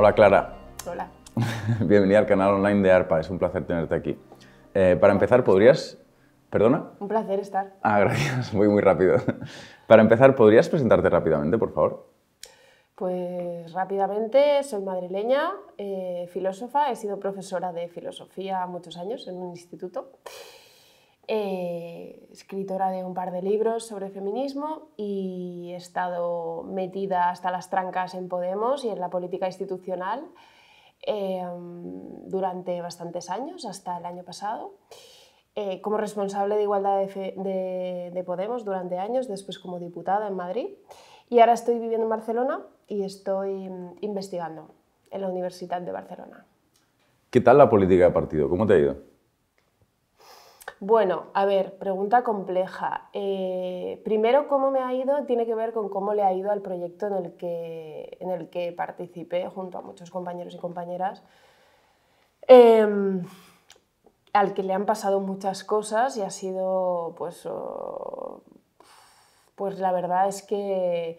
Hola Clara. Hola. Bienvenida al canal online de ARPA, es un placer tenerte aquí. Eh, para empezar, ¿podrías... ¿Perdona? Un placer estar. Ah, gracias, Muy, muy rápido. para empezar, ¿podrías presentarte rápidamente, por favor? Pues rápidamente, soy madrileña, eh, filósofa, he sido profesora de filosofía muchos años en un instituto eh, escritora de un par de libros sobre feminismo y he estado metida hasta las trancas en Podemos y en la política institucional em, durante bastantes años, hasta el año pasado. Eh, como responsable de igualdad de, de, Podemos durante años, después como diputada en Madrid. Y ahora estoy viviendo en Barcelona y estoy mm, investigando en la Universidad de Barcelona. ¿Qué tal la política de partido? ¿Cómo te ha ido? Bueno, a ver, pregunta compleja. Eh, primero, cómo me ha ido tiene que ver con cómo le ha ido al proyecto en el que, en el que participé junto a muchos compañeros y compañeras. Em, al que le han pasado muchas cosas y ha sido, pues, oh, pues la verdad es que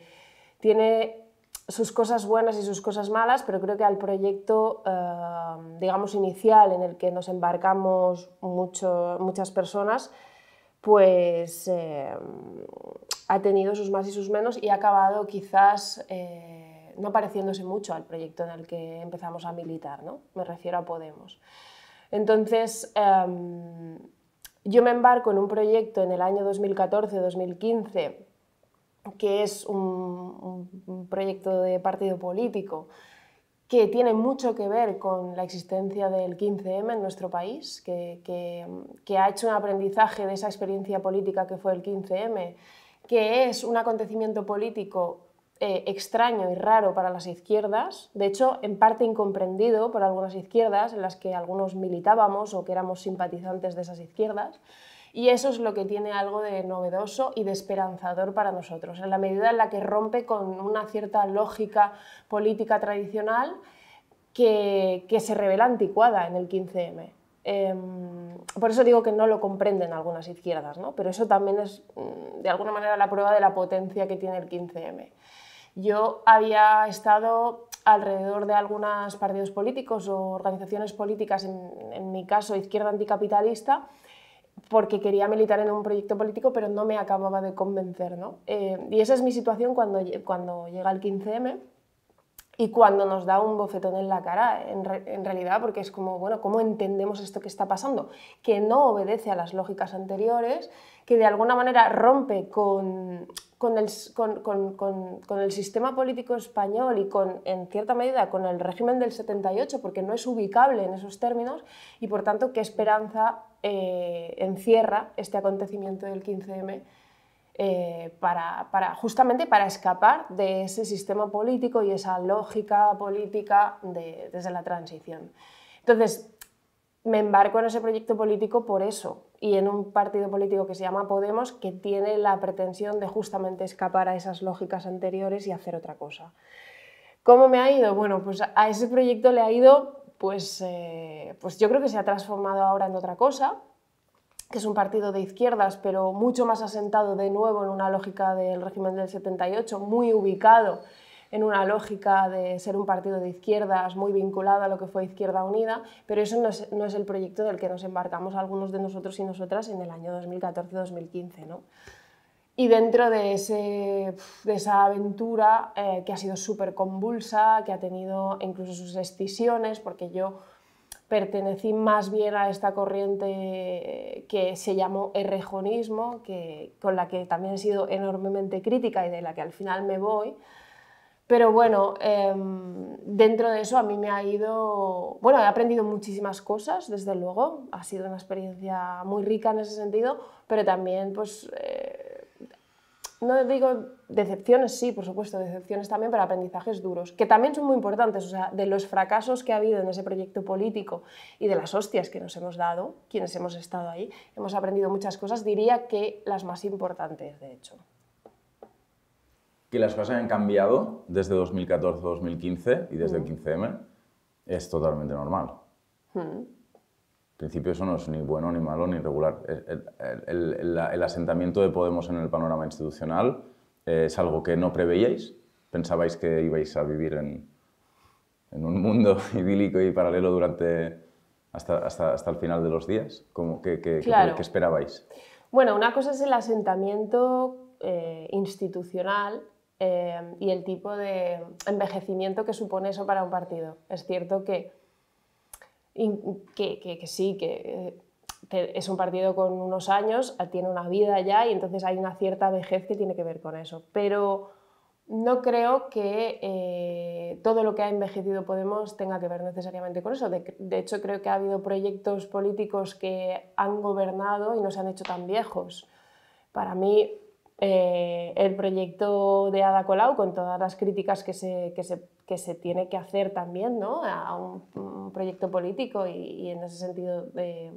tiene sus cosas buenas y sus cosas malas, pero creo que al proyecto, eh, digamos, inicial en el que nos embarcamos muchas personas, pues eh, ha tenido sus más y sus menos y ha acabado quizás eh, no pareciéndose mucho al proyecto en el que empezamos a militar, ¿no? Me refiero a Podemos. Entonces, em, yo me embarco en un proyecto en el año 2014-2015 que es un, proyecto de partido político que tiene mucho que ver con la existencia del 15M en nuestro país, que, ha hecho un aprendizaje de esa experiencia política que fue el 15M, que es un acontecimiento político eh, extraño y raro para las izquierdas, de hecho en parte incomprendido por algunas izquierdas en las que algunos militábamos o que éramos simpatizantes de esas izquierdas, y eso es lo que tiene algo de novedoso y de esperanzador para nosotros, en la medida en la que rompe con una cierta lógica política tradicional que, se revela anticuada en el 15M. Em, por eso digo que no lo comprenden algunas izquierdas, ¿no? pero eso también es mm, de alguna manera la prueba de la potencia que tiene el 15M. Yo había estado alrededor de algunos partidos políticos o organizaciones políticas, en mi caso izquierda anticapitalista, porque quería militar en un proyecto político, pero no me acababa de convencer. ¿no? Eh, y esa es mi situación cuando, cuando llega el 15M y cuando nos da un bofetón en la cara, en, realidad, porque es como, bueno, ¿cómo entendemos esto que está pasando? Que no obedece a las lógicas anteriores, que de alguna manera rompe con, con, el, con, con el, sistema político español y con, en cierta medida con el régimen del 78, porque no es ubicable en esos términos, y por tanto, ¿qué esperanza eh, encierra este acontecimiento del 15M eh, para, justamente para escapar de ese sistema político y esa lógica política desde la transición. Entonces, me embarco en ese proyecto político por eso y en un partido político que se llama Podemos que tiene la pretensión de justamente escapar a esas lógicas anteriores y hacer otra cosa. ¿Cómo me ha ido? Bueno, pues a ese proyecto le ha ido pues, eh, pues yo creo que se ha transformado ahora en otra cosa, que es un partido de izquierdas, pero mucho más asentado de nuevo en una lógica del régimen del 78, muy ubicado en una lógica de ser un partido de izquierdas muy vinculado a lo que fue Izquierda Unida, pero eso no es, no es el proyecto del que nos embarcamos algunos de nosotros y nosotras en el año 2014-2015. ¿no? y dentro de, ese, esa aventura eh, que ha sido súper convulsa, que ha tenido incluso sus escisiones, porque yo pertenecí más bien a esta corriente eh, que se llamó errejonismo, que, con la que también he sido enormemente crítica y de la que al final me voy. Pero bueno, em, dentro de eso a mí me ha ido, bueno, he aprendido muchísimas cosas, desde luego, ha sido una experiencia muy rica en ese sentido, pero también pues... Eh, no digo decepciones, sí, por supuesto, decepciones también, pero aprendizajes duros, que también son muy importantes, o sea, de los fracasos que ha habido en ese proyecto político y de las hostias que nos hemos dado, quienes hemos estado ahí, hemos aprendido muchas cosas, diría que las más importantes, de hecho. Que las cosas han cambiado desde 2014-2015 y desde el 15M mm. es totalmente normal. Mm principio eso no es ni bueno, ni malo, ni regular. El, asentamiento de Podemos en el panorama institucional eh, es algo que no preveíais. Pensabais que ibais a vivir en, un mundo idílico y paralelo durante hasta, hasta, hasta el final de los días. qué, esperabais? Bueno, una cosa es el asentamiento eh, institucional eh, y el tipo de envejecimiento que supone eso para un partido. Es cierto que que, sí, que eh, es un partido con unos años, ah, tiene una vida ya y entonces hay una cierta vejez que tiene que ver con eso. Pero no creo que eh, todo lo que ha envejecido Podemos tenga que ver necesariamente con eso. De, hecho, creo que ha habido proyectos políticos que han gobernado y no se han hecho tan viejos. Para mí, eh, el proyecto de Ada Colau, con todas las críticas que se, que se que se tiene que hacer también ¿no? a un, proyecto político y, en ese sentido eh,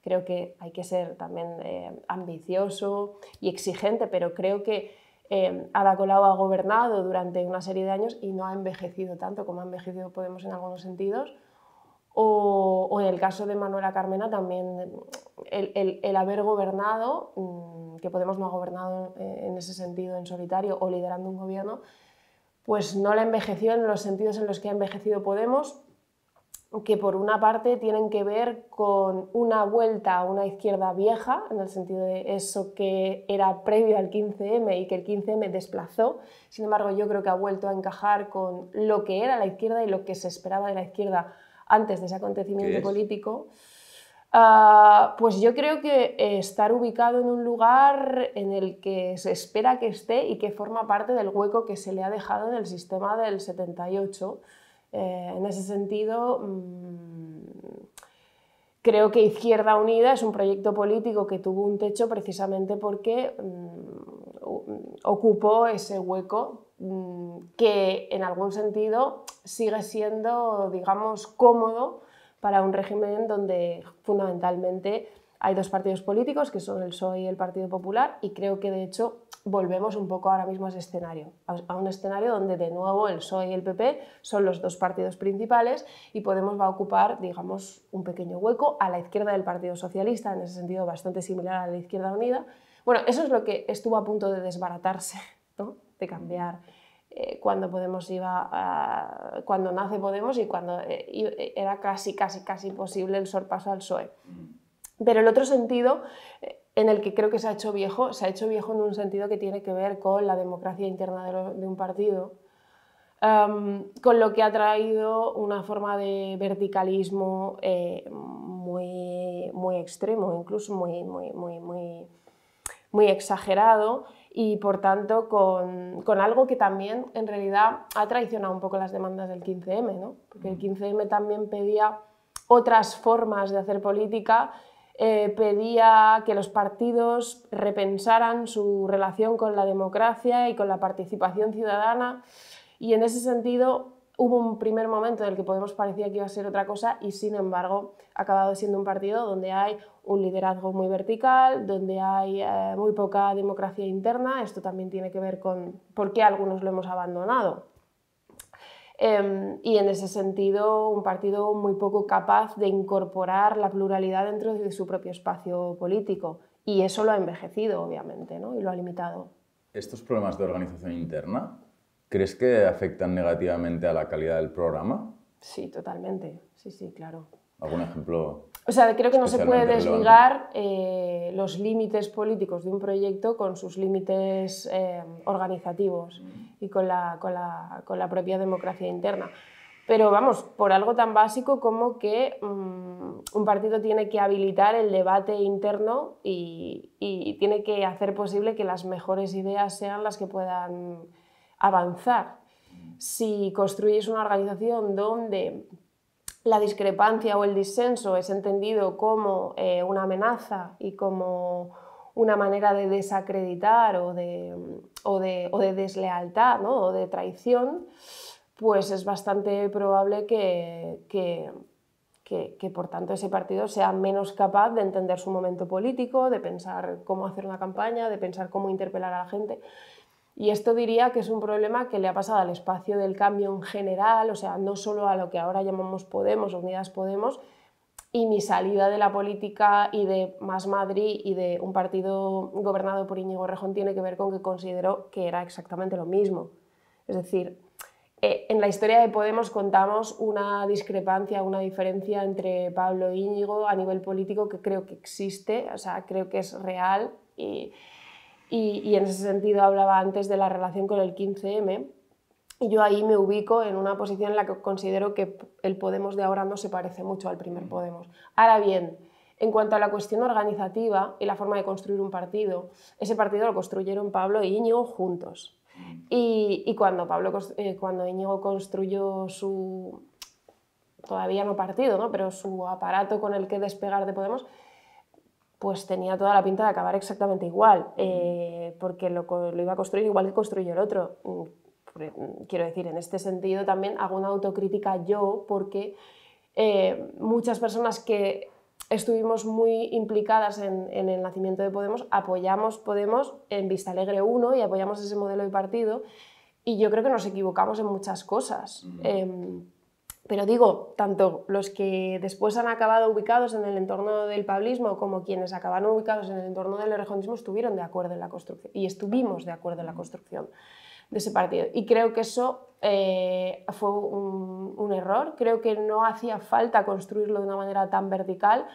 creo que hay que ser también eh, ambicioso y exigente, pero creo que eh, Ada ha gobernado durante una serie de años y no ha envejecido tanto como ha envejecido Podemos en algunos sentidos. O, en el caso de Manuela Carmena también el, el, haber gobernado, mm, que Podemos no ha gobernado eh, en ese sentido en solitario o liderando un gobierno, pues no la envejeció en los sentidos en los que ha envejecido Podemos, que por una parte tienen que ver con una vuelta a una izquierda vieja, en el sentido de eso que era previo al 15M y que el 15M desplazó. Sin embargo, yo creo que ha vuelto a encajar con lo que era la izquierda y lo que se esperaba de la izquierda antes de ese acontecimiento político. Ah, pues yo creo que eh, estar ubicado en un lugar en el que se espera que esté y que forma parte del hueco que se le ha dejado en el sistema del 78. Eh, en ese sentido, mm, creo que Izquierda Unida es un proyecto político que tuvo un techo precisamente porque mm, ocupó ese hueco mm, que en algún sentido sigue siendo, digamos, cómodo para un régimen donde fundamentalmente hay dos partidos políticos, que son el PSOE y el Partido Popular, y creo que de hecho volvemos un poco ahora mismo a ese escenario, a un escenario donde de nuevo el PSOE y el PP son los dos partidos principales y Podemos va a ocupar, digamos, un pequeño hueco a la izquierda del Partido Socialista, en ese sentido bastante similar a la Izquierda Unida. Bueno, eso es lo que estuvo a punto de desbaratarse, ¿no? de cambiar eh, cuando Podemos iba cuando nace Podemos y cuando eh, eh, era casi, casi, casi imposible el sorpaso al PSOE. Mm. Pero el otro sentido en el que creo que se ha hecho viejo, se ha hecho viejo en un sentido que tiene que ver con la democracia interna de, un partido, con lo que ha traído una forma de verticalismo muy, muy extremo, incluso muy, muy, muy, muy, muy exagerado, y por tanto con, algo que también en realidad ha traicionado un poco las demandas del 15M, ¿no? porque el 15M mm. también pedía otras formas de hacer política, eh, pedía que los partidos repensaran su relación con la democracia y con la participación ciudadana y en ese sentido Hubo un primer momento en el que Podemos parecía que iba a ser otra cosa y sin embargo ha acabado siendo un partido donde hay un liderazgo muy vertical, donde hay eh, muy poca democracia interna. Esto también tiene que ver con por qué algunos lo hemos abandonado. Em, y en ese sentido, un partido muy poco capaz de incorporar la pluralidad dentro de su propio espacio político. Y eso lo ha envejecido, obviamente, y lo ha limitado. ¿Estos problemas de organización interna ¿Crees que afectan negativamente a la calidad del programa? Sí, totalmente. Sí, sí, claro. ¿Algún ejemplo? O sea, creo que no se puede desligar eh, los límites políticos de un proyecto con sus límites eh, organizativos mm. y con la, con, la, con la, propia democracia interna. Pero vamos, por algo tan básico como que mm, un partido tiene que habilitar el debate interno y, y tiene que hacer posible que las mejores ideas sean las que puedan avanzar. Si construyes una organización donde la discrepancia o el disenso es entendido como eh, una amenaza y como una manera de desacreditar o de, deslealtad o de traición, pues es bastante probable que, por tanto ese partido sea menos capaz de entender su momento político, de pensar cómo hacer una campaña, de pensar cómo interpelar a la gente. Y esto diría que es un problema que le ha pasado al espacio del cambio en general, o sea, no solo a lo que ahora llamamos Podemos, Unidas Podemos, y mi salida de la política y de Más Madrid y de un partido gobernado por Íñigo Rejón tiene que ver con que considero que era exactamente lo mismo. Es decir, eh, en la historia de Podemos contamos una discrepancia, una diferencia entre Pablo e Íñigo a nivel político que creo que existe, o sea, creo que es real y y, en ese sentido hablaba antes de la relación con el 15M. Y yo ahí me ubico en una posición en la que considero que el Podemos de ahora no se parece mucho al primer mm. Podemos. Ahora bien, en cuanto a la cuestión organizativa y la forma de construir un partido, ese partido lo construyeron Pablo y e Íñigo juntos. Mm. Y, cuando, Pablo, eh, cuando Íñigo construyó su, todavía no partido, ¿no? pero su aparato con el que despegar de Podemos, pues tenía toda la pinta de acabar exactamente igual, eh, porque lo, iba a construir igual que construyó el otro. Mm, mm, quiero decir, en este sentido también hago una autocrítica yo, porque eh, muchas personas que estuvimos muy implicadas en, el nacimiento de Podemos, apoyamos Podemos en Vista Alegre 1 y apoyamos ese modelo de partido, y yo creo que nos equivocamos en muchas cosas. Pero digo, tanto los que después han acabado ubicados en el entorno del pablismo como quienes acabaron ubicados en el entorno del regionalismo estuvieron de acuerdo en la construcción y estuvimos de acuerdo en la construcción de ese partido. Y creo que eso eh, fue un error, creo que no hacía falta construirlo de una manera tan vertical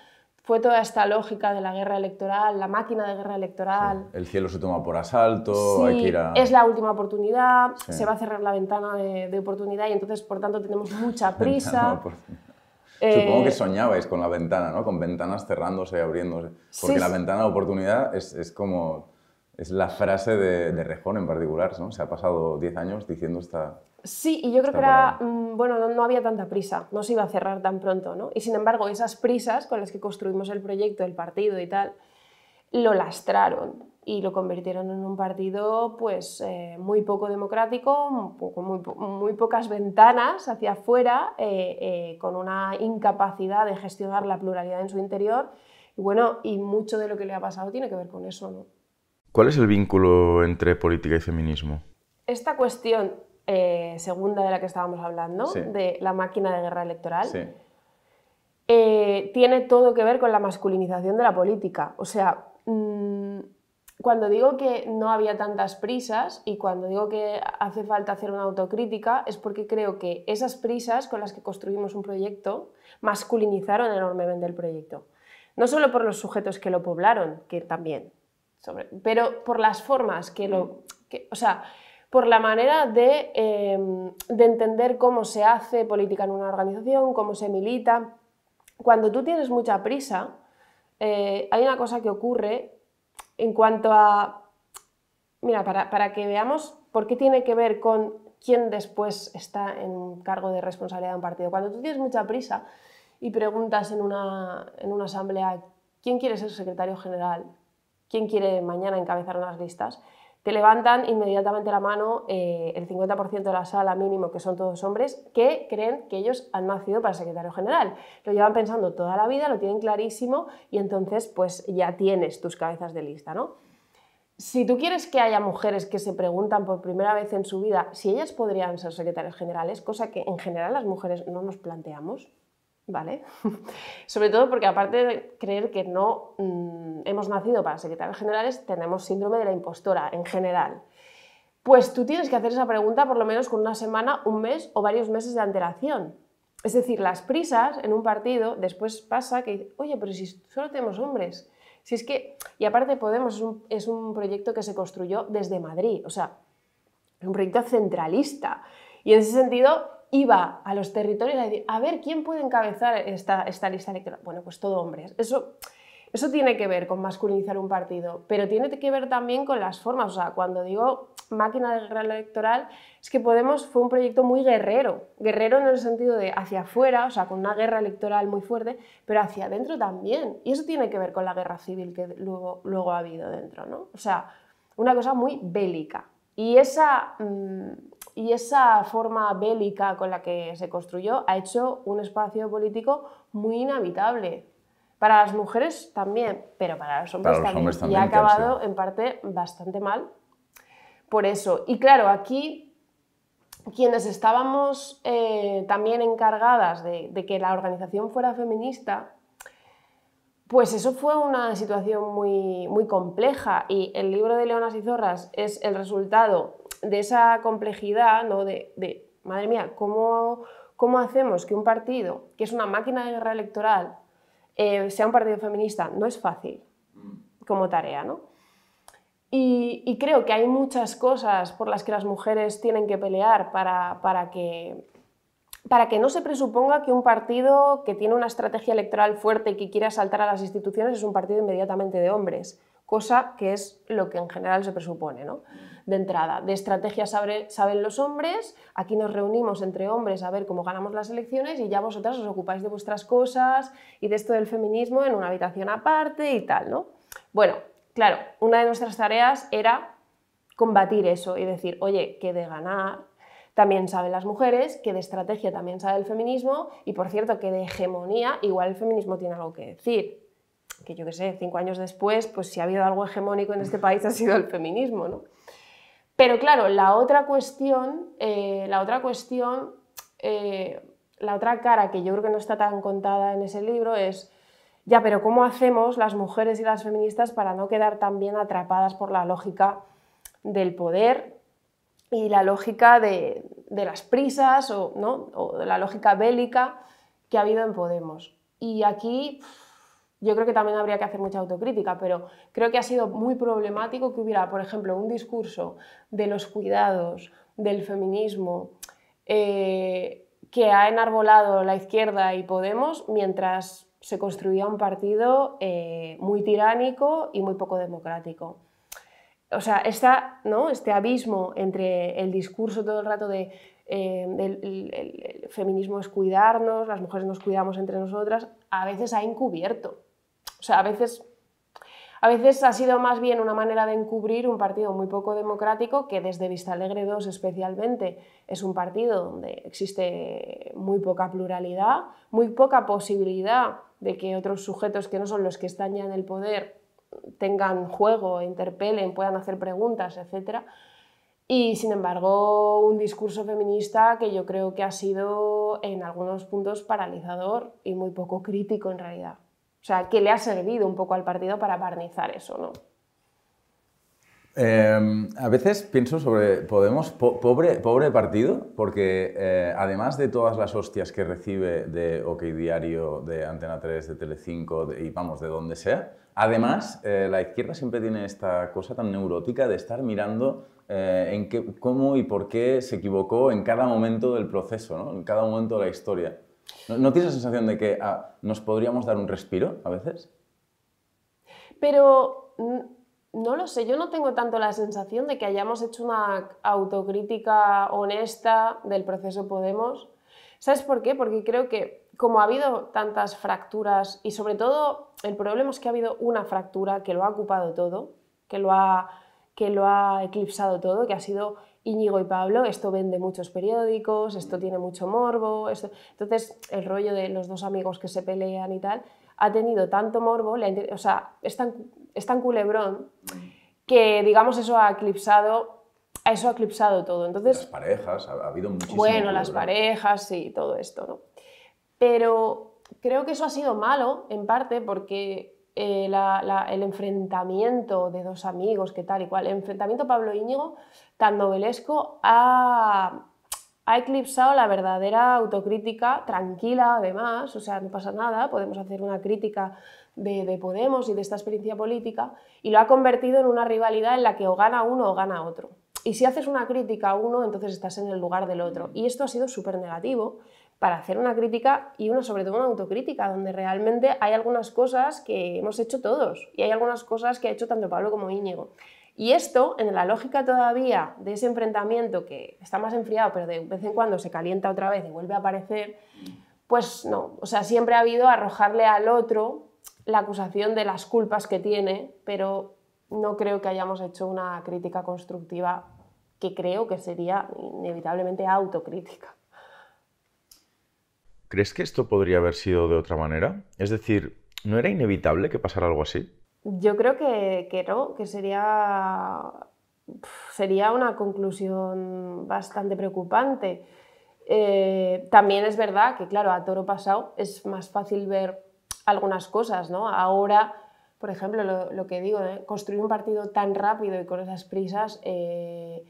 fue toda esta lógica de la guerra electoral, la máquina de guerra electoral. El cielo se toma por asalto, hay que ir a... es la última oportunidad, se va a cerrar la ventana de, oportunidad y entonces, por tanto, tenemos mucha prisa. Eh, Supongo que soñabais con la ventana, ¿no? Con ventanas cerrándose y abriéndose. Porque la ventana de oportunidad es, es como es la frase de, de, Rejón en particular, ¿no? Se ha pasado 10 años diciendo esta... Sí, y yo creo que era, mm, bueno, no, había tanta prisa, no se iba a cerrar tan pronto, ¿no? Y sin embargo, esas prisas con las que construimos el proyecto, el partido y tal, lo lastraron y lo convirtieron en un partido pues eh, muy poco democrático, con muy, pocas ventanas hacia afuera, eh, eh, con una incapacidad de gestionar la pluralidad en su interior. Y bueno, y mucho de lo que le ha pasado tiene que ver con eso, ¿no? ¿Cuál es el vínculo entre política y feminismo? Esta cuestión eh, segunda de la que estábamos hablando, de la máquina de guerra electoral, eh, tiene todo que ver con la masculinización de la política. O sea, mm, cuando digo que no había tantas prisas y cuando digo que hace falta hacer una autocrítica, es porque creo que esas prisas con las que construimos un proyecto masculinizaron enormemente el proyecto. No solo por los sujetos que lo poblaron, que también, pero por las formas que lo... o sea, por la manera em, de, entender cómo se hace política en una organización, cómo se milita. Cuando tú tienes mucha prisa, eh, hay una cosa que ocurre en cuanto a... Mira, para, que veamos por qué tiene que ver con quién después está en cargo de responsabilidad de un partido. Cuando tú tienes mucha prisa y preguntas en una asamblea quién quiere ser secretario general, quién quiere mañana encabezar unas listas, te levantan inmediatamente la mano eh, el 50% de la sala mínimo, que son todos hombres, que creen que ellos han nacido para secretario general. Lo llevan pensando toda la vida, lo tienen clarísimo y entonces pues ya tienes tus cabezas de lista, ¿no? Si tú quieres que haya mujeres que se preguntan por primera vez en su vida si ellas podrían ser secretarias generales, cosa que en general las mujeres no nos planteamos, ¿vale? Sobre todo porque aparte de creer que no mm, hemos nacido para secretarios generales, tenemos síndrome de la impostora en general. Pues tú tienes que hacer esa pregunta por lo menos con una semana, un mes o varios meses de antelación. Es decir, las prisas en un partido después pasa que, oye, pero si solo tenemos hombres, si es que, y aparte Podemos es un, es un proyecto que se construyó desde Madrid, o sea, es un proyecto centralista. Y en ese sentido, iba a los territorios a decir, a ver, ¿quién puede encabezar esta, lista electoral? Bueno, pues todo hombres. Eso, eso tiene que ver con masculinizar un partido, pero tiene que ver también con las formas. O sea, cuando digo máquina de guerra electoral, es que Podemos fue un proyecto muy guerrero. Guerrero en el sentido de hacia afuera, o sea, con una guerra electoral muy fuerte, pero hacia adentro también. Y eso tiene que ver con la guerra civil que luego, luego ha habido dentro, ¿no? O sea, una cosa muy bélica. Y esa... Mm, y esa forma bélica con la que se construyó ha hecho un espacio político muy inhabitable. Para las mujeres también, pero para los hombres, también, Y ha acabado en parte bastante mal por eso. Y claro, aquí quienes estábamos eh, también encargadas de, de que la organización fuera feminista, pues eso fue una situación muy, muy compleja y el libro de Leonas y Zorras es el resultado de esa complejidad, de, madre mía, ¿cómo, hacemos que un partido, que es una máquina de guerra electoral, eh, sea un partido feminista? No es fácil mm. como tarea, ¿no? Y, creo que hay muchas cosas por las que las mujeres tienen que pelear para, para, que, para que no se presuponga que un partido que tiene una estrategia electoral fuerte y que quiere asaltar a las instituciones es un partido inmediatamente de hombres cosa que es lo que en general se presupone. ¿no? De entrada, de estrategia saben los hombres, aquí nos reunimos entre hombres a ver cómo ganamos las elecciones y ya vosotras os ocupáis de vuestras cosas y de esto del feminismo en una habitación aparte y tal. ¿no? Bueno, claro, una de nuestras tareas era combatir eso y decir, oye, que de ganar también saben las mujeres, que de estrategia también sabe el feminismo y por cierto que de hegemonía igual el feminismo tiene algo que decir que yo qué sé, cinco años después, pues si ha habido algo hegemónico en este país ha sido el feminismo, ¿no? Pero claro, la otra cuestión, eh, la otra cuestión, eh, la otra cara que yo creo que no está tan contada en ese libro es, ya, pero ¿cómo hacemos las mujeres y las feministas para no quedar también atrapadas por la lógica del poder y la lógica de, las prisas o, o la lógica bélica que ha habido en Podemos? Y aquí yo creo que también habría que hacer mucha autocrítica, pero creo que ha sido muy problemático que hubiera, por ejemplo, un discurso de los cuidados, del feminismo, eh, que ha enarbolado la izquierda y Podemos mientras se construía un partido eh, muy tiránico y muy poco democrático. O sea, esta, este abismo entre el discurso todo el rato de eh, feminismo es cuidarnos, las mujeres nos cuidamos entre nosotras, a veces ha encubierto. O sea, a veces, a veces ha sido más bien una manera de encubrir un partido muy poco democrático que desde Vista Alegre 2 especialmente es un partido donde existe muy poca pluralidad, muy poca posibilidad de que otros sujetos que no son los que están ya en el poder tengan juego, interpelen, puedan hacer preguntas, etc. Y sin embargo, un discurso feminista que yo creo que ha sido en algunos puntos paralizador y muy poco crítico en realidad. O sea, que le ha servido un poco al partido para barnizar eso, ¿no? Em, a veces pienso sobre Podemos, pobre, pobre partido, porque eh, además de todas las hostias que recibe de OK Diario, de Antena 3, de Telecinco de, y vamos, de donde sea, además eh, la izquierda siempre tiene esta cosa tan neurótica de estar mirando eh, en cómo y por qué se equivocó en cada momento del proceso, en cada momento de la historia. ¿No, tienes la sensación de que ah, nos podríamos dar un respiro a veces? Pero no lo sé, yo no tengo tanto la sensación de que hayamos hecho una autocrítica honesta del proceso Podemos. ¿Sabes por qué? Porque creo que como ha habido tantas fracturas y sobre todo el problema es que ha habido una fractura que lo ha ocupado todo, que lo ha eclipsado todo, que ha sido Íñigo y Pablo, esto vende muchos periódicos, esto tiene mucho morbo, entonces el rollo de los dos amigos que se pelean y tal, ha tenido tanto morbo, o sea, es tan, culebrón que digamos eso ha eclipsado, eso ha eclipsado todo. Entonces, las parejas, ha, habido muchísimo. Bueno, las parejas y todo esto, ¿no? Pero creo que eso ha sido malo en parte porque eh, el enfrentamiento de dos amigos, que tal y cual, el enfrentamiento Pablo Íñigo, tan novelesco, ha, eclipsado la verdadera autocrítica, tranquila además, o sea, no pasa nada, podemos hacer una crítica de, de, Podemos y de esta experiencia política, y lo ha convertido en una rivalidad en la que o gana uno o gana otro. Y si haces una crítica a uno, entonces estás en el lugar del otro. Y esto ha sido súper negativo, para hacer una crítica y una, sobre todo una autocrítica, donde realmente hay algunas cosas que hemos hecho todos y hay algunas cosas que ha hecho tanto Pablo como Íñigo. Y esto, en la lógica todavía de ese enfrentamiento que está más enfriado, pero de vez en cuando se calienta otra vez y vuelve a aparecer, pues no, o sea, siempre ha habido arrojarle al otro la acusación de las culpas que tiene, pero no creo que hayamos hecho una crítica constructiva que creo que sería inevitablemente autocrítica. ¿Crees que esto podría haber sido de otra manera? Es decir, ¿no era inevitable que pasara algo así? Yo creo que, no, que sería, sería una conclusión bastante preocupante. Eh, también es verdad que, claro, a toro pasado es más fácil ver algunas cosas, ¿no? Ahora, por ejemplo, lo, que digo, ¿eh? construir un partido tan rápido y con esas prisas eh,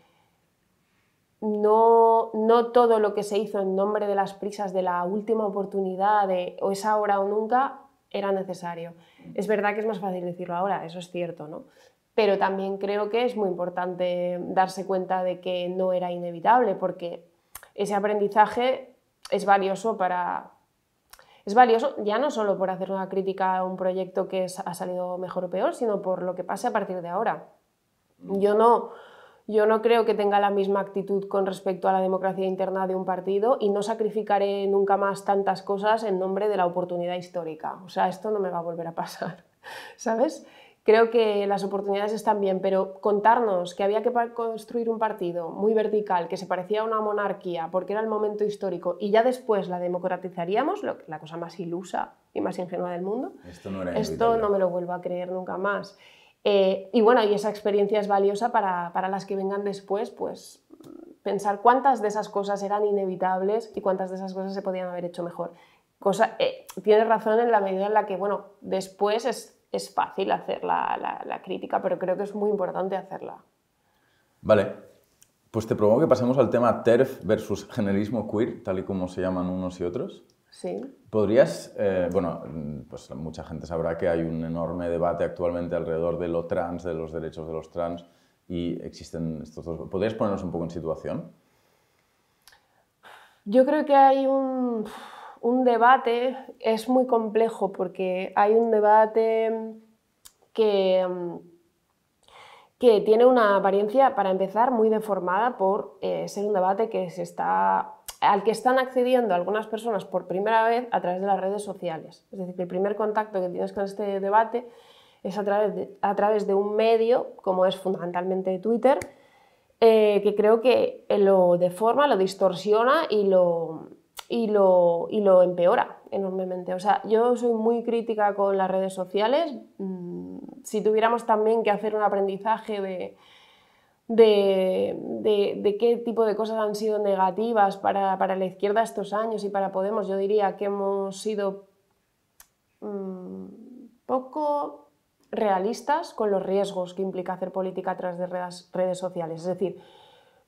no, no todo lo que se hizo en nombre de las prisas, de la última oportunidad, de o es ahora o nunca, era necesario. Es verdad que es más fácil decirlo ahora, eso es cierto, ¿no? Pero también creo que es muy importante darse cuenta de que no era inevitable, porque ese aprendizaje es valioso para... Es valioso ya no solo por hacer una crítica a un proyecto que ha salido mejor o peor, sino por lo que pase a partir de ahora. Yo no, yo no creo que tenga la misma actitud con respecto a la democracia interna de un partido y no sacrificaré nunca más tantas cosas en nombre de la oportunidad histórica. O sea, esto no me va a volver a pasar, ¿sabes? Creo que las oportunidades están bien, pero contarnos que había que construir un partido muy vertical, que se parecía a una monarquía, porque era el momento histórico, y ya después la democratizaríamos, la cosa más ilusa y más ingenua del mundo, esto no, era esto no me lo vuelvo a creer nunca más. Eh, y bueno, y esa experiencia es valiosa para, las que vengan después, pues pensar cuántas de esas cosas eran inevitables y cuántas de esas cosas se podían haber hecho mejor. Cosa, eh, tienes razón en la medida en la que, bueno, después es, fácil hacer la, la crítica, pero creo que es muy importante hacerla. Vale, pues te propongo que pasemos al tema TERF versus generalismo queer, tal y como se llaman unos y otros. Sí. ¿Podrías, eh, bueno, mm, pues mucha gente sabrá que hay un enorme debate actualmente alrededor de lo trans, de los derechos de los trans, y existen estos dos. ¿Podrías ponernos un poco en situación? Yo creo que hay un, debate, es muy complejo porque hay un debate mm, que, mm, que tiene una apariencia, para empezar, muy deformada por eh, ser un debate que se está al que están accediendo algunas personas por primera vez a través de las redes sociales. Es decir, que el primer contacto que tienes con este debate es a través de, a través de un medio, como es fundamentalmente Twitter, eh, que creo que eh, lo deforma, lo distorsiona y lo, lo, y lo empeora enormemente. O sea, yo soy muy crítica con las redes sociales. Mm, si tuviéramos también que hacer un aprendizaje de de, qué tipo de cosas han sido negativas para, la izquierda estos años y para Podemos. Yo diría que hemos sido mm, poco realistas con los riesgos que implica hacer política a través de redes, redes sociales. Es decir,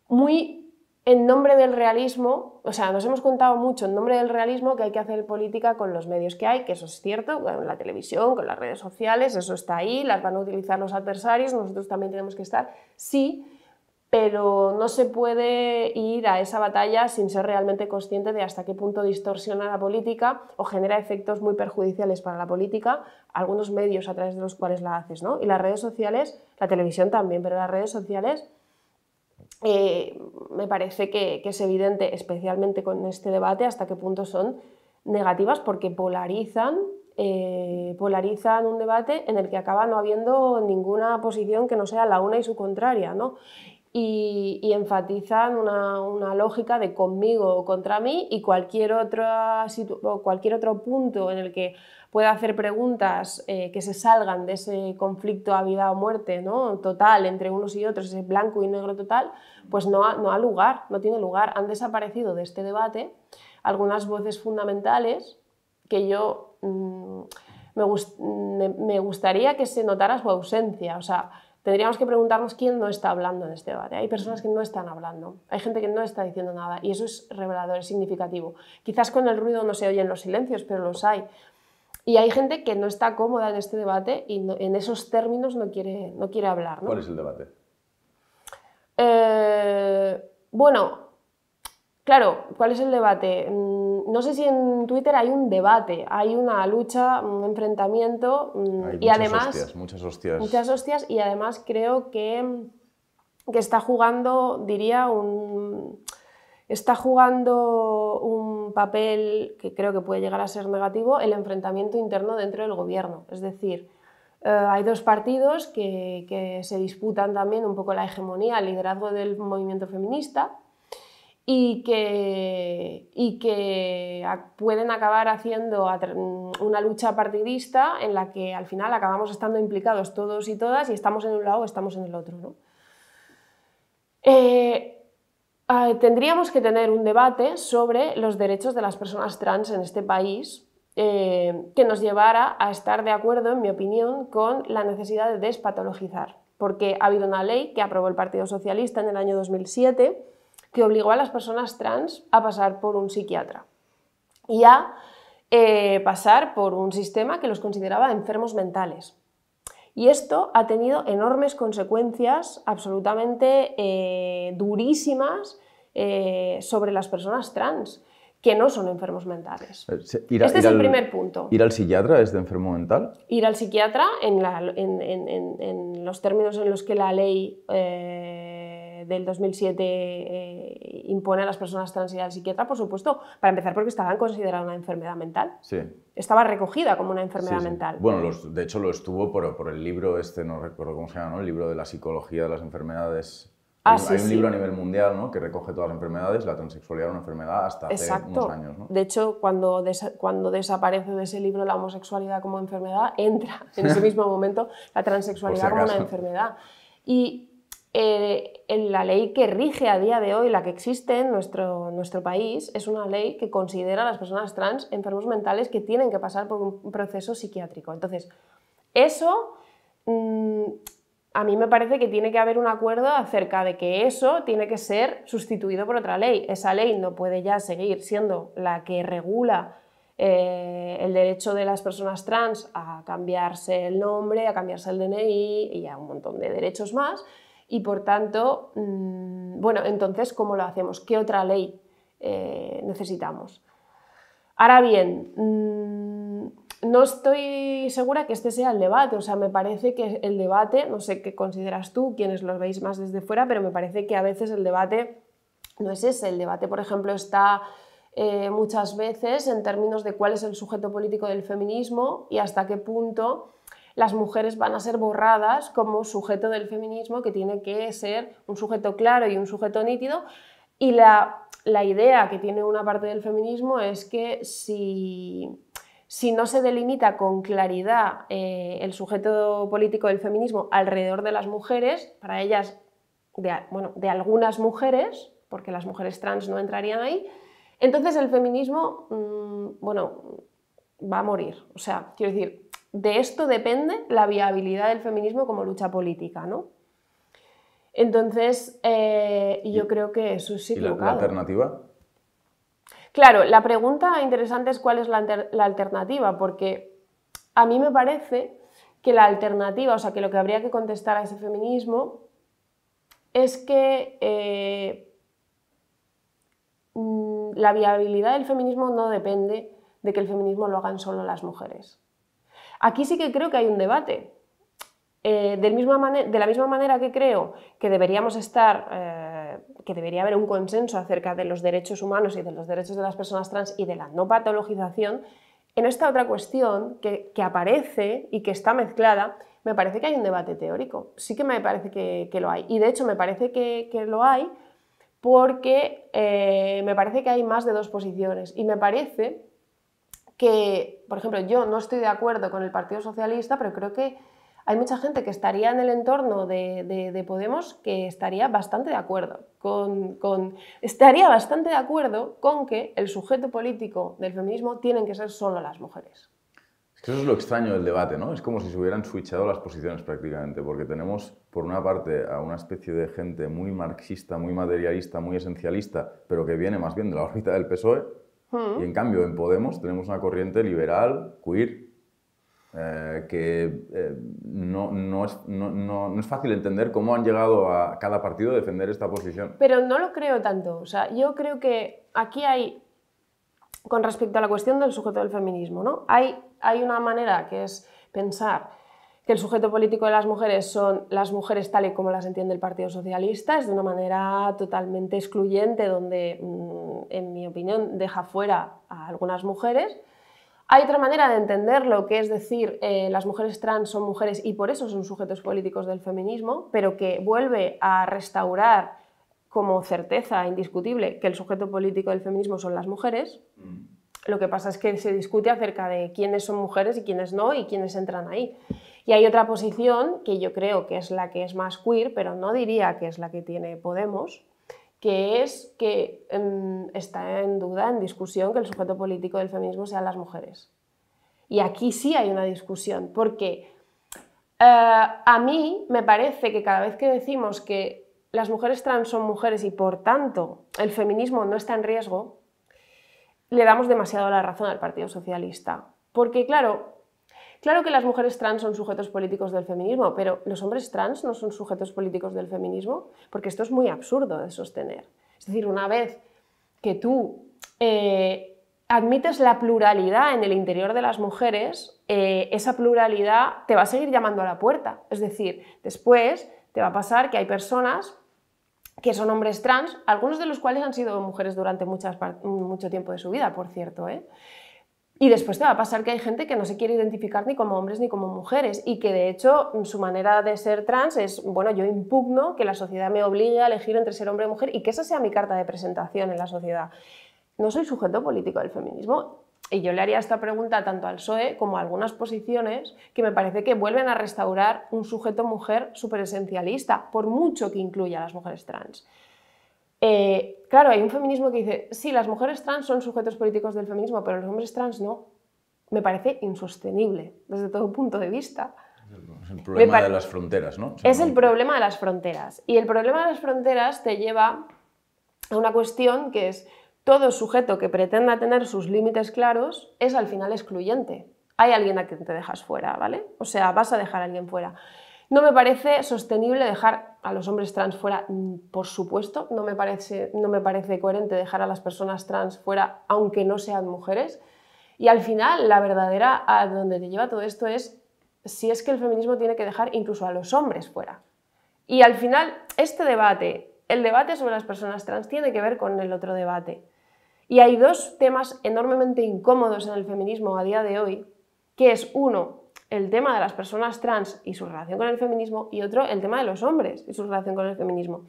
muy en nombre del realismo, o sea, nos hemos contado mucho en nombre del realismo que hay que hacer política con los medios que hay, que eso es cierto, con la televisión, con las redes sociales, eso está ahí, las van a utilizar los adversarios, nosotros también tenemos que estar, sí, pero no se puede ir a esa batalla sin ser realmente consciente de hasta qué punto distorsiona la política o genera efectos muy perjudiciales para la política, algunos medios a través de los cuales la haces, ¿no? Y las redes sociales, la televisión también, pero las redes sociales eh, me parece que, es evidente, especialmente con este debate, hasta qué punto son negativas porque polarizan eh, polarizan un debate en el que acaba no habiendo ninguna posición que no sea la una y su contraria, ¿no? y, enfatizan una, una, lógica de conmigo o contra mí y cualquier, otra cualquier otro punto en el que pueda hacer preguntas eh, que se salgan de ese conflicto a vida o muerte ¿no? total entre unos y otros, ese blanco y negro total, pues no ha, no lugar, no tiene lugar. Han desaparecido de este debate algunas voces fundamentales que yo... Mm, me, me, me, gustaría que se notara su ausencia. O sea, tendríamos que preguntarnos quién no está hablando en este debate. ¿eh? Hay personas que no están hablando, hay gente que no está diciendo nada y eso es revelador, es significativo. Quizás con el ruido no se oyen los silencios, pero los hay. Y hay gente que no está cómoda en este debate y en esos términos no quiere, no quiere hablar. ¿Cuál es el debate? Eh, bueno, claro, ¿cuál es el debate? Mm, no sé si en Twitter hay un debate, hay una lucha, un enfrentamiento mm, y además... Hostias, muchas hostias. Muchas hostias y además creo que, está jugando, diría, un... Está jugando un papel que creo que puede llegar a ser negativo, el enfrentamiento interno dentro del gobierno. Es decir, eh, hay dos partidos que, que, se disputan también un poco la hegemonía, el liderazgo del movimiento feminista, y que, pueden acabar haciendo una lucha partidista en la que al final acabamos estando implicados todos y todas y estamos en un lado o estamos en el otro. Eh, ah, tendríamos que tener un debate sobre los derechos de las personas trans en este país eh, que nos llevara a estar de acuerdo, en mi opinión, con la necesidad de despatologizar, porque ha habido una ley que aprobó el Partido Socialista en el año 2007 que obligó a las personas trans a pasar por un psiquiatra y a eh, pasar por un sistema que los consideraba enfermos mentales. Y esto ha tenido enormes consecuencias absolutamente eh, durísimas eh, sobre las personas trans, que no son enfermos mentales. este es el primer punto. ¿Ir al psiquiatra es de enfermo mental? Ir al psiquiatra, en, en los términos en los que la ley del 2007 eh, impone a las personas trans y psiquiatra, por supuesto, para empezar porque estaban consideradas una enfermedad mental. Sí. Estaba recogida como una enfermedad mental. Bueno, de hecho lo estuvo por, por, el libro este, no recuerdo cómo se llama, El libro de la psicología de las enfermedades. Ah, hay, un libro a nivel mundial ¿no? que recoge todas las enfermedades, la transexualidad era una enfermedad hasta hace unos años. ¿no? De hecho, cuando, cuando desaparece de ese libro la homosexualidad como enfermedad, entra en ese mismo momento la transexualidad como una enfermedad. Y eh, la ley que rige a día de hoy, la que existe en nuestro, país, es una ley que considera a las personas trans enfermos mentales que tienen que pasar por un proceso psiquiátrico. Entonces, eso mm, a mí me parece que tiene que haber un acuerdo acerca de que eso tiene que ser sustituido por otra ley. Esa ley no puede ya seguir siendo la que regula eh, el derecho de las personas trans a cambiarse el nombre, a cambiarse el DNI y a un montón de derechos más, y por tanto, mm, bueno, entonces, ¿cómo lo hacemos? ¿Qué otra ley eh, necesitamos? Ahora bien, mm, no estoy segura que este sea el debate, o sea, me parece que el debate, no sé qué consideras tú, quienes los veis más desde fuera, pero me parece que a veces el debate no es ese, el debate, por ejemplo, está... Eh, muchas veces en términos de cuál es el sujeto político del feminismo y hasta qué punto las mujeres van a ser borradas como sujeto del feminismo que tiene que ser un sujeto claro y un sujeto nítido. Y la, idea que tiene una parte del feminismo es que si, si no se delimita con claridad eh, el sujeto político del feminismo alrededor de las mujeres, para ellas, de, bueno, de algunas mujeres, porque las mujeres trans no entrarían ahí, entonces el feminismo, mm, bueno, va a morir. O sea, quiero decir, de esto depende la viabilidad del feminismo como lucha política, ¿no? Entonces, eh, yo creo que eso sí. ¿Y la, alternativa? Claro, la pregunta interesante es cuál es la, alternativa, porque a mí me parece que la alternativa, o sea, que lo que habría que contestar a ese feminismo es que eh, mm, la viabilidad del feminismo no depende de que el feminismo lo hagan solo las mujeres. Aquí sí que creo que hay un debate. Eh, del de la misma manera que creo que deberíamos estar, eh, que debería haber un consenso acerca de los derechos humanos y de los derechos de las personas trans y de la no patologización, en esta otra cuestión que, aparece y que está mezclada, me parece que hay un debate teórico. Sí que me parece que, lo hay. Y de hecho me parece que, lo hay porque eh, me parece que hay más de dos posiciones. Y me parece que, por ejemplo, yo no estoy de acuerdo con el Partido Socialista, pero creo que hay mucha gente que estaría en el entorno de, de, Podemos que estaría bastante de acuerdo con, con, estaría bastante de acuerdo con que el sujeto político del feminismo tienen que ser solo las mujeres. Es que eso es lo extraño del debate, ¿no? Es como si se hubieran switchado las posiciones prácticamente, porque tenemos por una parte a una especie de gente muy marxista, muy materialista, muy esencialista, pero que viene más bien de la órbita del PSOE, y hmm. en cambio, en Podemos tenemos una corriente liberal, queer, eh, que eh, no, es, fácil entender cómo han llegado a cada partido a defender esta posición. Pero no lo creo tanto. O sea, yo creo que aquí hay, con respecto a la cuestión del sujeto del feminismo, ¿no? hay, hay una manera que es pensar que el sujeto político de las mujeres son las mujeres tal y como las entiende el Partido Socialista, es de una manera totalmente excluyente donde, mm, en mi opinión, deja fuera a algunas mujeres. Hay otra manera de entenderlo, que es decir, eh, las mujeres trans son mujeres y por eso son sujetos políticos del feminismo, pero que vuelve a restaurar como certeza indiscutible que el sujeto político del feminismo son las mujeres. Mm. Lo que pasa es que se discute acerca de quiénes son mujeres y quiénes no y quiénes entran ahí. Y hay otra posición que yo creo que es la que es más queer, pero no diría que es la que tiene Podemos, que es que em, está en duda, en discusión, que el sujeto político del feminismo sean las mujeres. Y aquí sí hay una discusión, porque eh, a mí me parece que cada vez que decimos que las mujeres trans son mujeres y por tanto el feminismo no está en riesgo, le damos demasiado la razón al Partido Socialista. Porque claro, Claro que las mujeres trans son sujetos políticos del feminismo, pero los hombres trans no son sujetos políticos del feminismo, porque esto es muy absurdo de sostener. Es decir, una vez que tú eh, admites la pluralidad en el interior de las mujeres, eh, esa pluralidad te va a seguir llamando a la puerta. Es decir, después te va a pasar que hay personas que son hombres trans, algunos de los cuales han sido mujeres durante mucho tiempo de su vida, por cierto, ¿eh? Y después te va a pasar que hay gente que no se quiere identificar ni como hombres ni como mujeres y que de hecho su manera de ser trans es, bueno, yo impugno que la sociedad me obligue a elegir entre ser hombre o mujer y que esa sea mi carta de presentación en la sociedad. No soy sujeto político del feminismo y yo le haría esta pregunta tanto al PSOE como a algunas posiciones que me parece que vuelven a restaurar un sujeto mujer superesencialista, por mucho que incluya a las mujeres trans. Eh, claro, hay un feminismo que dice, sí, las mujeres trans son sujetos políticos del feminismo, pero los hombres trans no. Me parece insostenible desde todo punto de vista. Es el problema de las fronteras, ¿no? es el problema de las fronteras. Y el problema de las fronteras te lleva a una cuestión que es todo sujeto que pretenda tener sus límites claros es al final excluyente. Hay alguien a quien te dejas fuera, ¿vale? O sea, vas a dejar a alguien fuera. No me parece sostenible dejar a los hombres trans fuera, mm, por supuesto, no me parece, no me parece coherente dejar a las personas trans fuera, aunque no sean mujeres. Y al final, la verdadera a donde te lleva todo esto es si es que el feminismo tiene que dejar incluso a los hombres fuera. Y al final, este debate, el debate sobre las personas trans, tiene que ver con el otro debate. Y hay dos temas enormemente incómodos en el feminismo a día de hoy, que es uno, el tema de las personas trans y su relación con el feminismo, y otro, el tema de los hombres y su relación con el feminismo.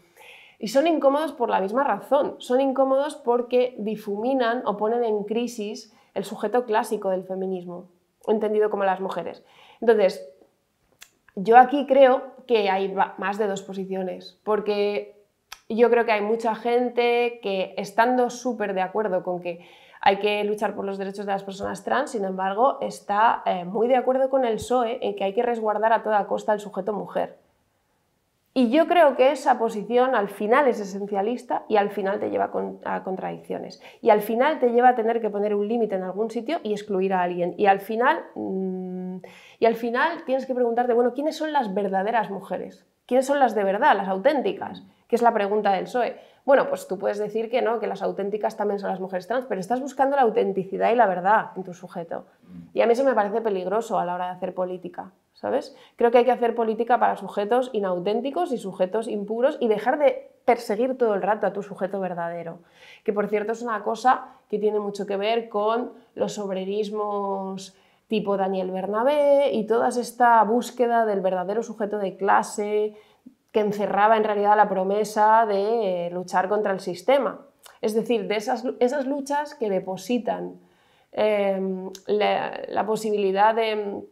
Y son incómodos por la misma razón, son incómodos porque difuminan o ponen en crisis el sujeto clásico del feminismo, entendido como las mujeres. Entonces, yo aquí creo que hay más de dos posiciones, porque yo creo que hay mucha gente que estando súper de acuerdo con que hay que luchar por los derechos de las personas trans, sin embargo, está eh, muy de acuerdo con el SOE en que hay que resguardar a toda costa al sujeto mujer. Y yo creo que esa posición al final es esencialista y al final te lleva a contradicciones. Y al final te lleva a tener que poner un límite en algún sitio y excluir a alguien. Y al final, mm, y al final tienes que preguntarte, bueno, ¿quiénes son las verdaderas mujeres? ¿Quiénes son las de verdad, las auténticas? Que es la pregunta del SOE? Bueno, pues tú puedes decir que no, que las auténticas también son las mujeres trans, pero estás buscando la autenticidad y la verdad en tu sujeto. Mm. Y a mí eso me parece peligroso a la hora de hacer política, ¿sabes? Creo que hay que hacer política para sujetos inauténticos y sujetos impuros y dejar de perseguir todo el rato a tu sujeto verdadero. Que por cierto es una cosa que tiene mucho que ver con los obrerismos tipo Daniel Bernabé y toda esta búsqueda del verdadero sujeto de clase, que encerraba en realidad la promesa de eh, luchar contra el sistema. Es decir, de esas, esas luchas que depositan em, la, posibilidad de,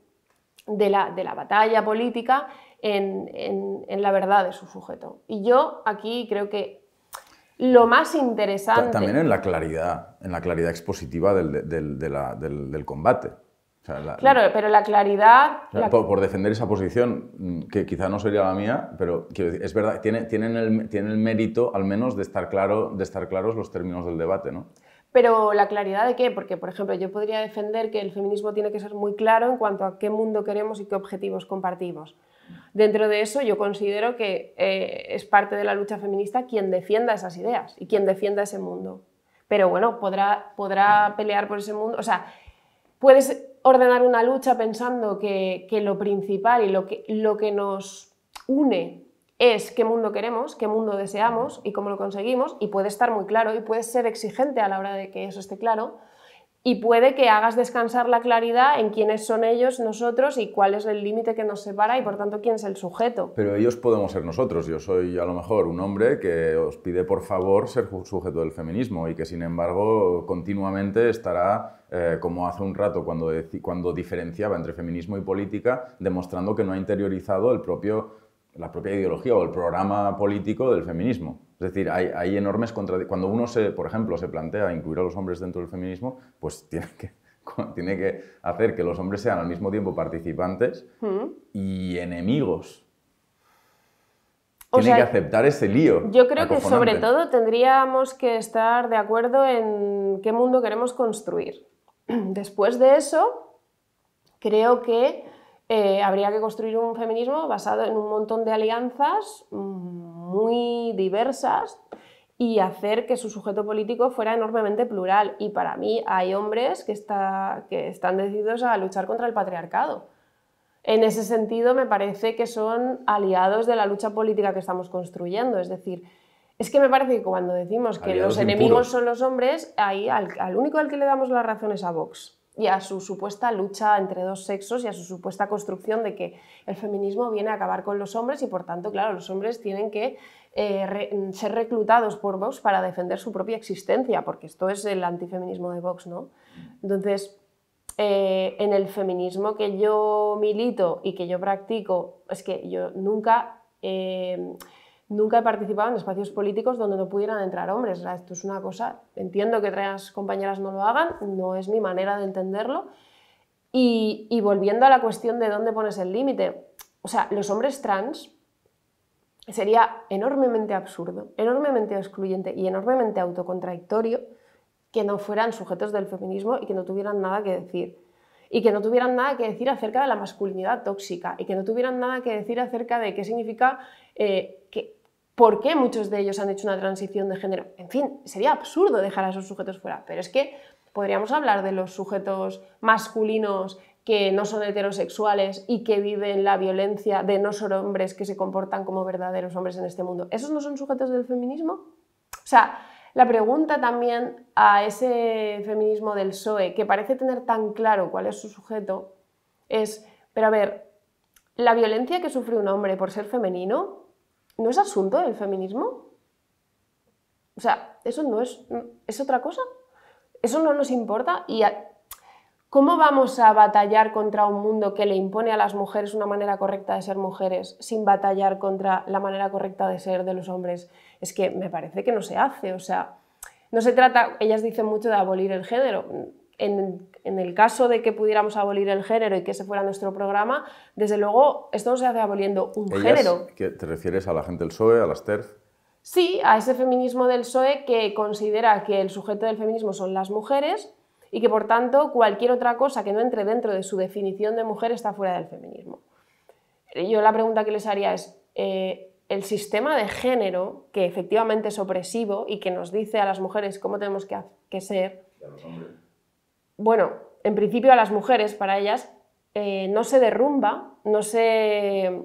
la, batalla política en, la verdad de su sujeto. Y yo aquí creo que lo más interesante. También en la claridad, en la claridad expositiva del combate claro, pero la claridad... Por, defender esa posición, mm, que quizá no sería la mía, pero es verdad, tiene, el, el mérito al menos de estar, claro, de estar claros los términos del debate, ¿no? Pero la claridad de qué? Porque, por ejemplo, yo podría defender que el feminismo tiene que ser muy claro en cuanto a qué mundo queremos y qué objetivos compartimos. Dentro de eso, yo considero que eh, es parte de la lucha feminista quien defienda esas ideas y quien defienda ese mundo. Pero bueno, podrá, podrá pelear por ese mundo. O sea, puedes ordenar una lucha pensando que, lo principal y lo que, lo que nos une es qué mundo queremos, qué mundo deseamos y cómo lo conseguimos, y puede estar muy claro y puede ser exigente a la hora de que eso esté claro, y puede que hagas descansar la claridad en quiénes son ellos, nosotros y cuál es el límite que nos separa y por tanto quién es el sujeto. Pero ellos podemos ser nosotros. Yo soy a lo mejor un hombre que os pide por favor ser sujeto del feminismo y que sin embargo continuamente estará, eh, como hace un rato cuando, cuando diferenciaba entre feminismo y política, demostrando que no ha interiorizado el propio, la propia ideología o el programa político del feminismo. Es decir, hay, enormes contradicciones. Cuando uno, se, por ejemplo, se plantea incluir a los hombres dentro del feminismo, pues tiene que, tiene que hacer que los hombres sean al mismo tiempo participantes hmm. y enemigos. tiene que aceptar ese lío. Yo creo que sobre todo tendríamos que estar de acuerdo en qué mundo queremos construir. Después de eso, creo que eh, habría que construir un feminismo basado en un montón de alianzas. Mm, muy diversas y hacer que su sujeto político fuera enormemente plural. Y para mí hay hombres que, están decididos a luchar contra el patriarcado. En ese sentido, me parece que son aliados de la lucha política que estamos construyendo. Es decir, es que me parece que cuando decimos que los enemigos son los hombres, al, al único al que le damos la razón es a Vox y a su supuesta lucha entre dos sexos y a su supuesta construcción de que el feminismo viene a acabar con los hombres y por tanto, claro, los hombres tienen que eh, ser reclutados por Vox para defender su propia existencia, porque esto es el antifeminismo de Vox, ¿no? Entonces, eh, en el feminismo que yo milito y que yo practico, es que yo nunca... Eh, nunca he participado en espacios políticos donde no pudieran entrar hombres. esto es una cosa, entiendo que otras compañeras no lo hagan, no es mi manera de entenderlo. Y, volviendo a la cuestión de dónde pones el límite, o sea, los hombres trans sería enormemente absurdo, enormemente excluyente y enormemente autocontradictorio que no fueran sujetos del feminismo y que no tuvieran nada que decir. Y que no tuvieran nada que decir acerca de la masculinidad tóxica y que no tuvieran nada que decir acerca de qué significa eh, que, por qué muchos de ellos han hecho una transición de género. En fin, sería absurdo dejar a esos sujetos fuera, pero es que podríamos hablar de los sujetos masculinos que no son heterosexuales y que viven la violencia de no ser hombres que se comportan como verdaderos hombres en este mundo. ¿Esos no son sujetos del feminismo? O sea, la pregunta también a ese feminismo del PSOE, que parece tener tan claro cuál es su sujeto, es, pero a ver, ¿la violencia que sufre un hombre por ser femenino ¿No es asunto del feminismo? O sea, eso no es. ¿Es otra cosa? Eso no nos importa. ¿Y cómo vamos a batallar contra un mundo que le impone a las mujeres una manera correcta de ser mujeres sin batallar contra la manera correcta de ser de los hombres? Es que me parece que no se hace. O sea, no se trata. Ellas dicen mucho de abolir el género en, el caso de que pudiéramos abolir el género y que ese fuera nuestro programa, desde luego esto no se hace aboliendo un género. ¿Te refieres a la gente del SOE, a las TERF? Sí, a ese feminismo del PSOE que considera que el sujeto del feminismo son las mujeres y que por tanto cualquier otra cosa que no entre dentro de su definición de mujer está fuera del feminismo. Yo la pregunta que les haría es, eh, el sistema de género, que efectivamente es opresivo y que nos dice a las mujeres cómo tenemos que, ser, bueno, en principio a las mujeres, para ellas, eh, no se derrumba, no se,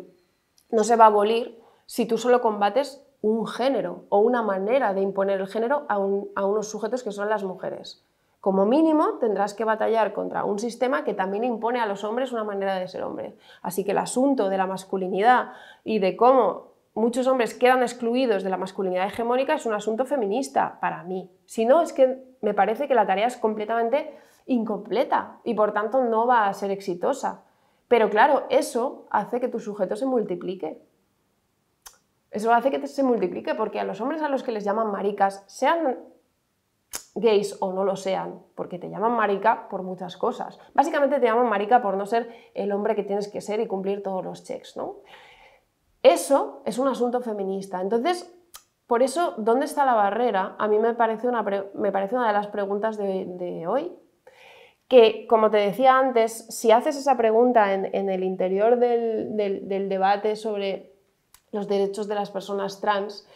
va a abolir si tú solo combates un género o una manera de imponer el género a, a unos sujetos que son las mujeres. Como mínimo tendrás que batallar contra un sistema que también impone a los hombres una manera de ser hombre. Así que el asunto de la masculinidad y de cómo muchos hombres quedan excluidos de la masculinidad hegemónica es un asunto feminista para mí. Si no, es que me parece que la tarea es completamente incompleta y por tanto no va a ser exitosa. Pero claro, eso hace que tu sujeto se multiplique. Eso hace que se multiplique porque a los hombres a los que les llaman maricas, sean gays o no lo sean, porque te llaman marica por muchas cosas. Básicamente te llaman marica por no ser el hombre que tienes que ser y cumplir todos los checks, ¿no? Eso es un asunto feminista. Entonces, por eso, ¿dónde está la barrera? A mí me parece una, me parece una de las preguntas de hoy que, como te decía antes, si haces esa pregunta en, el interior del, debate sobre los derechos de las personas trans,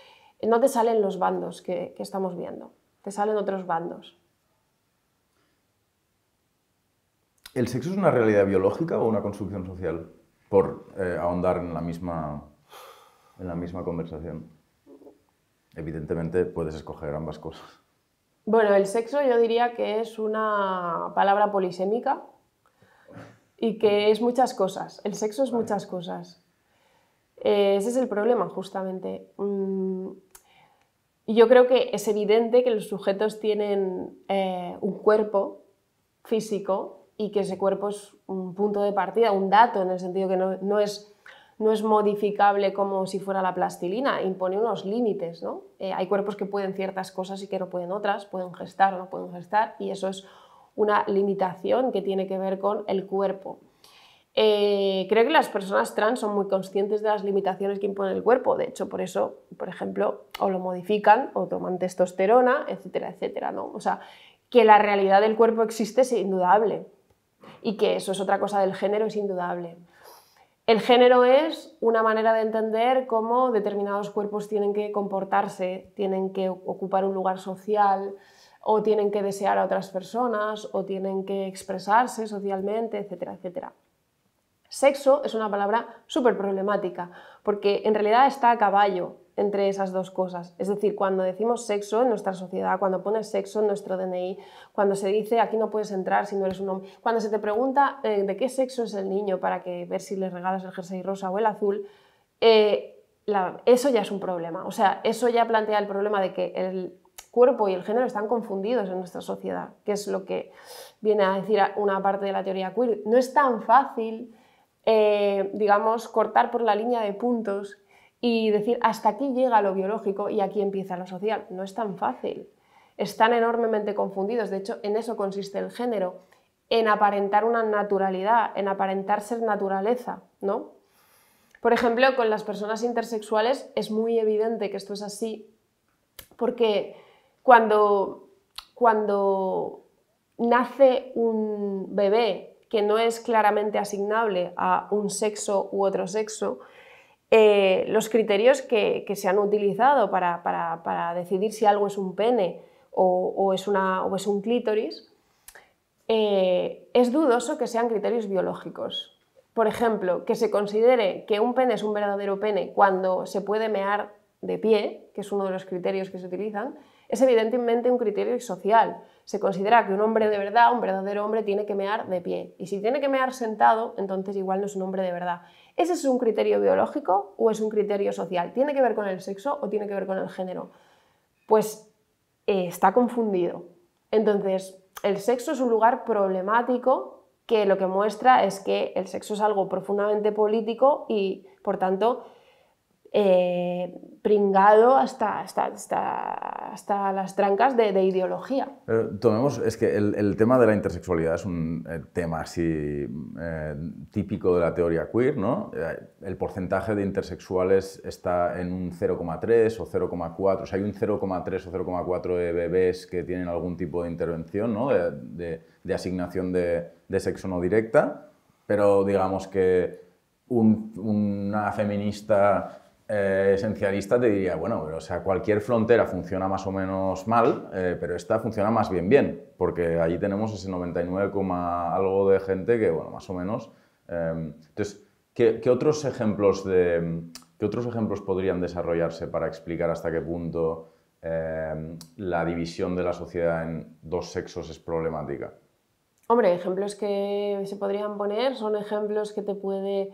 no te salen los bandos que, estamos viendo, te salen otros bandos. ¿El sexo es una realidad biológica o una construcción social? Por eh, ahondar en la, misma, en la misma conversación. Evidentemente puedes escoger ambas cosas. Bueno, el sexo yo diría que es una palabra polisémica y que es muchas cosas. El sexo es muchas cosas. Eh, ese es el problema, justamente. Mm, yo creo que es evidente que los sujetos tienen eh, un cuerpo físico y que ese cuerpo es un punto de partida, un dato, en el sentido que no es no es modificable como si fuera la plastilina, impone unos límites, eh, hay cuerpos que pueden ciertas cosas y que no pueden otras, pueden gestar o no pueden gestar, y eso es una limitación que tiene que ver con el cuerpo. Eh, creo que las personas trans son muy conscientes de las limitaciones que impone el cuerpo, de hecho, por eso, por ejemplo, o lo modifican o toman testosterona, etcétera, etcétera, ¿no? O sea, que la realidad del cuerpo existe es indudable y que eso es otra cosa del género es indudable. El género es una manera de entender cómo determinados cuerpos tienen que comportarse, tienen que ocupar un lugar social o tienen que desear a otras personas o tienen que expresarse socialmente, etcétera, etcétera. Sexo es una palabra súper problemática porque en realidad está a caballo entre esas dos cosas. Es decir, cuando decimos sexo en nuestra sociedad, cuando pones sexo en nuestro DNI, cuando se dice aquí no puedes entrar si no eres un hombre, cuando se te pregunta eh, de qué sexo es el niño para que ver si le regalas el jersey rosa o el azul, eh, eso ya es un problema. O sea, eso ya plantea el problema de que el cuerpo y el género están confundidos en nuestra sociedad, que es lo que viene a decir una parte de la teoría queer. No es tan fácil, eh, digamos, cortar por la línea de puntos y decir hasta aquí llega lo biológico y aquí empieza lo social. No es tan fácil. Están enormemente confundidos. De hecho, en eso consiste el género, en aparentar una naturalidad, en aparentar ser naturaleza, ¿no? Por ejemplo, con las personas intersexuales es muy evidente que esto es así, porque cuando, cuando nace un bebé que no es claramente asignable a un sexo u otro sexo, eh, los criterios que, se han utilizado para, decidir si algo es un pene o, es, un clítoris, eh, es dudoso que sean criterios biológicos. Por ejemplo, que se considere que un pene es un verdadero pene cuando se puede mear de pie, que es uno de los criterios que se utilizan, es evidentemente un criterio social. Se considera que un hombre de verdad, un verdadero hombre, tiene que mear de pie. Y si tiene que mear sentado, entonces igual no es un hombre de verdad. ¿Ese es un criterio biológico o es un criterio social? ¿Tiene que ver con el sexo o tiene que ver con el género? Pues eh, está confundido. Entonces, el sexo es un lugar problemático que lo que muestra es que el sexo es algo profundamente político y, por tanto, eh, pringado hasta, hasta, las trancas de, ideología. tomemos, es que el, tema de la intersexualidad es un eh, tema así eh, típico de la teoría queer, ¿no? El porcentaje de intersexuales está en un 0,3 o 0,4, o sea, hay un 0,3 o 0,4 de bebés que tienen algún tipo de intervención, ¿no? De, asignación de, sexo no directa, pero digamos que una feminista eh, esencialista te diría, bueno, o sea, cualquier frontera funciona más o menos mal, eh, pero esta funciona más bien bien, porque allí tenemos ese 99, algo de gente que, bueno, más o menos... Em, entonces, otros ejemplos de, ¿qué otros ejemplos podrían desarrollarse para explicar hasta qué punto em, la división de la sociedad en dos sexos es problemática? Hombre, ejemplos que se podrían poner son ejemplos que te puede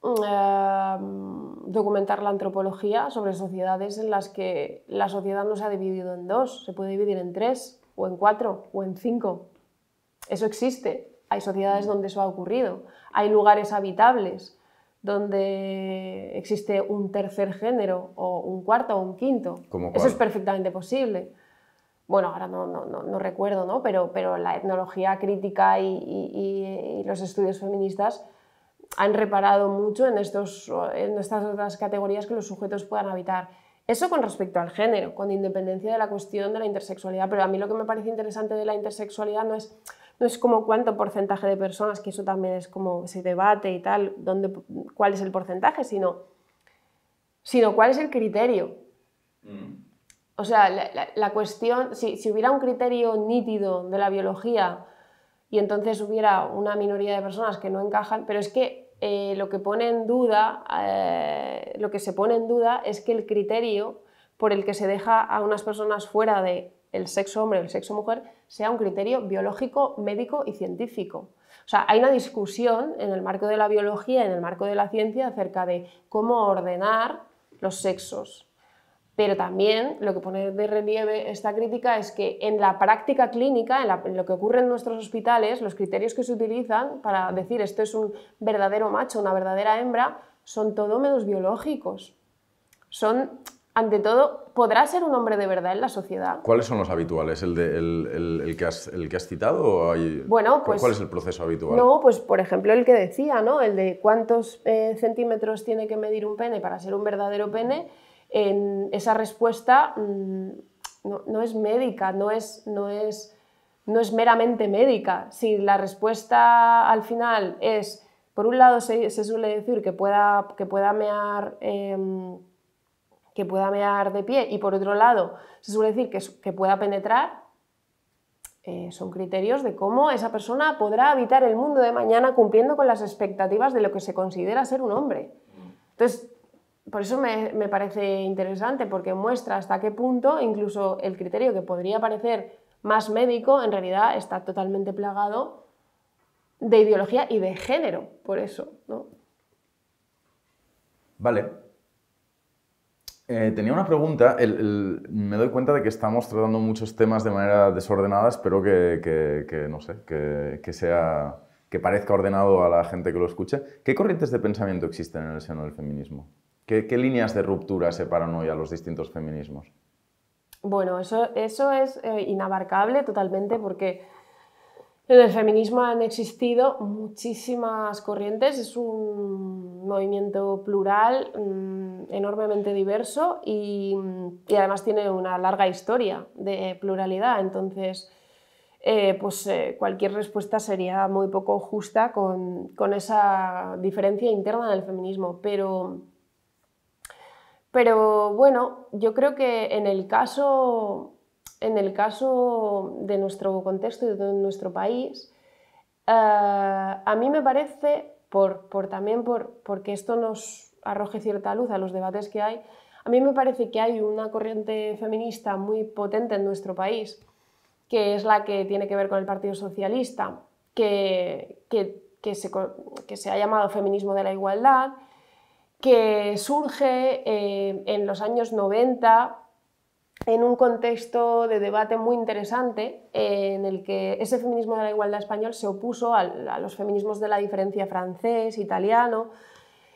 Mm, em, documentar la antropología sobre sociedades en las que la sociedad no se ha dividido en dos, se puede dividir en tres, o en cuatro, o en cinco. Eso existe. Hay sociedades mm. donde eso ha ocurrido. Hay lugares habitables donde existe un tercer género, o un cuarto, o un quinto. Eso es perfectamente posible bueno, ahora no, no, no recuerdo, Pero, la etnología crítica y, los estudios feministas han reparado mucho en, estos, en estas otras categorías que los sujetos puedan habitar. Eso con respecto al género, con independencia de la cuestión de la intersexualidad, pero a mí lo que me parece interesante de la intersexualidad no es, no es como cuánto porcentaje de personas, que eso también es como se debate y tal, dónde, cuál es el porcentaje, sino, sino cuál es el criterio. Mm. O sea, la, cuestión, si, hubiera un criterio nítido de la biología y entonces hubiera una minoría de personas que no encajan, pero es que eh, lo que eh, lo que se pone en duda es que el criterio por el que se deja a unas personas fuera de el sexo hombre o el sexo mujer sea un criterio biológico, médico y científico. O sea, hay una discusión en el marco de la biología, en el marco de la ciencia, acerca de cómo ordenar los sexos. Pero también lo que pone de relieve esta crítica es que en la práctica clínica, en, lo que ocurre en nuestros hospitales, los criterios que se utilizan para decir esto es un verdadero macho, una verdadera hembra, son todo menos biológicos. Son, ante todo, ¿podrá ser un hombre de verdad en la sociedad? ¿Cuáles son los habituales? ¿El, el, que, has, citado? O Bueno, pues, ¿Cuál es el proceso habitual? No, pues por ejemplo el que decía, ¿no? El de cuántos eh, centímetros tiene que medir un pene para ser un verdadero pene esa respuesta mm, no, es médica, no es, no, es, no es meramente médica. Si la respuesta al final es, por un lado se, suele decir que pueda, que pueda mear... Em, que pueda mear de pie y por otro lado se suele decir que, que pueda penetrar, eh, son criterios de cómo esa persona podrá habitar el mundo de mañana cumpliendo con las expectativas de lo que se considera ser un hombre. Mm. Entonces, por eso me, parece interesante, porque muestra hasta qué punto incluso el criterio que podría parecer más médico en realidad está totalmente plagado de ideología y de género, por eso. ¿no? Vale. Eh, tenía una pregunta. me doy cuenta de que estamos tratando muchos temas de manera desordenada. Espero que, no sé, que parezca ordenado a la gente que lo escuche. ¿Qué corrientes de pensamiento existen en el seno del feminismo? ¿Qué, líneas de ruptura separan hoy a los distintos feminismos? Bueno, eso, eso es eh, inabarcable totalmente porque en el feminismo han existido muchísimas corrientes, es un movimiento plural mm, enormemente diverso y, además tiene una larga historia de pluralidad, entonces eh, pues eh, cualquier respuesta sería muy poco justa con, con esa diferencia interna del feminismo, pero pero bueno, yo creo que en el caso, en el caso de nuestro contexto y de nuestro país, eh, a mí me parece, por, también porque esto nos arroje cierta luz a los debates que hay, a mí me parece que hay una corriente feminista muy potente en nuestro país, que es la que tiene que ver con el Partido Socialista, que se ha llamado feminismo de la igualdad que surge eh, en los años 90 en un contexto de debate muy interesante eh, en el que ese feminismo de la igualdad español se opuso a, los feminismos de la diferencia francés, italiano,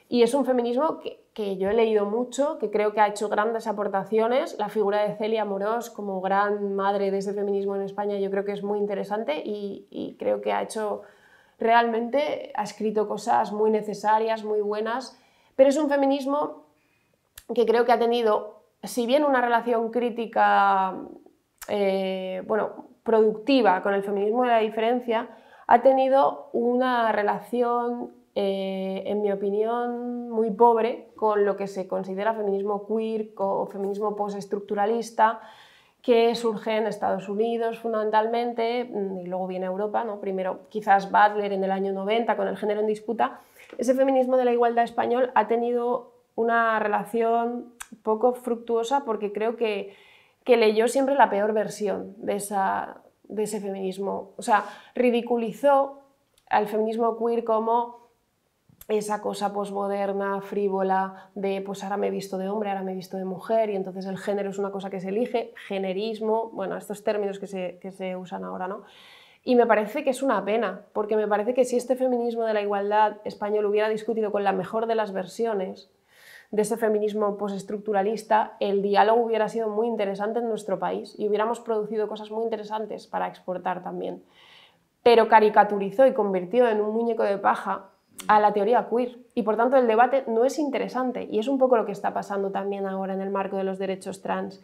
y es un feminismo que, yo he leído mucho, que creo que ha hecho grandes aportaciones. La figura de Celia Morós como gran madre de ese feminismo en España yo creo que es muy interesante y creo que ha hecho realmente, ha escrito cosas muy necesarias, muy buenas pero es un feminismo que creo que ha tenido, si bien una relación crítica, eh, bueno, productiva con el feminismo de la diferencia, ha tenido una relación, eh, en mi opinión, muy pobre con lo que se considera feminismo queer o feminismo postestructuralista que surge en Estados Unidos fundamentalmente, mm, y luego viene Europa, ¿no? primero quizás Butler en el año 90 con el género en disputa, ese feminismo de la igualdad español ha tenido una relación poco fructuosa porque creo que, leyó siempre la peor versión de, ese feminismo. O sea, ridiculizó al feminismo queer como esa cosa posmoderna, frívola, de pues ahora me he visto de hombre, ahora me he visto de mujer, y entonces el género es una cosa que se elige, generismo, bueno, estos términos que se usan ahora, ¿no? Y me parece que es una pena, porque me parece que si este feminismo de la igualdad español hubiera discutido con la mejor de las versiones de ese feminismo postestructuralista, el diálogo hubiera sido muy interesante en nuestro país y hubiéramos producido cosas muy interesantes para exportar también. Pero caricaturizó y convirtió en un muñeco de paja a la teoría queer y por tanto el debate no es interesante y es un poco lo que está pasando también ahora en el marco de los derechos trans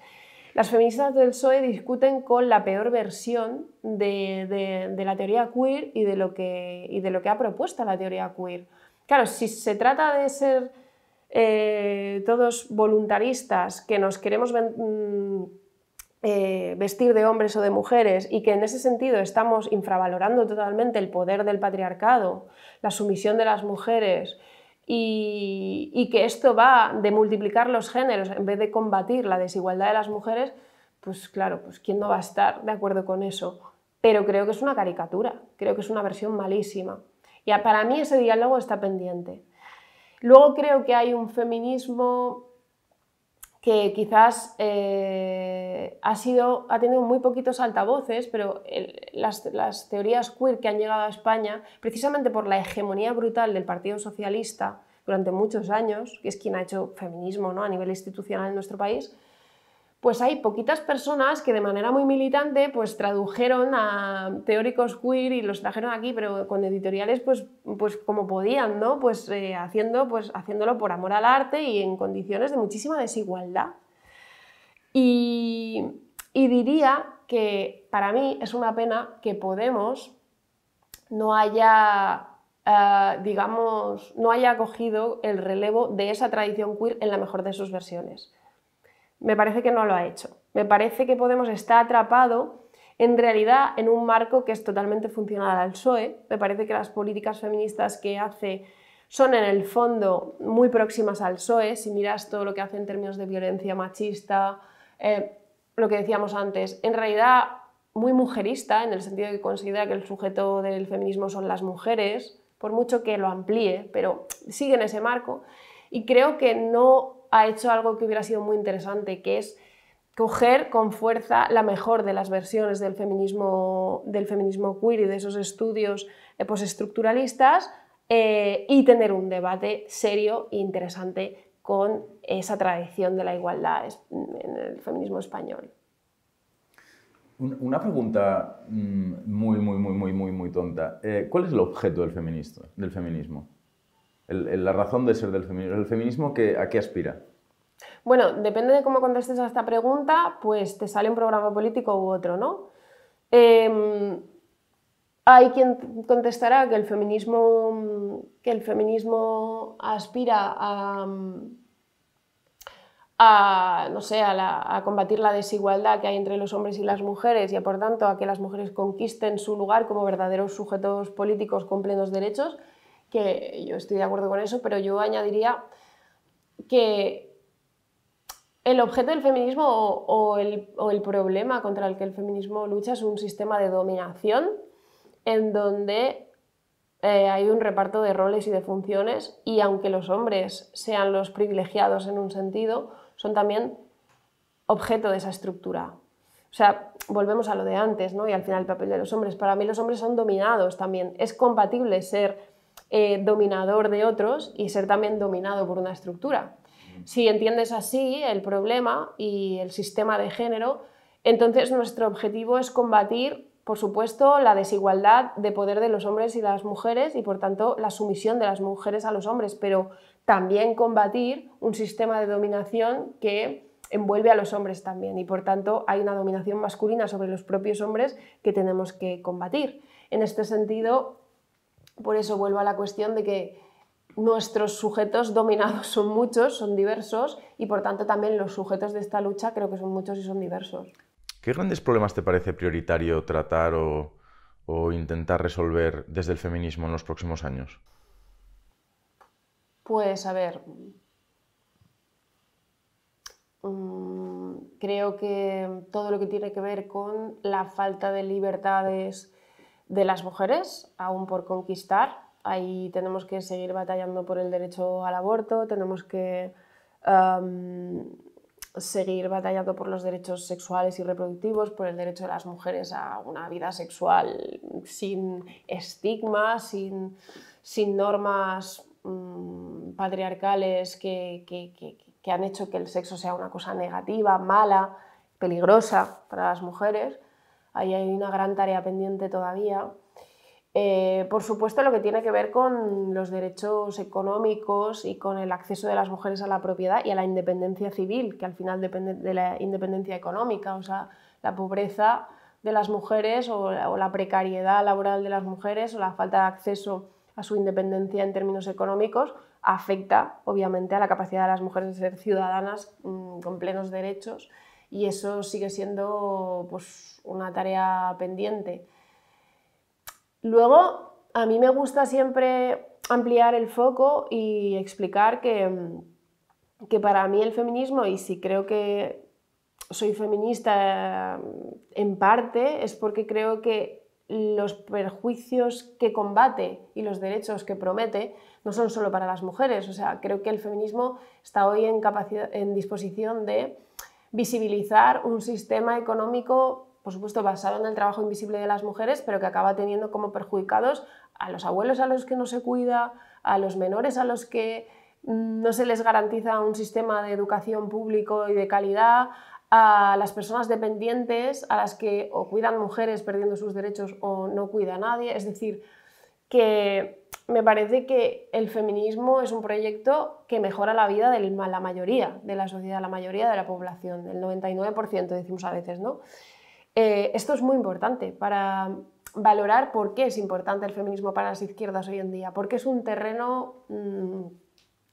las feministas del PSOE discuten con la peor versión de, la teoría queer y de, lo que, de lo que ha propuesto la teoría queer. Claro, si se trata de ser eh, todos voluntaristas, que nos queremos mm, eh, vestir de hombres o de mujeres y que en ese sentido estamos infravalorando totalmente el poder del patriarcado, la sumisión de las mujeres, y, que esto va de multiplicar los géneros en vez de combatir la desigualdad de las mujeres, pues claro, pues ¿quién no va a estar de acuerdo con eso? Pero creo que es una caricatura, creo que es una versión malísima. Y para mí ese diálogo está pendiente. Luego creo que hay un feminismo que quizás eh, ha, ha tenido muy poquitos altavoces, pero las, teorías queer que han llegado a España, precisamente por la hegemonía brutal del Partido Socialista durante muchos años, que es quien ha hecho feminismo ¿no? a nivel institucional en nuestro país, pues hay poquitas personas que de manera muy militante pues tradujeron a teóricos queer y los trajeron aquí, pero con editoriales pues, pues como podían, ¿no? Pues, eh, haciendo, pues haciéndolo por amor al arte y en condiciones de muchísima desigualdad. Y, diría que para mí es una pena que Podemos no haya, eh, digamos, no haya cogido el relevo de esa tradición queer en la mejor de sus versiones me parece que no lo ha hecho. Me parece que Podemos está atrapado en realidad en un marco que es totalmente funcional al PSOE. Me parece que las políticas feministas que hace son en el fondo muy próximas al PSOE. Si miras todo lo que hace en términos de violencia machista, eh, lo que decíamos antes, en realidad muy mujerista, en el sentido de que considera que el sujeto del feminismo son las mujeres, por mucho que lo amplíe, pero sigue en ese marco. Y creo que no ha hecho algo que hubiera sido muy interesante, que es coger con fuerza la mejor de las versiones del feminismo, queer y de esos estudios eh, postestructuralistas pues, eh, y tener un debate serio e interesante con esa tradición de la igualdad en el feminismo español. Una pregunta mm, muy, muy, muy, muy, muy, muy tonta. Eh, ¿Cuál es el objeto del feminismo? la razón de ser del feminismo. que, a qué aspira? Bueno, depende de cómo contestes a esta pregunta, pues te sale un programa político u otro, ¿no? Em, hay quien contestará que el feminismo, que el feminismo aspira a, no a, combatir la desigualdad que hay entre los hombres y las mujeres y, por tanto, a que las mujeres conquisten su lugar como verdaderos sujetos políticos con plenos derechos que yo estoy de acuerdo con eso, pero yo añadiría que el objeto del feminismo o, el, problema contra el que el feminismo lucha es un sistema de dominación en donde eh, hay un reparto de roles y de funciones y aunque los hombres sean los privilegiados en un sentido, son también objeto de esa estructura. O sea, volvemos a lo de antes, ¿no? Y al final el papel de los hombres. Para mí los hombres son dominados también. Es compatible ser eh, dominador de otros y ser también dominado por una estructura. Mm. Si entiendes así el problema y el sistema de género, entonces nuestro objetivo es combatir, por supuesto, la desigualdad de poder de los hombres y las mujeres y, por tanto, la sumisión de las mujeres a los hombres, pero también combatir un sistema de dominación que envuelve a los hombres también y por tanto hay una dominación masculina sobre los propios hombres que tenemos que combatir. En este sentido, por eso vuelvo a la cuestión de que nuestros sujetos dominados son muchos, son diversos y por tanto también los sujetos de esta lucha creo que son muchos y son diversos. ¿Qué grandes problemas te parece prioritario tratar o, intentar resolver desde el feminismo en los próximos años? Pues a ver, mm, creo que todo lo que tiene que ver con la falta de libertades, de las mujeres aún por conquistar. Ahí tenemos que seguir batallando por el derecho al aborto, tenemos que em, seguir batallando por los derechos sexuales y reproductivos, por el derecho de las mujeres a una vida sexual sin estigma, sin, normas mm, patriarcales que, que han hecho que el sexo sea una cosa negativa, mala, peligrosa para las mujeres Ahí hay una gran tarea pendiente todavía. Eh, por supuesto, lo que tiene que ver con los derechos económicos y con el acceso de las mujeres a la propiedad y a la independencia civil, que al final depende de la independencia económica, o sea, la pobreza de las mujeres o, la precariedad laboral de las mujeres o la falta de acceso a su independencia en términos económicos afecta, obviamente, a la capacidad de las mujeres de ser ciudadanas mm, con plenos derechos y eso sigue siendo pues, una tarea pendiente. Luego, a mí me gusta siempre ampliar el foco y explicar que, que para mí el feminismo, y si creo que soy feminista eh, en parte, es porque creo que los perjuicios que combate y los derechos que promete no son solo para las mujeres. O sea, creo que el feminismo está hoy en, en disposición de visibilizar un sistema económico, por supuesto, basado en el trabajo invisible de las mujeres, pero que acaba teniendo como perjudicados a los abuelos a los que no se cuida, a los menores a los que mm, no se les garantiza un sistema de educación público y de calidad, a las personas dependientes a las que o cuidan mujeres perdiendo sus derechos o no cuida a nadie. Es decir, que me parece que el feminismo es un proyecto que mejora la vida de la mayoría de la sociedad, la mayoría de la población, el 99% decimos a veces, ¿no? Eh, esto es muy importante para valorar por qué es importante el feminismo para las izquierdas hoy en día, porque es un terreno mm,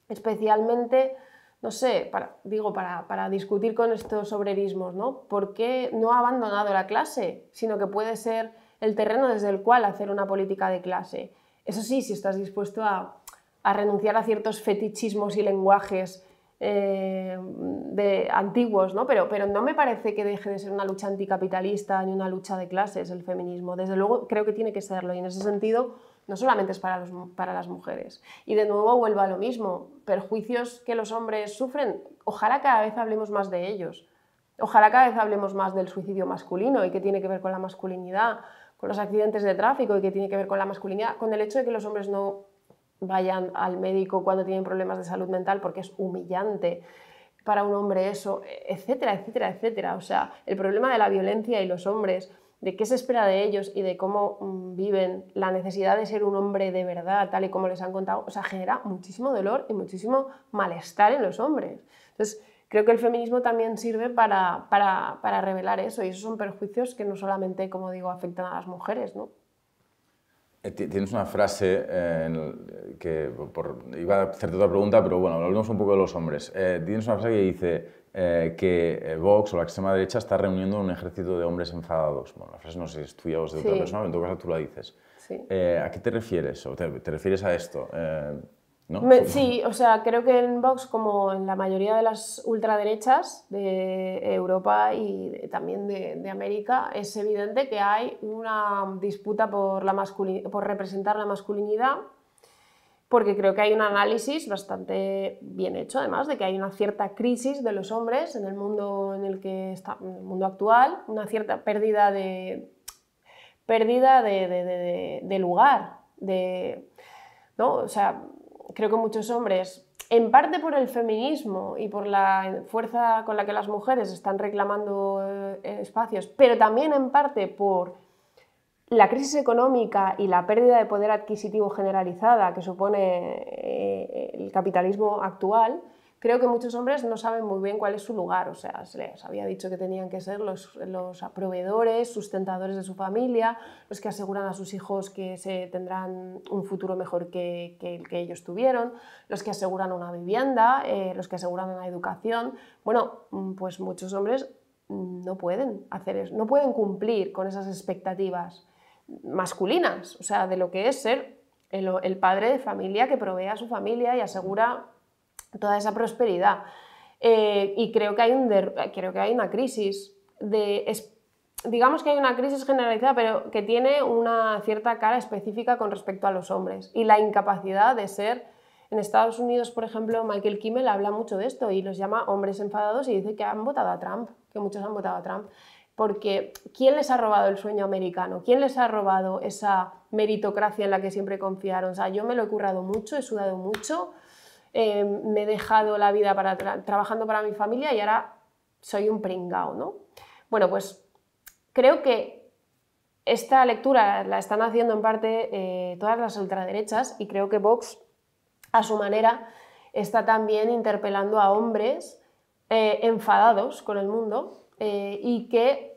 especialmente, no sé, para, digo, para, para, discutir con estos obrerismos, ¿no? Porque no ha abandonado la clase, sino que puede ser el terreno desde el cual hacer una política de clase eso sí, si estás dispuesto a, renunciar a ciertos fetichismos y lenguajes eh, de, antiguos, ¿no? Pero, no me parece que deje de ser una lucha anticapitalista ni una lucha de clases el feminismo. Desde luego creo que tiene que serlo y en ese sentido no solamente es para, para las mujeres. Y de nuevo vuelvo a lo mismo, perjuicios que los hombres sufren, ojalá cada vez hablemos más de ellos. Ojalá cada vez hablemos más del suicidio masculino y qué tiene que ver con la masculinidad, los accidentes de tráfico y que tiene que ver con la masculinidad, con el hecho de que los hombres no vayan al médico cuando tienen problemas de salud mental porque es humillante para un hombre eso, etcétera, etcétera, etcétera. O sea, el problema de la violencia y los hombres, de qué se espera de ellos y de cómo mm, viven la necesidad de ser un hombre de verdad, tal y como les han contado, o sea, genera muchísimo dolor y muchísimo malestar en los hombres. Entonces, creo que el feminismo también sirve para, para, para revelar eso y esos son perjuicios que no solamente, como digo, afectan a las mujeres, ¿no? Eh, tienes una frase eh, que iba a hacerte otra pregunta, pero bueno, hablemos un poco de los hombres. Eh, tienes una frase que dice que Vox o la extrema derecha está reuniendo un ejército de hombres enfadados. Bueno, la frase no sé si es tuya o es de otra persona, pero en todo caso tú la dices. Sí. ¿A qué te refieres? ¿O te, te refieres a esto? sí, o sea, creo que en Vox, como en la mayoría de las ultraderechas de Europa y también de, América, es evidente que hay una disputa por, la por representar la masculinidad, porque creo que hay un análisis bastante bien hecho, además, de que hay una cierta crisis de los hombres en el mundo en el que está, el mundo actual, una cierta pérdida de pérdida de, lugar, ¿no? O sea, creo que muchos hombres, en parte por el feminismo y por la fuerza con la que las mujeres están reclamando eh, espacios, pero también en parte por la crisis económica y la pérdida de poder adquisitivo generalizada que supone eh, el capitalismo actual, creo que muchos hombres no saben muy bien cuál es su lugar, o sea, se les había dicho que tenían que ser los, los proveedores, sustentadores de su familia, los que aseguran a sus hijos que se tendrán un futuro mejor que, el que ellos tuvieron, los que aseguran una vivienda, eh, los que aseguran una educación. Bueno, mm, pues muchos hombres mm, no pueden hacer eso, no pueden cumplir con esas expectativas masculinas, o sea, de lo que es ser el, el padre de familia que provee a su familia y asegura toda esa prosperidad. Eh, y creo que, hay que hay una crisis de... digamos que hay una crisis generalizada, pero que tiene una cierta cara específica con respecto a los hombres y la incapacidad de ser... En Estados Unidos, por ejemplo, Michael Kimmel habla mucho de esto y los llama hombres enfadados y dice que han votado a Trump, que muchos han votado a Trump porque ¿quién les ha robado el sueño americano? ¿Quién les ha robado esa meritocracia en la que siempre confiaron? O sea, yo me lo he currado mucho, he sudado mucho, Em, me he dejado la vida para trabajando para mi familia y ahora soy un pringao, ¿no? Bueno, pues creo que esta lectura la están haciendo en parte eh, todas las ultraderechas y creo que Vox, a su manera, está también interpelando a hombres eh, enfadados con el mundo eh, y que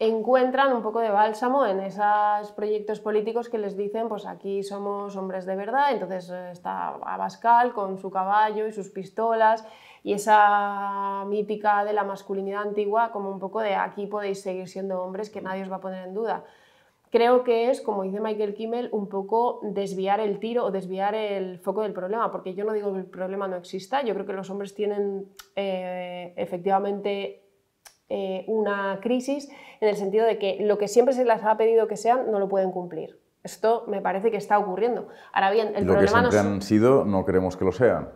encuentran un poco de bálsamo en esos proyectos políticos que les dicen, pues aquí somos hombres de verdad, entonces eh, está Abascal con su caballo y sus pistolas y esa mítica de la masculinidad antigua como un poco de aquí podéis seguir siendo hombres que nadie os va a poner en duda. Creo que es, como dice Michael Kimmel, un poco desviar el tiro o desviar el foco del problema, porque yo no digo que el problema no exista, yo creo que los hombres tienen eh, efectivamente eh, una crisis en el sentido de que lo que siempre se les ha pedido que sean no lo pueden cumplir. Esto me parece que está ocurriendo. Ahora bien, el problema que siempre han sido no queremos que lo sean.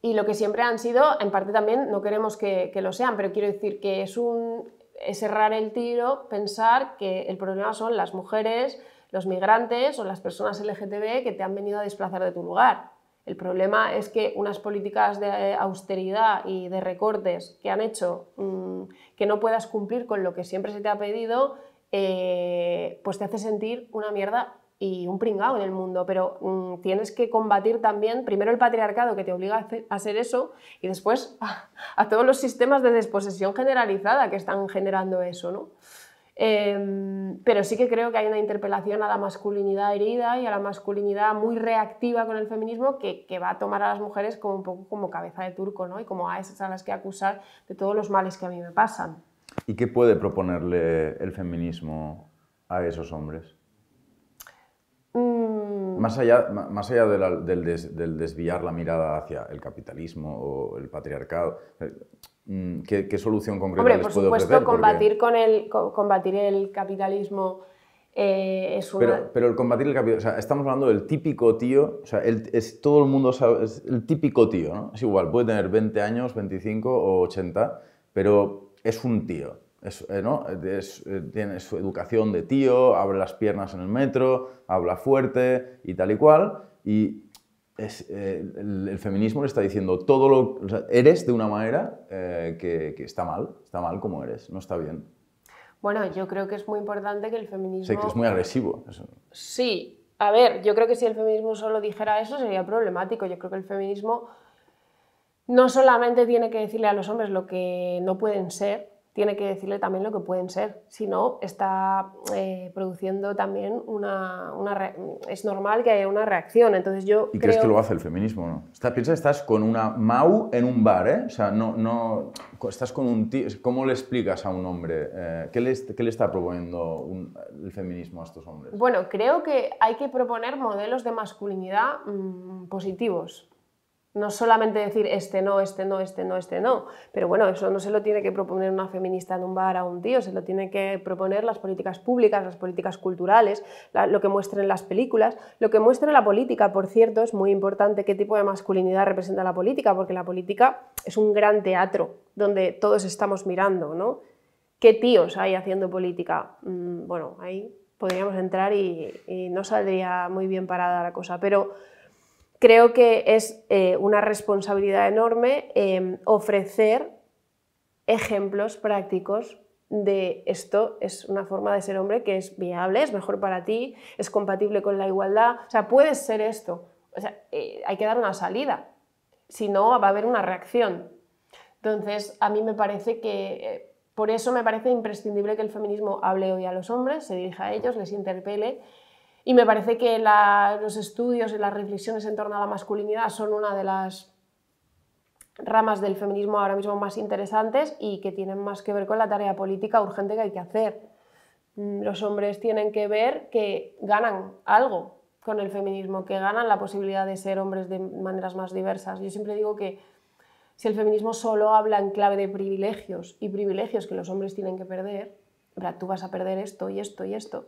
Y lo que siempre han sido, en parte también no queremos que, lo sean, pero quiero decir que es un es el tiro pensar que el problema son las mujeres, los migrantes o las personas LGTB que te han venido a desplazar de tu lugar. El problema es que unas políticas de austeridad y de recortes que han hecho mm, que no puedas cumplir con lo que siempre se te ha pedido, eh, pues te hace sentir una mierda y un pringao en el mundo, pero mm, tienes que combatir también primero el patriarcado que te obliga a hacer, eso y después a, a, todos los sistemas de desposesión generalizada que están generando eso, ¿no? Em, pero sí que creo que hay una interpelación a la masculinidad herida y a la masculinidad muy reactiva con el feminismo que, va a tomar a las mujeres como un poco como cabeza de turco, ¿no? Y como a esas a las que acusar de todos los males que a mí me pasan. ¿Y qué puede proponerle el feminismo a esos hombres? Mm. Más allá, más allá del, desviar la mirada hacia el capitalismo o el patriarcado, eh, Mm, ¿Qué, solución concreta Hombre, les por supuesto, combatir, con el, combatir el capitalismo eh, es una... Pero, el combatir el capitalismo, o sea, estamos hablando del típico tío, o sea, es, todo el mundo sabe, es el típico tío, ¿no? Es igual, puede tener 20 años, 25 o 80, pero es un tío. Eh, ¿no? Eh, tiene su educación de tío, abre las piernas en el metro, habla fuerte y tal y cual, y eh, el, feminismo le está diciendo todo lo... eres de una manera eh, que, está mal, está mal como eres, no está bien. Bueno, yo creo que es muy importante que el feminismo... Sí, que es muy agresivo. Sí, a ver, yo creo que si el feminismo solo dijera eso sería problemático. Yo creo que el feminismo no solamente tiene que decirle a los hombres lo que no pueden ser, tiene que decirle también lo que pueden ser. Si no, está eh, produciendo también una... es normal que haya una reacción. Entonces yo ¿Y crees que lo hace el feminismo? ¿no? Está, piensa estás con una Mau en un bar, ¿eh? O sea, no... no estás con un tío... ¿Cómo le explicas a un hombre? Eh, ¿qué, le, le, está proponiendo el feminismo a estos hombres? Bueno, creo que hay que proponer modelos de masculinidad mm, positivos. No solamente decir este no, este no, este no, este no. Pero bueno, eso no se lo tiene que proponer una feminista en un bar a un tío, se lo tiene que proponer las políticas públicas, las políticas culturales, lo que muestren las películas, lo que muestre la política, por cierto, es muy importante qué tipo de masculinidad representa la política, porque la política es un gran teatro donde todos estamos mirando, ¿no? ¿Qué tíos hay haciendo política? Mm, bueno, ahí podríamos entrar y, y no saldría muy bien parada la cosa, pero Creo que es eh, una responsabilidad enorme em, ofrecer ejemplos prácticos de esto es una forma de ser hombre que es viable, es mejor para ti, es compatible con la igualdad, o sea, puedes ser esto, sea, eh, hay que dar una salida, si no va a haber una reacción. Entonces, a mí me parece que, eh, por eso me parece imprescindible que el feminismo hable hoy a los hombres, se dirija a ellos, les interpele y me parece que los estudios y las reflexiones en torno a la masculinidad son una de las ramas del feminismo ahora mismo más interesantes y que tienen más que ver con la tarea política urgente que hay que hacer. Mm, los hombres tienen que ver que ganan algo con el feminismo, que ganan la posibilidad de ser hombres de maneras más diversas. Yo siempre digo que si el feminismo solo habla en clave de privilegios y privilegios que los hombres tienen que perder, tú vas a perder esto y esto y esto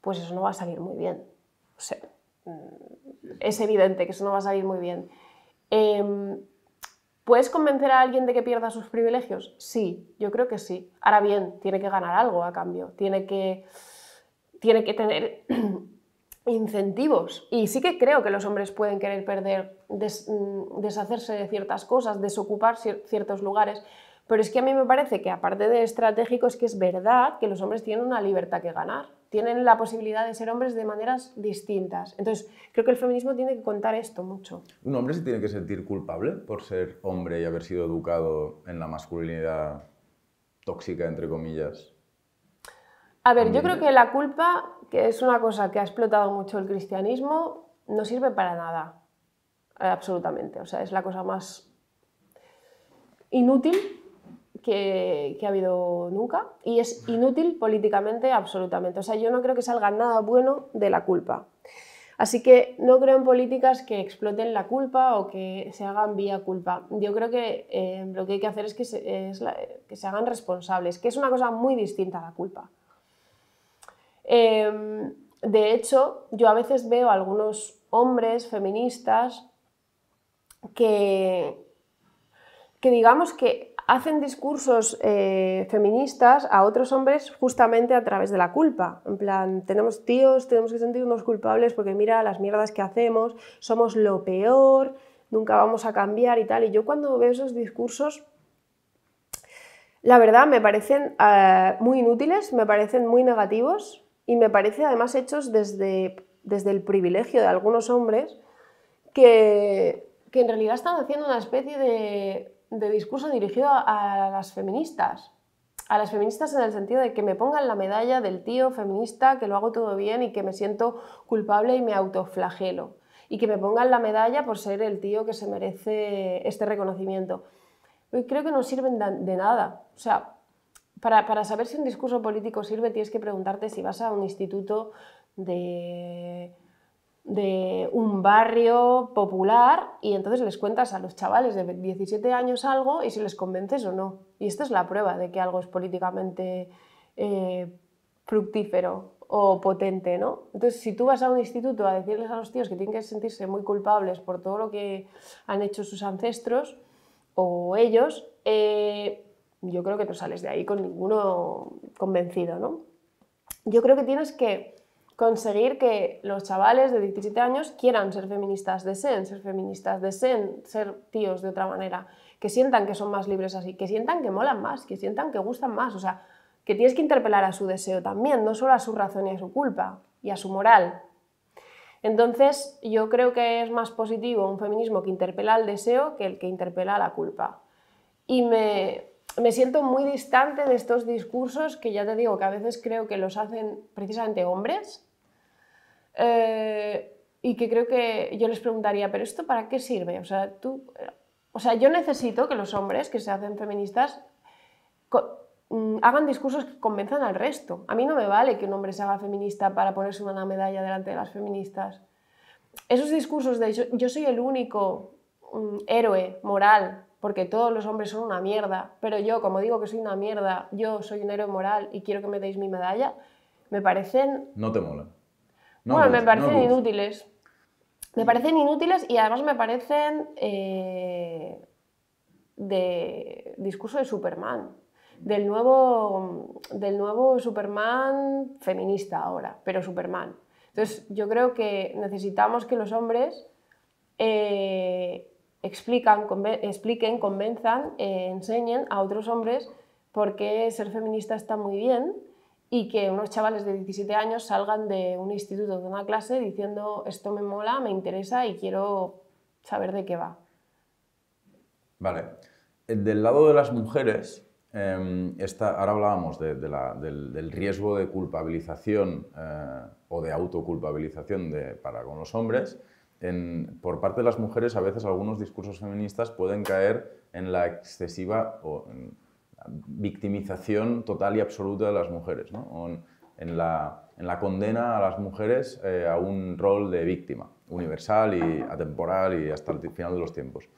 pues eso no va a salir muy bien. O sea, mm, es evidente que eso no va a salir muy bien. Em, ¿Puedes convencer a alguien de que pierda sus privilegios? Sí, yo creo que sí. Ahora bien, tiene que ganar algo a cambio, tiene que, tiene que tener incentivos. Y sí que creo que los hombres pueden querer perder, mm, deshacerse de ciertas cosas, desocupar ciertos lugares, pero es que a mí me parece que aparte de estratégico es que es verdad que los hombres tienen una libertad que ganar, tienen la posibilidad de ser hombres de maneras distintas. Entonces, creo que el feminismo tiene que contar esto mucho. ¿Un hombre se tiene que sentir culpable por ser hombre y haber sido educado en la masculinidad tóxica, entre comillas? A ver, yo creo que la culpa, que es una cosa que ha explotado mucho el cristianismo, no sirve para nada, eh, absolutamente. O sea, es la cosa más inútil que, ha habido nunca y es inútil políticamente absolutamente. O sea, yo no creo que salga nada bueno de la culpa. Así que no creo en políticas que exploten la culpa o que se hagan vía culpa. Yo creo que eh, lo que hay que hacer es, que se, hagan responsables, que es una cosa muy distinta a la culpa. Em, de hecho, yo a veces veo a algunos hombres feministas que digamos que hacen discursos eh, feministas a otros hombres justamente a través de la culpa. En plan, tenemos tíos, tenemos que sentirnos culpables porque mira las mierdas que hacemos, somos lo peor, nunca vamos a cambiar y tal. Y yo cuando veo esos discursos, la verdad me parecen eh, muy inútiles, me parecen muy negativos y me parece además hechos desde, desde el privilegio de algunos hombres que en realidad están haciendo una especie de de discurso dirigido a, las feministas. A las feministas en el sentido de que me pongan la medalla del tío feminista, que lo hago todo bien y que me siento culpable y me autoflagelo. Y que me pongan la medalla por ser el tío que se merece este reconocimiento. Y creo que no sirven de nada. O sea, para, para, saber si un discurso político sirve, tienes que preguntarte si vas a un instituto de de un barrio popular y entonces les cuentas a los chavales de 17 años algo y si les convences o no. Y esta es la prueba de que algo es políticamente eh, fructífero o potente, ¿no? Entonces, si tú vas a un instituto a decirles a los tíos que tienen que sentirse muy culpables por todo lo que han hecho sus ancestros o ellos, eh, yo creo que no sales de ahí con ninguno convencido, ¿no? Yo creo que tienes que conseguir que los chavales de 17 años quieran ser feministas, deseen ser feministas, deseen ser tíos de otra manera, que sientan que son más libres así, que sientan que molan más, que sientan que gustan más, o sea, que tienes que interpelar a su deseo también, no solo a su razón y a su culpa y a su moral. Entonces, yo creo que es más positivo un feminismo que interpela al deseo que el que interpela a la culpa. Y me, me siento muy distante de estos discursos que ya te digo que a veces creo que los hacen precisamente hombres eh, y que creo que yo les preguntaría, pero ¿esto para qué sirve? O sea, tú, eh, o sea, yo necesito que los hombres que se hacen feministas mm, hagan discursos que convenzan al resto. A mí no me vale que un hombre se haga feminista para ponerse una medalla delante de las feministas. Esos discursos de yo, soy el único mm, héroe moral, porque todos los hombres son una mierda, pero yo, como digo que soy una mierda, yo soy un héroe moral y quiero que me deis mi medalla, me parecen... No te mola bueno, me parecen inútiles. Me parecen inútiles y además me parecen eh, de discurso de Superman. Del nuevo, Superman feminista ahora, pero Superman. Entonces, yo creo que necesitamos que los hombres eh, expliquen, convenzan, eh, enseñen a otros hombres por qué ser feminista está muy bien y que unos chavales de 17 años salgan de un instituto, de una clase, diciendo esto me mola, me interesa y quiero saber de qué va. Vale. Eh, del lado de las mujeres, eh, ahora hablábamos de, del, del, riesgo de culpabilización eh, o de autoculpabilización de, para con los hombres. En, por parte de las mujeres, a veces algunos discursos feministas pueden caer en la excesiva o victimización total y absoluta de las mujeres, en, la, en, la, condena a las mujeres eh, a un rol de víctima, universal y atemporal y hasta el final de los tiempos.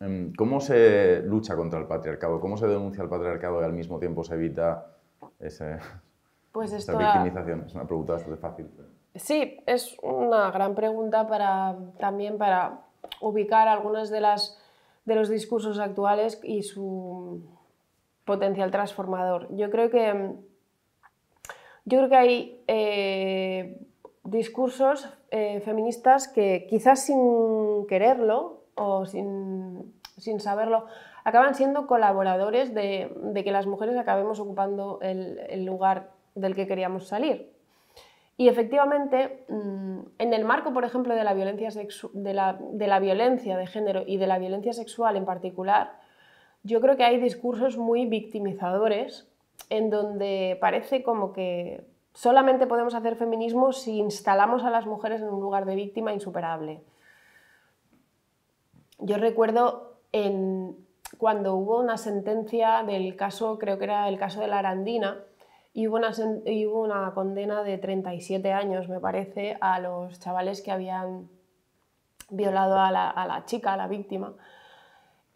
Em, ¿Cómo se lucha contra el patriarcado? ¿Cómo se denuncia el patriarcado y al mismo tiempo se evita pues esa victimización? Es una pregunta bastante fácil. Sí, es una gran pregunta para, también para ubicar algunos de, las, de los discursos actuales y su, potencial transformador. Yo creo que, mm, yo hay eh, discursos eh, feministas que quizás sin quererlo o sin, saberlo, acaban siendo colaboradores de, que las mujeres acabemos ocupando el, lugar del que queríamos salir. Y efectivamente, mm, en el marco, por ejemplo, de la, violencia de la violencia de género y de la violencia sexual en particular, yo creo que hay discursos muy victimizadores en donde parece como que solamente podemos hacer feminismo si instalamos a las mujeres en un lugar de víctima insuperable. Yo recuerdo cuando hubo una sentencia del caso, creo que era el caso de la Arandina, y hubo una, condena de 37 años, me parece, a los chavales que habían violado a la chica, a la víctima.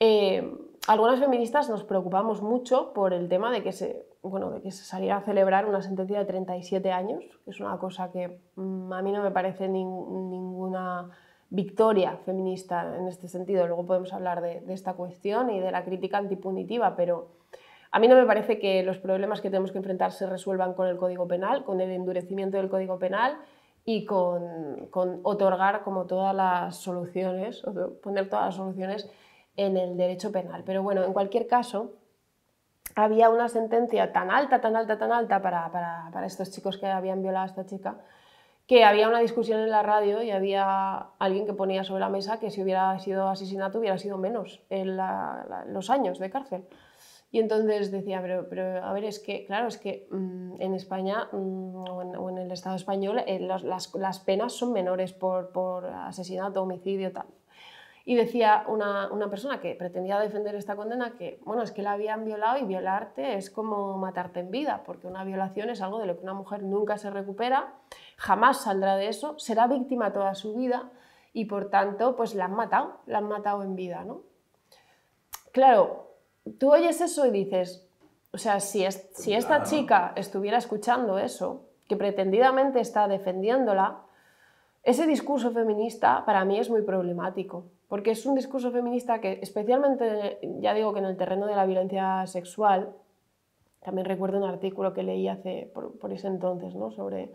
Eh, algunas feministas nos preocupamos mucho por el tema de que se, bueno, de que se saliera a celebrar una sentencia de 37 años, que es una cosa que mm, a mí no me parece ninguna victoria feminista en este sentido. Luego podemos hablar de, esta cuestión y de la crítica antipunitiva, pero a mí no me parece que los problemas que tenemos que enfrentar se resuelvan con el Código Penal, con el endurecimiento del Código Penal y con, con otorgar como todas las soluciones, poner todas las soluciones en el derecho penal. Pero bueno, en cualquier caso, había una sentencia tan alta, tan alta, tan alta para, para, para estos chicos que habían violado a esta chica, que había una discusión en la radio y había alguien que ponía sobre la mesa que si hubiera sido asesinato hubiera sido menos en los años de cárcel. Y entonces decía, pero, a ver, es que, claro, es que mm, en España mm, o, en, el Estado español eh, las, penas son menores por, por asesinato, homicidio, tal. Y decía una, persona que pretendía defender esta condena que, bueno, es que la habían violado y violarte es como matarte en vida, porque una violación es algo de lo que una mujer nunca se recupera, jamás saldrá de eso, será víctima toda su vida y por tanto, pues la han matado, la han matado en vida, ¿no? Claro, tú oyes eso y dices, o sea, si, si pues esta chica estuviera escuchando eso, que pretendidamente está defendiéndola, ese discurso feminista para mí es muy problemático porque es un discurso feminista que especialmente, ya digo que en el terreno de la violencia sexual, también recuerdo un artículo que leí hace, por, ese entonces, ¿no? sobre,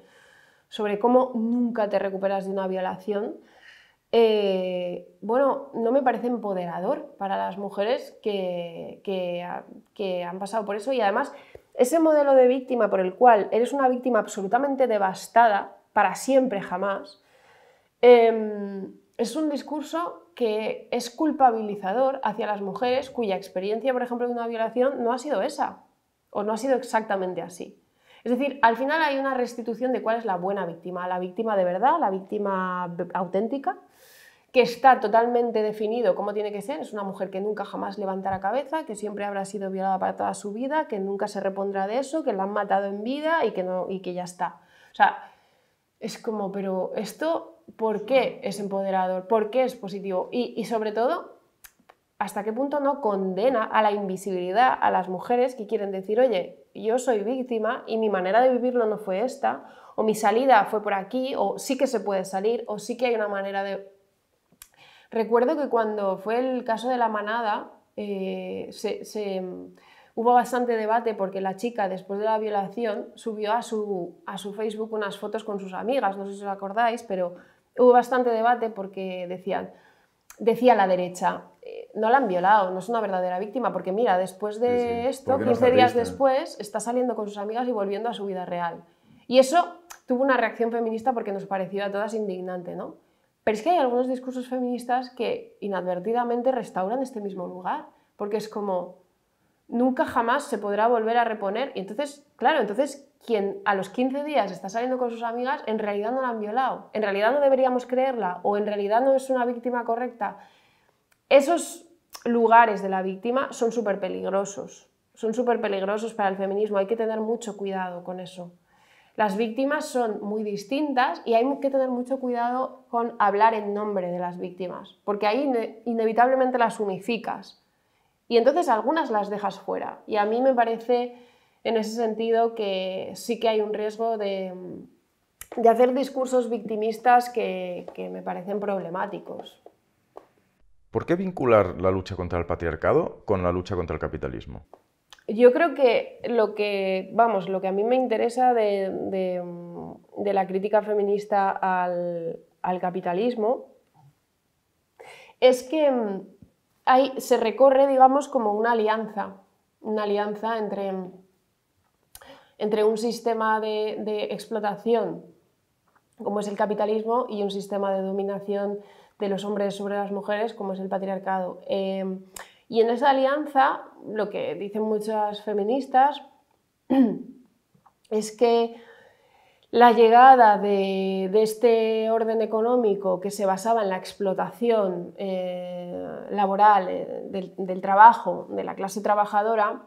sobre cómo nunca te recuperas de una violación. Eh, bueno, no me parece empoderador para las mujeres que, que, han pasado por eso y además ese modelo de víctima por el cual eres una víctima absolutamente devastada para siempre jamás, em, es un discurso que es culpabilizador hacia las mujeres cuya experiencia, por ejemplo, de una violación no ha sido esa o no ha sido exactamente así. Es decir, al final hay una restitución de cuál es la buena víctima, la víctima de verdad, la víctima auténtica, que está totalmente definido cómo tiene que ser. Es una mujer que nunca jamás levantará cabeza, que siempre habrá sido violada para toda su vida, que nunca se repondrá de eso, que la han matado en vida y que, no, y que ya está. O sea, es como, pero esto por qué es empoderador, por qué es positivo y, sobre todo hasta qué punto no condena a la invisibilidad a las mujeres que quieren decir, oye, yo soy víctima y mi manera de vivirlo no fue esta, o mi salida fue por aquí, o sí que se puede salir, o sí que hay una manera de... Recuerdo que cuando fue el caso de la manada, eh, se, hubo bastante debate porque la chica, después de la violación, subió a su, a su Facebook unas fotos con sus amigas, no sé si os acordáis, pero hubo bastante debate porque decían, decía la derecha, eh, no la han violado, no es una verdadera víctima, porque mira, después de esto, 15 días después, está saliendo con sus amigas y volviendo a su vida real. Y eso tuvo una reacción feminista porque nos pareció a todas indignante, ¿no? Pero es que hay algunos discursos feministas que inadvertidamente restauran este mismo lugar, porque es como, nunca jamás se podrá volver a reponer. Y entonces, claro, entonces quien a los 15 días está saliendo con sus amigas, en realidad no la han violado, en realidad no deberíamos creerla o en realidad no es una víctima correcta. Esos lugares de la víctima son súper peligrosos, son súper peligrosos para el feminismo, hay que tener mucho cuidado con eso. Las víctimas son muy distintas y hay que tener mucho cuidado con hablar en nombre de las víctimas, porque ahí inevitablemente las unificas y entonces algunas las dejas fuera. Y a mí me parece en ese sentido que sí que hay un riesgo de, hacer discursos victimistas que, me parecen problemáticos. ¿Por qué vincular la lucha contra el patriarcado con la lucha contra el capitalismo? Yo creo que lo que, vamos, lo que a mí me interesa de, la crítica feminista al capitalismo es que se recorre, digamos, como una alianza, una alianza entre, entre un sistema de, explotación, como es el capitalismo, y un sistema de dominación de los hombres sobre las mujeres, como es el patriarcado. Em, y en esa alianza, lo que dicen muchas feministas es que la llegada de, este orden económico que se basaba en la explotación eh, laboral eh, del, trabajo de la clase trabajadora,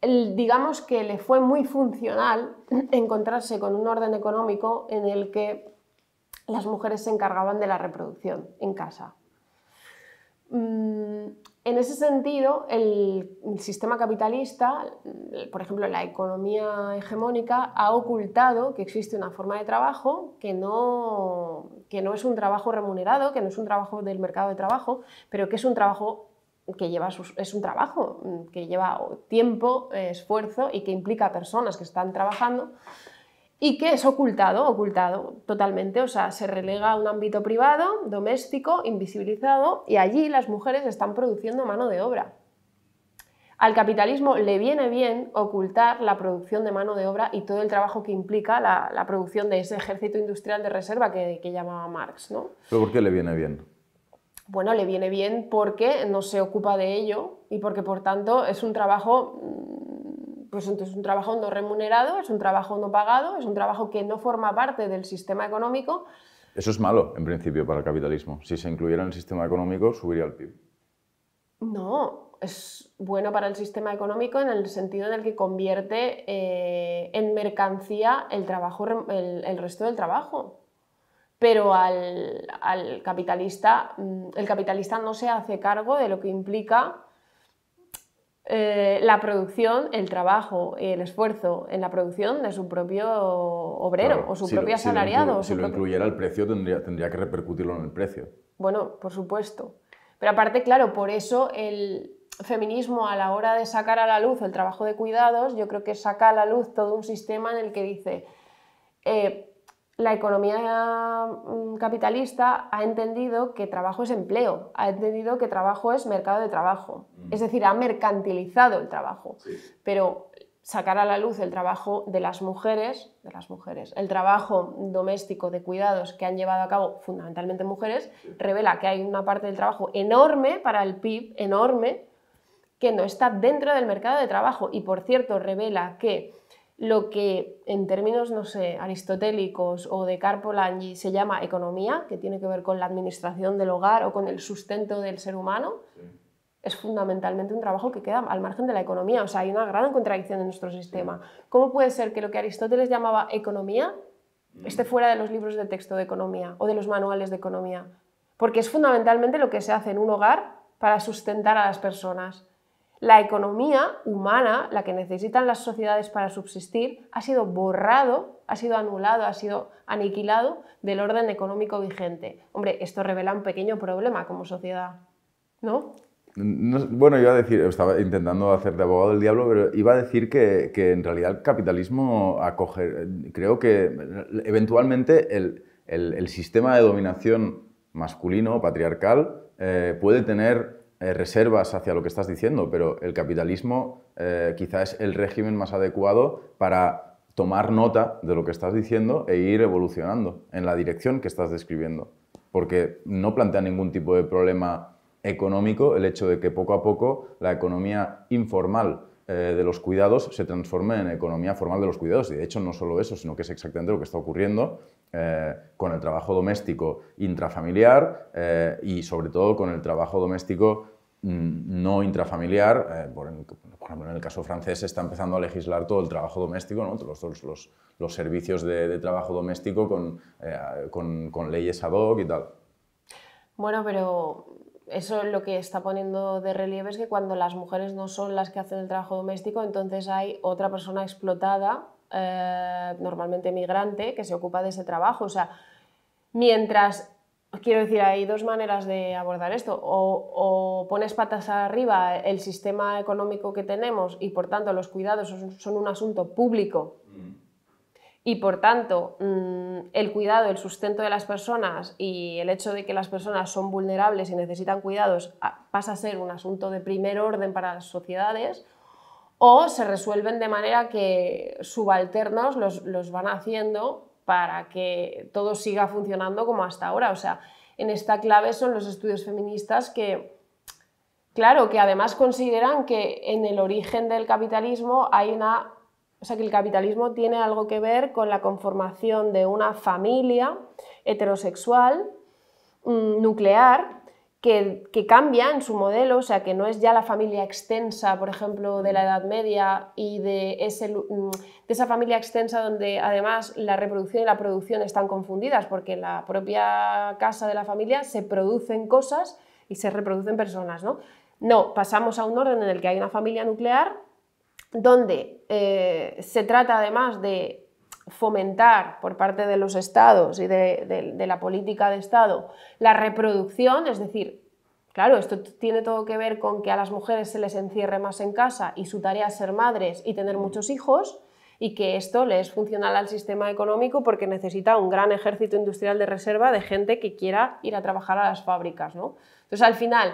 digamos que le fue muy funcional encontrarse con un orden económico en el que las mujeres se encargaban de la reproducción en casa. Mm, en ese sentido, el sistema capitalista, por ejemplo, la economía hegemónica, ha ocultado que existe una forma de trabajo que no, que no es un trabajo remunerado, que no es un trabajo del mercado de trabajo, pero que es un trabajo que lleva es un trabajo que lleva tiempo, esfuerzo y que implica personas que están trabajando y que es ocultado, ocultado totalmente, o sea, se relega a un ámbito privado, doméstico, invisibilizado, y allí las mujeres están produciendo mano de obra. Al capitalismo le viene bien ocultar la producción de mano de obra y todo el trabajo que implica la, producción de ese ejército industrial de reserva que, llamaba Marx. ¿no? ¿Pero por qué le viene bien? Bueno, le viene bien porque no se ocupa de ello y porque, por tanto, es un trabajo pues entonces es un trabajo no remunerado, es un trabajo no pagado, es un trabajo que no forma parte del sistema económico. Eso es malo, en principio, para el capitalismo. Si se incluyera en el sistema económico, subiría el PIB. No, es bueno para el sistema económico en el sentido en el que convierte eh, en mercancía el, trabajo, el, resto del trabajo pero al, capitalista, mm, el capitalista no se hace cargo de lo que implica eh, la producción, el trabajo, el esfuerzo en la producción de su propio obrero o su propio asalariado. Si lo, incluyera el precio, tendría, que repercutirlo en el precio. Bueno, por supuesto. Pero aparte, claro, por eso el feminismo a la hora de sacar a la luz el trabajo de cuidados, yo creo que saca a la luz todo un sistema en el que dice... Eh, la economía mm, capitalista ha entendido que trabajo es empleo, ha entendido que trabajo es mercado de trabajo, mm. es decir, ha mercantilizado el trabajo. Pero sacar a la luz el trabajo de las mujeres, de las mujeres, el trabajo doméstico de cuidados que han llevado a cabo fundamentalmente mujeres, revela que hay una parte del trabajo enorme para el PIB, enorme, que no está dentro del mercado de trabajo y por cierto revela que lo que en términos, no sé, aristotélicos o de Carpolangi se llama economía, que tiene que ver con la administración del hogar o con el sustento del ser humano, es fundamentalmente un trabajo que queda al margen de la economía. O sea, hay una gran contradicción en nuestro sistema. ¿Cómo puede ser que lo que Aristóteles llamaba economía mm. esté fuera de los libros de texto de economía o de los manuales de economía? Porque es fundamentalmente lo que se hace en un hogar para sustentar a las personas la economía humana, la que necesitan las sociedades para subsistir, ha sido borrado, ha sido anulado, ha sido aniquilado del orden económico vigente. Hombre, esto revela un pequeño problema como sociedad, ¿no? bueno, iba a decir, estaba intentando hacer de abogado del diablo, pero iba a decir que, en realidad el capitalismo acoge, creo que eventualmente el, sistema de dominación masculino, patriarcal, eh, puede tener eh, reservas hacia lo que estás diciendo, pero el capitalismo eh, quizá es el régimen más adecuado para tomar nota de lo que estás diciendo e ir evolucionando en la dirección que estás describiendo. Porque no plantea ningún tipo de problema económico el hecho de que poco a poco la economía informal eh, de los cuidados se transforme en economía formal de los cuidados. Y de hecho no solo eso, sino que es exactamente lo que está ocurriendo con el trabajo doméstico intrafamiliar y sobre todo con el trabajo doméstico Mm, no intrafamiliar, eh, por, ejemplo en el caso francés se está empezando a legislar todo el trabajo doméstico, ¿no? los, los, los, servicios de, trabajo doméstico eh, con, leyes ad hoc y tal. Bueno, pero eso lo que está poniendo de relieve es que cuando las mujeres no son las que hacen el trabajo doméstico, entonces hay otra persona explotada, eh, normalmente migrante, que se ocupa de ese trabajo. O sea, mientras Quiero decir, hay dos maneras de abordar esto. O, pones patas arriba el sistema económico que tenemos y por tanto los cuidados son un asunto público mm. y por tanto mm, el cuidado, el sustento de las personas y el hecho de que las personas son vulnerables y necesitan cuidados ah, pasa a ser un asunto de primer orden para las sociedades o se resuelven de manera que subalternos los van haciendo para que todo siga funcionando como hasta ahora. O sea, en esta clave son los estudios feministas que, claro, que además consideran que en el origen del capitalismo hay una... O sea, que el capitalismo tiene algo que ver con la conformación de una familia heterosexual, mm, nuclear, que, cambia en su modelo, o sea, que no es ya la familia extensa, por ejemplo, de la mm. Edad Media y mm, de, esa familia extensa donde además la reproducción y la producción están confundidas, porque en la propia casa de la familia se producen cosas y se reproducen personas, ¿no? No, pasamos a un orden en el que hay una familia nuclear donde eh, se trata además de fomentar por parte de los estados y de, la política de Estado la reproducción, es decir, Claro, esto tiene todo que ver con que a las mujeres se les encierre más en casa y su tarea es ser madres y tener mm. muchos hijos y que esto le es funcional al sistema económico porque necesita un gran ejército industrial de reserva de gente que quiera ir a trabajar a las fábricas. ¿no? Entonces, al final,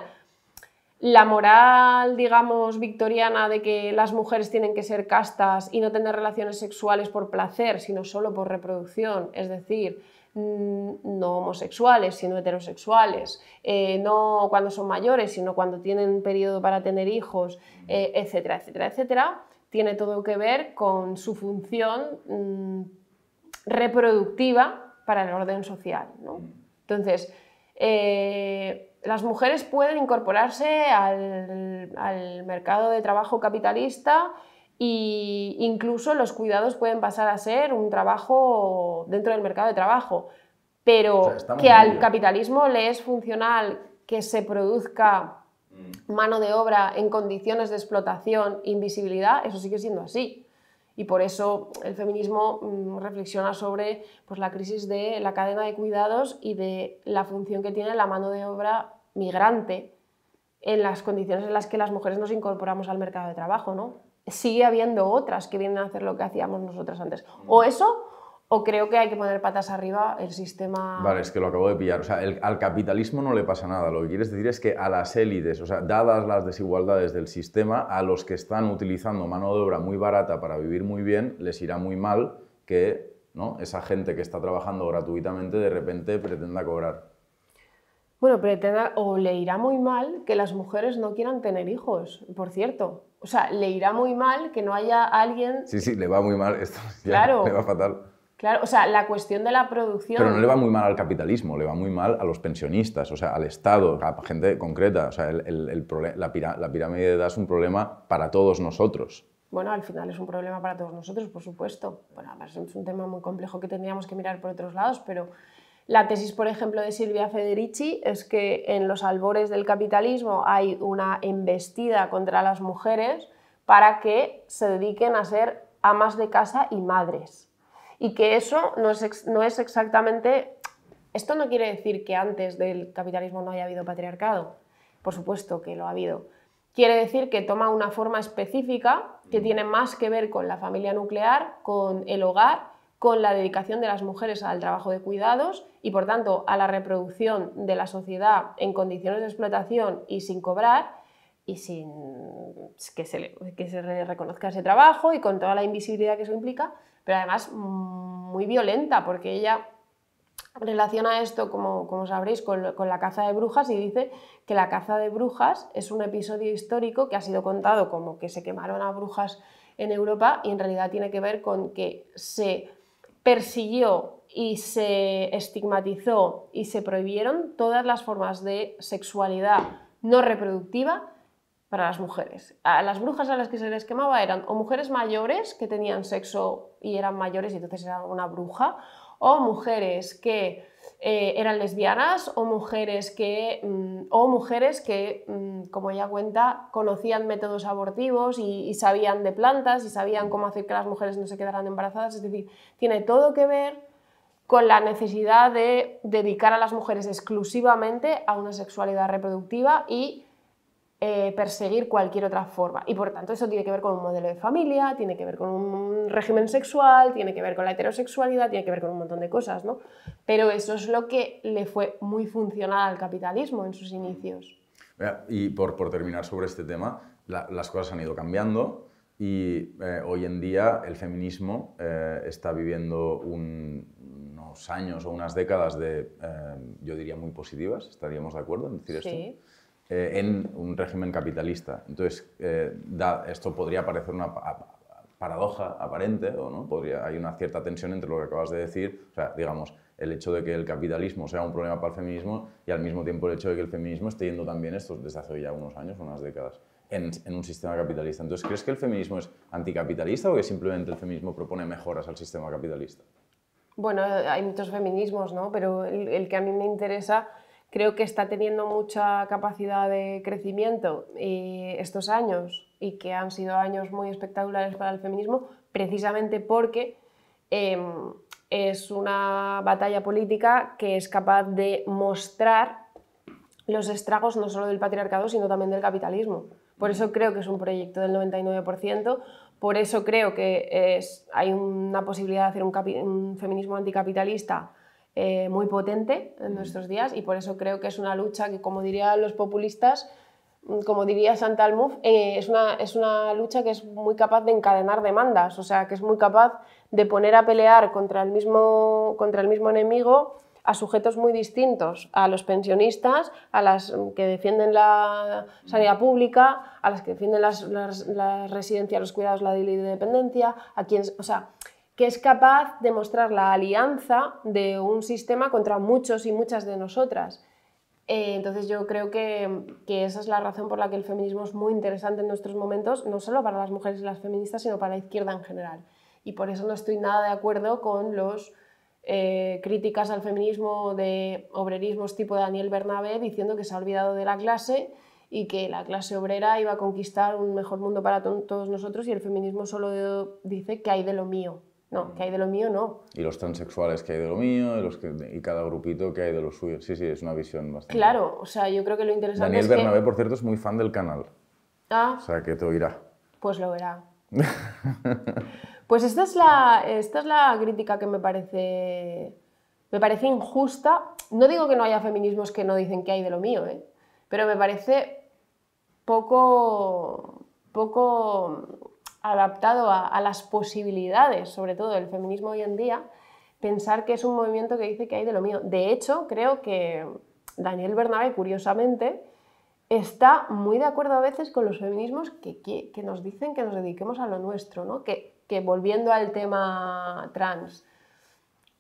la moral, digamos, victoriana de que las mujeres tienen que ser castas y no tener relaciones sexuales por placer, sino solo por reproducción, es decir, mm, no homosexuales, sino heterosexuales, eh, no cuando son mayores, sino cuando tienen periodo para tener hijos, eh, etcétera, etcétera, etcétera, tiene todo que ver con su función mm, reproductiva para el orden social. Mm. Entonces, eh, las mujeres pueden incorporarse al, mercado de trabajo capitalista e incluso los cuidados pueden pasar a ser un trabajo dentro del mercado de trabajo, pero que al capitalismo le es funcional que se produzca mm. mano de obra en condiciones de explotación, invisibilidad, eso sigue siendo así. Y por eso el feminismo mm, reflexiona sobre pues, la crisis de la cadena de cuidados y de la función que tiene la mano de obra migrante en las condiciones en las que las mujeres nos incorporamos al mercado de trabajo, ¿no? Sigue habiendo otras que vienen a hacer lo que hacíamos nosotras antes. O mm. eso, o creo que hay que poner patas arriba el sistema... Vale, es que lo acabo de pillar. O sea, al capitalismo no le pasa nada. Lo que quieres decir es que a las élites, o sea, dadas las desigualdades del sistema, a los que están utilizando mano de obra muy barata para vivir muy bien, les irá muy mal que ¿no? esa gente que está trabajando gratuitamente de repente pretenda cobrar. Bueno, pretenda o le irá muy mal que las mujeres no quieran tener hijos, por cierto. O sea, le irá muy mal que no haya alguien... Sí, sí, le va muy mal esto. claro. Le va fatal. Claro, o sea, la cuestión de la producción... Pero no le va muy mal al capitalismo, le va muy mal a los pensionistas, o sea, al Estado, a gente concreta. O sea, el, el, la, pirámide de edad es un problema para todos nosotros. Bueno, al final es un problema para todos nosotros, por supuesto. Bueno, es un tema muy complejo que tendríamos que mirar por otros lados, pero la tesis, por ejemplo, de Silvia Federici es que en los albores del capitalismo hay una embestida contra las mujeres para que se dediquen a ser amas de casa y madres. Y que eso no es, no es exactamente... Esto no quiere decir que antes del capitalismo no haya habido patriarcado. Por supuesto que lo ha habido. Quiere decir que toma una forma específica que mm. tiene más que ver con la familia nuclear, con el hogar con la dedicación de las mujeres al trabajo de cuidados y, por tanto, a la reproducción de la sociedad en condiciones de explotación y sin cobrar y sin que se, reconozca ese trabajo y con toda la invisibilidad que eso implica, pero además mm, muy violenta, porque ella relaciona esto, como, sabréis, con, la caza de brujas y dice que la caza de brujas es un episodio histórico que ha sido contado como que se quemaron a brujas en Europa y en realidad tiene que ver con que se persiguió y se estigmatizó y se prohibieron todas las formas de sexualidad no reproductiva para las mujeres. A las brujas a las que se les quemaba eran o mujeres mayores que tenían sexo y eran mayores y entonces eran una bruja, o mujeres que eh, eran lesbianas o mujeres que, mm, o mujeres que mm, como ella cuenta, conocían métodos abortivos y, sabían de plantas y sabían cómo hacer que las mujeres no se quedaran embarazadas. Es decir, tiene todo que ver con la necesidad de dedicar a las mujeres exclusivamente a una sexualidad reproductiva y eh, perseguir cualquier otra forma. Y por tanto eso tiene que ver con un modelo de familia, tiene que ver con un régimen sexual, tiene que ver con la heterosexualidad, tiene que ver con un montón de cosas, ¿no? Pero eso es lo que le fue muy funcional al capitalismo en sus inicios. Y por, terminar sobre este tema, las cosas han ido cambiando. Y eh, hoy en día el feminismo eh, está viviendo unos años o unas décadas de, yo diría, muy positivas, estaríamos de acuerdo en decir esto. Eh, en un régimen capitalista. Entonces, eh, esto podría parecer una paradoja aparente, o no, podría, hay una cierta tensión entre lo que acabas de decir, o sea, digamos, el hecho de que el capitalismo sea un problema para el feminismo y al mismo tiempo el hecho de que el feminismo esté yendo también esto desde hace ya unos años, unas décadas, en, un sistema capitalista. Entonces, ¿crees que el feminismo es anticapitalista o que simplemente el feminismo propone mejoras al sistema capitalista? Bueno, hay muchos feminismos, ¿no? Pero el que a mí me interesa creo que está teniendo mucha capacidad de crecimiento eh, estos años y que han sido años muy espectaculares para el feminismo, precisamente porque em, es una batalla política que es capaz de mostrar los estragos no solo del patriarcado, sino también del capitalismo. Por eso creo que es un proyecto del 99%, por eso creo que hay una posibilidad de hacer un feminismo anticapitalista eh, muy potente en mm. nuestros días y por eso creo que es una lucha que, como dirían los populistas, mm, como diría Santa eh, es, una, es una lucha que es muy capaz de encadenar demandas, o sea, que es muy capaz de poner a pelear contra el mismo, contra el mismo enemigo a sujetos muy distintos, a los pensionistas, a las mm, que defienden la sanidad pública, a las que defienden las, residencia, los cuidados, la de dependencia, a quienes... o sea, que es capaz de mostrar la alianza de un sistema contra muchos y muchas de nosotras. Eh, entonces yo creo que, esa es la razón por la que el feminismo es muy interesante en nuestros momentos, no solo para las mujeres y las feministas, sino para la izquierda en general. Y por eso no estoy nada de acuerdo con los eh, críticas al feminismo de obrerismos tipo Daniel Bernabé diciendo que se ha olvidado de la clase y que la clase obrera iba a conquistar un mejor mundo para todos nosotros y el feminismo solo dice que hay de lo mío. No, que hay de lo mío no. Y los transexuales que hay de lo mío y, los que, y cada grupito que hay de lo suyo. Sí, sí, es una visión bastante. Claro, o sea, yo creo que lo interesante es. Daniel Bernabé, por cierto, es muy fan del canal. Ah. O sea, que te oirá. Pues lo verá. pues esta es, la, esta es la crítica que me parece. Me parece injusta. No digo que no haya feminismos que no dicen que hay de lo mío, ¿eh? pero me parece poco. poco adaptado a, las posibilidades, sobre todo del feminismo hoy en día, pensar que es un movimiento que dice que hay de lo mío. De hecho, creo que Daniel Bernabe curiosamente, está muy de acuerdo a veces con los feminismos que, nos dicen que nos dediquemos a lo nuestro, ¿no? que, que volviendo al tema trans,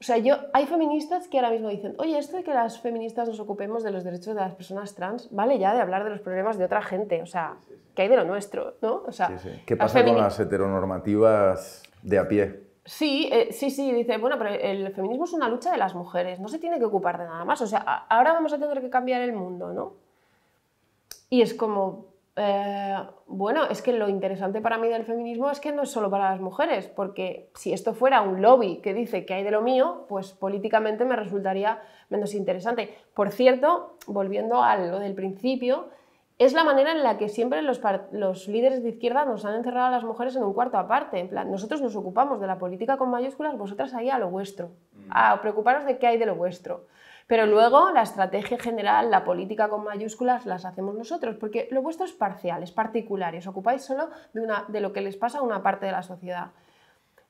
o sea, yo, hay feministas que ahora mismo dicen, oye, esto de que las feministas nos ocupemos de los derechos de las personas trans, vale ya de hablar de los problemas de otra gente, o sea, que hay de lo nuestro, ¿no? O sea, sí, sí. ¿Qué pasa con las heteronormativas de a pie? Sí, eh, sí, sí, dice, bueno, pero el feminismo es una lucha de las mujeres, no se tiene que ocupar de nada más, o sea, ahora vamos a tener que cambiar el mundo, ¿no? Y es como, eh, bueno, es que lo interesante para mí del feminismo es que no es solo para las mujeres, porque si esto fuera un lobby que dice que hay de lo mío, pues políticamente me resultaría menos interesante. Por cierto, volviendo a lo del principio, es la manera en la que siempre los, líderes de izquierda nos han encerrado a las mujeres en un cuarto aparte. nosotros nos ocupamos de la política con mayúsculas, vosotras ahí a lo vuestro. Mm. A preocuparos de qué hay de lo vuestro. Pero luego la estrategia general, la política con mayúsculas, las hacemos nosotros, porque lo vuestro es parcial, es particular, y os ocupáis solo de, de lo que les pasa a una parte de la sociedad.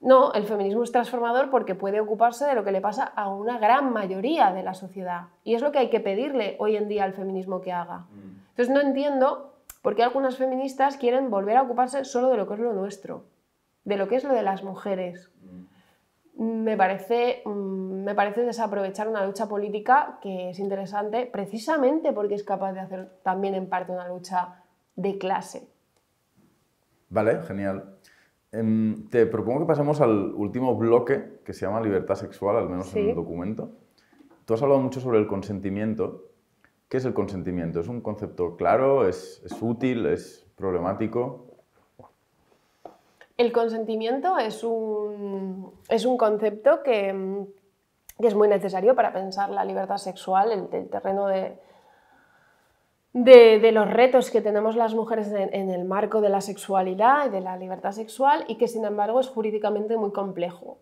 No, el feminismo es transformador porque puede ocuparse de lo que le pasa a una gran mayoría de la sociedad. Y es lo que hay que pedirle hoy en día al feminismo que haga. Mm. Entonces no entiendo por qué algunas feministas quieren volver a ocuparse solo de lo que es lo nuestro, de lo que es lo de las mujeres. Mm. Mm, me parece, desaprovechar una lucha política que es interesante precisamente porque es capaz de hacer también en parte una lucha de clase. Vale, genial. Em, te propongo que pasemos al último bloque que se llama libertad sexual, al menos en el documento. Tú has hablado mucho sobre el consentimiento. ¿Qué es el consentimiento? ¿Es un concepto claro? es útil? ¿Es problemático? El consentimiento es un, es un concepto que, es muy necesario para pensar la libertad sexual, el, el terreno de, de, los retos que tenemos las mujeres en, el marco de la sexualidad y de la libertad sexual y que sin embargo es jurídicamente muy complejo.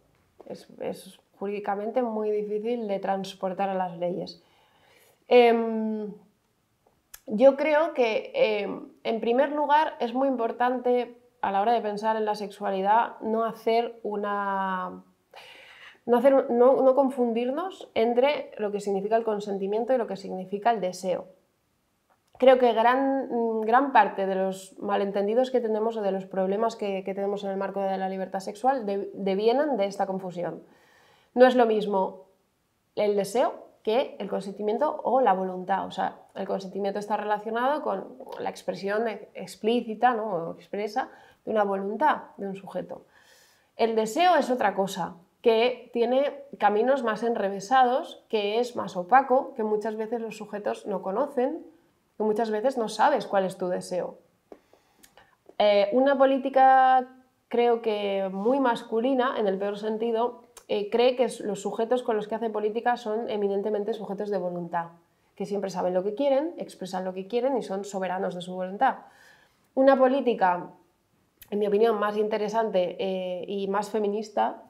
Es, jurídicamente muy difícil de transportar a las leyes. Em, yo creo que, em, en primer lugar, es muy importante a la hora de pensar en la sexualidad, no hacer una... No, confundirnos entre lo que significa el consentimiento y lo que significa el deseo. Creo que gran, parte de los malentendidos que tenemos o de los problemas que, tenemos en el marco de la libertad sexual devienen de esta confusión. No es lo mismo el deseo que el consentimiento o la voluntad. O sea, el consentimiento está relacionado con la expresión explícita ¿no? o expresa una voluntad de un sujeto. El deseo es otra cosa, que tiene caminos más enrevesados, que es más opaco, que muchas veces los sujetos no conocen, que muchas veces no sabes cuál es tu deseo. Eh, una política creo que muy masculina, en el peor sentido, eh, cree que los sujetos con los que hace política son eminentemente sujetos de voluntad, que siempre saben lo que quieren, expresan lo que quieren y son soberanos de su voluntad. Una política en mi opinión, más interesante eh, y más feminista,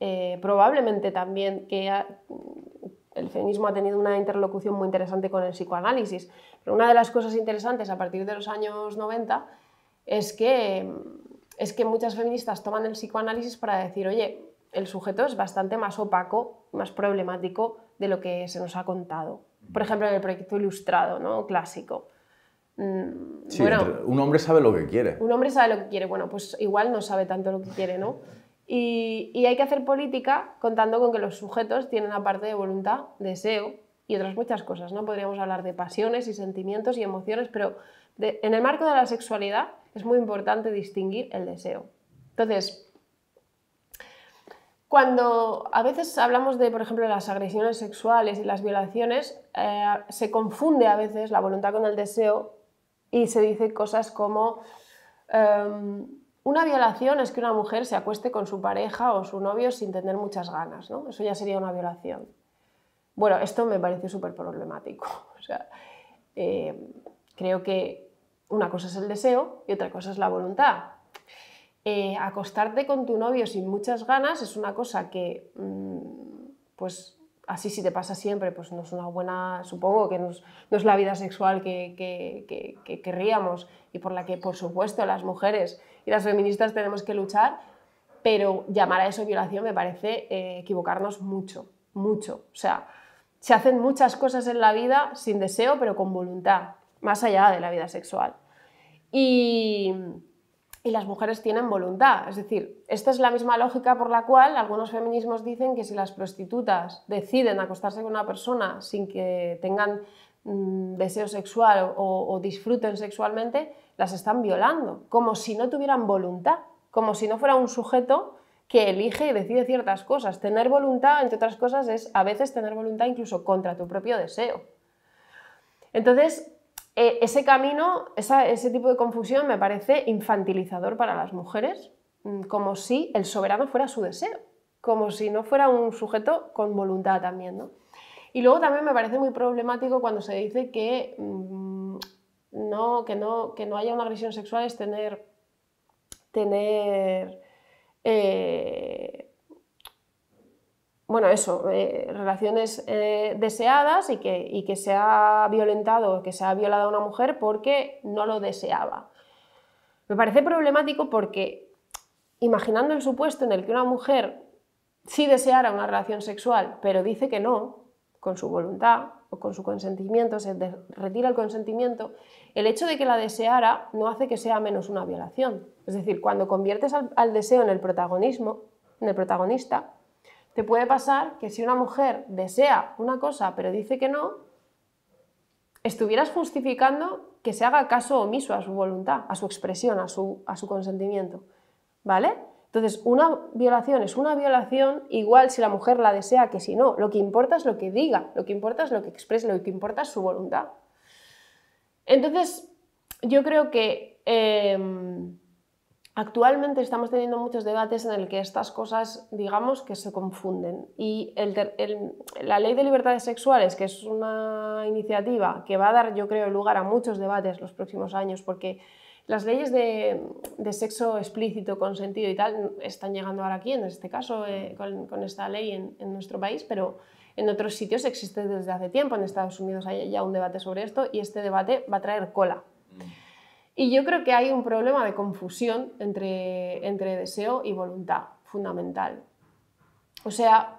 eh, probablemente también que el feminismo ha tenido una interlocución muy interesante con el psicoanálisis. Pero una de las cosas interesantes a partir de los años 90 es que, es que muchas feministas toman el psicoanálisis para decir, oye, el sujeto es bastante más opaco, más problemático de lo que se nos ha contado. Por ejemplo, en el proyecto ilustrado, clásico. Mm, un hombre sabe lo que quiere. Un hombre sabe lo que quiere. Bueno, pues igual no sabe tanto lo que quiere, ¿no? Y, hay que hacer política contando con que los sujetos tienen aparte de voluntad, deseo y otras muchas cosas, ¿no? Podríamos hablar de pasiones y sentimientos y emociones, pero en el marco de la sexualidad es muy importante distinguir el deseo. Entonces, cuando a veces hablamos de, por ejemplo, las agresiones sexuales y las violaciones, eh, se confunde a veces la voluntad con el deseo y se dice cosas como em, una violación es que una mujer se acueste con su pareja o su novio sin tener muchas ganas, ¿no? Eso ya sería una violación. Bueno, esto me parece súper problemático. O sea, em, creo que una cosa es el deseo y otra cosa es la voluntad. Eh, acostarte con tu novio sin muchas ganas es una cosa que, mm, pues, así si te pasa siempre, pues no es una buena, supongo que no es, la vida sexual que, querríamos y por la que, por supuesto, las mujeres y las feministas tenemos que luchar, pero llamar a eso violación me parece eh, equivocarnos mucho, mucho. O sea, se hacen muchas cosas en la vida sin deseo, pero con voluntad, más allá de la vida sexual. Y y las mujeres tienen voluntad. Es decir, esta es la misma lógica por la cual algunos feminismos dicen que si las prostitutas deciden acostarse con una persona sin que tengan mm, deseo sexual o, o, disfruten sexualmente, las están violando, como si no tuvieran voluntad, como si no fuera un sujeto que elige y decide ciertas cosas. Tener voluntad, entre otras cosas, es a veces tener voluntad incluso contra tu propio deseo. Entonces, eh, ese camino, ese tipo de confusión me parece infantilizador para las mujeres, mm, como si el soberano fuera su deseo, como si no fuera un sujeto con voluntad también. ¿no? Y luego también me parece muy problemático cuando se dice que, mm, no, que, no, que no haya una agresión sexual es tener, tener eh, bueno, eso, eh, relaciones eh, deseadas y que, se ha violentado, que se ha violado a una mujer porque no lo deseaba. Me parece problemático porque, imaginando el supuesto en el que una mujer sí deseara una relación sexual, pero dice que no, con su voluntad o con su consentimiento, se retira el consentimiento, el hecho de que la deseara no hace que sea menos una violación. Es decir, cuando conviertes al deseo en el protagonismo, en el protagonista, te puede pasar que si una mujer desea una cosa pero dice que no, estuvieras justificando que se haga caso omiso a su voluntad, a su expresión, a su, a su consentimiento. ¿Vale? Entonces, una violación es una violación igual si la mujer la desea que si no. Lo que importa es lo que diga, lo que importa es lo que exprese, lo que importa es su voluntad. Entonces, yo creo que em, Actualmente estamos teniendo muchos debates en el que estas cosas, digamos, que se confunden. Y la ley de libertades sexuales, que es una iniciativa que va a dar, yo creo, lugar a muchos debates los próximos años, porque las leyes de, sexo explícito, consentido y tal, están llegando ahora aquí, en este caso, eh, con, esta ley en nuestro país, pero en otros sitios existe desde hace tiempo. En Estados Unidos hay ya un debate sobre esto y este debate va a traer cola y yo creo que hay un problema de confusión entre, deseo y voluntad, fundamental. O sea,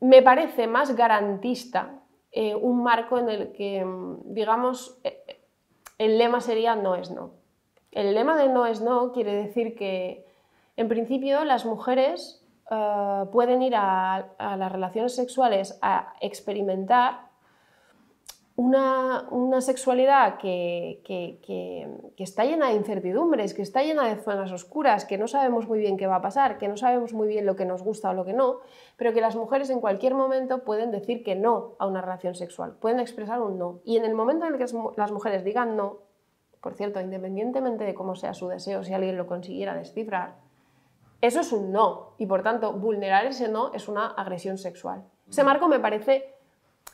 me parece más garantista eh, un marco en el que, mm, digamos, eh, eh, el lema sería no es no. El lema de no es no quiere decir que, en principio, las mujeres pueden ir a las relaciones sexuales a experimentar una, sexualidad que, está llena de incertidumbres, que está llena de zonas oscuras, que no sabemos muy bien qué va a pasar, que no sabemos muy bien lo que nos gusta o lo que no, pero que las mujeres en cualquier momento pueden decir que no a una relación sexual, pueden expresar un no. Y en el momento en el que las mujeres digan no, por cierto, independientemente de cómo sea su deseo, si alguien lo consiguiera descifrar, eso es un no. Y por tanto, vulnerar ese no es una agresión sexual. Ese marco me parece,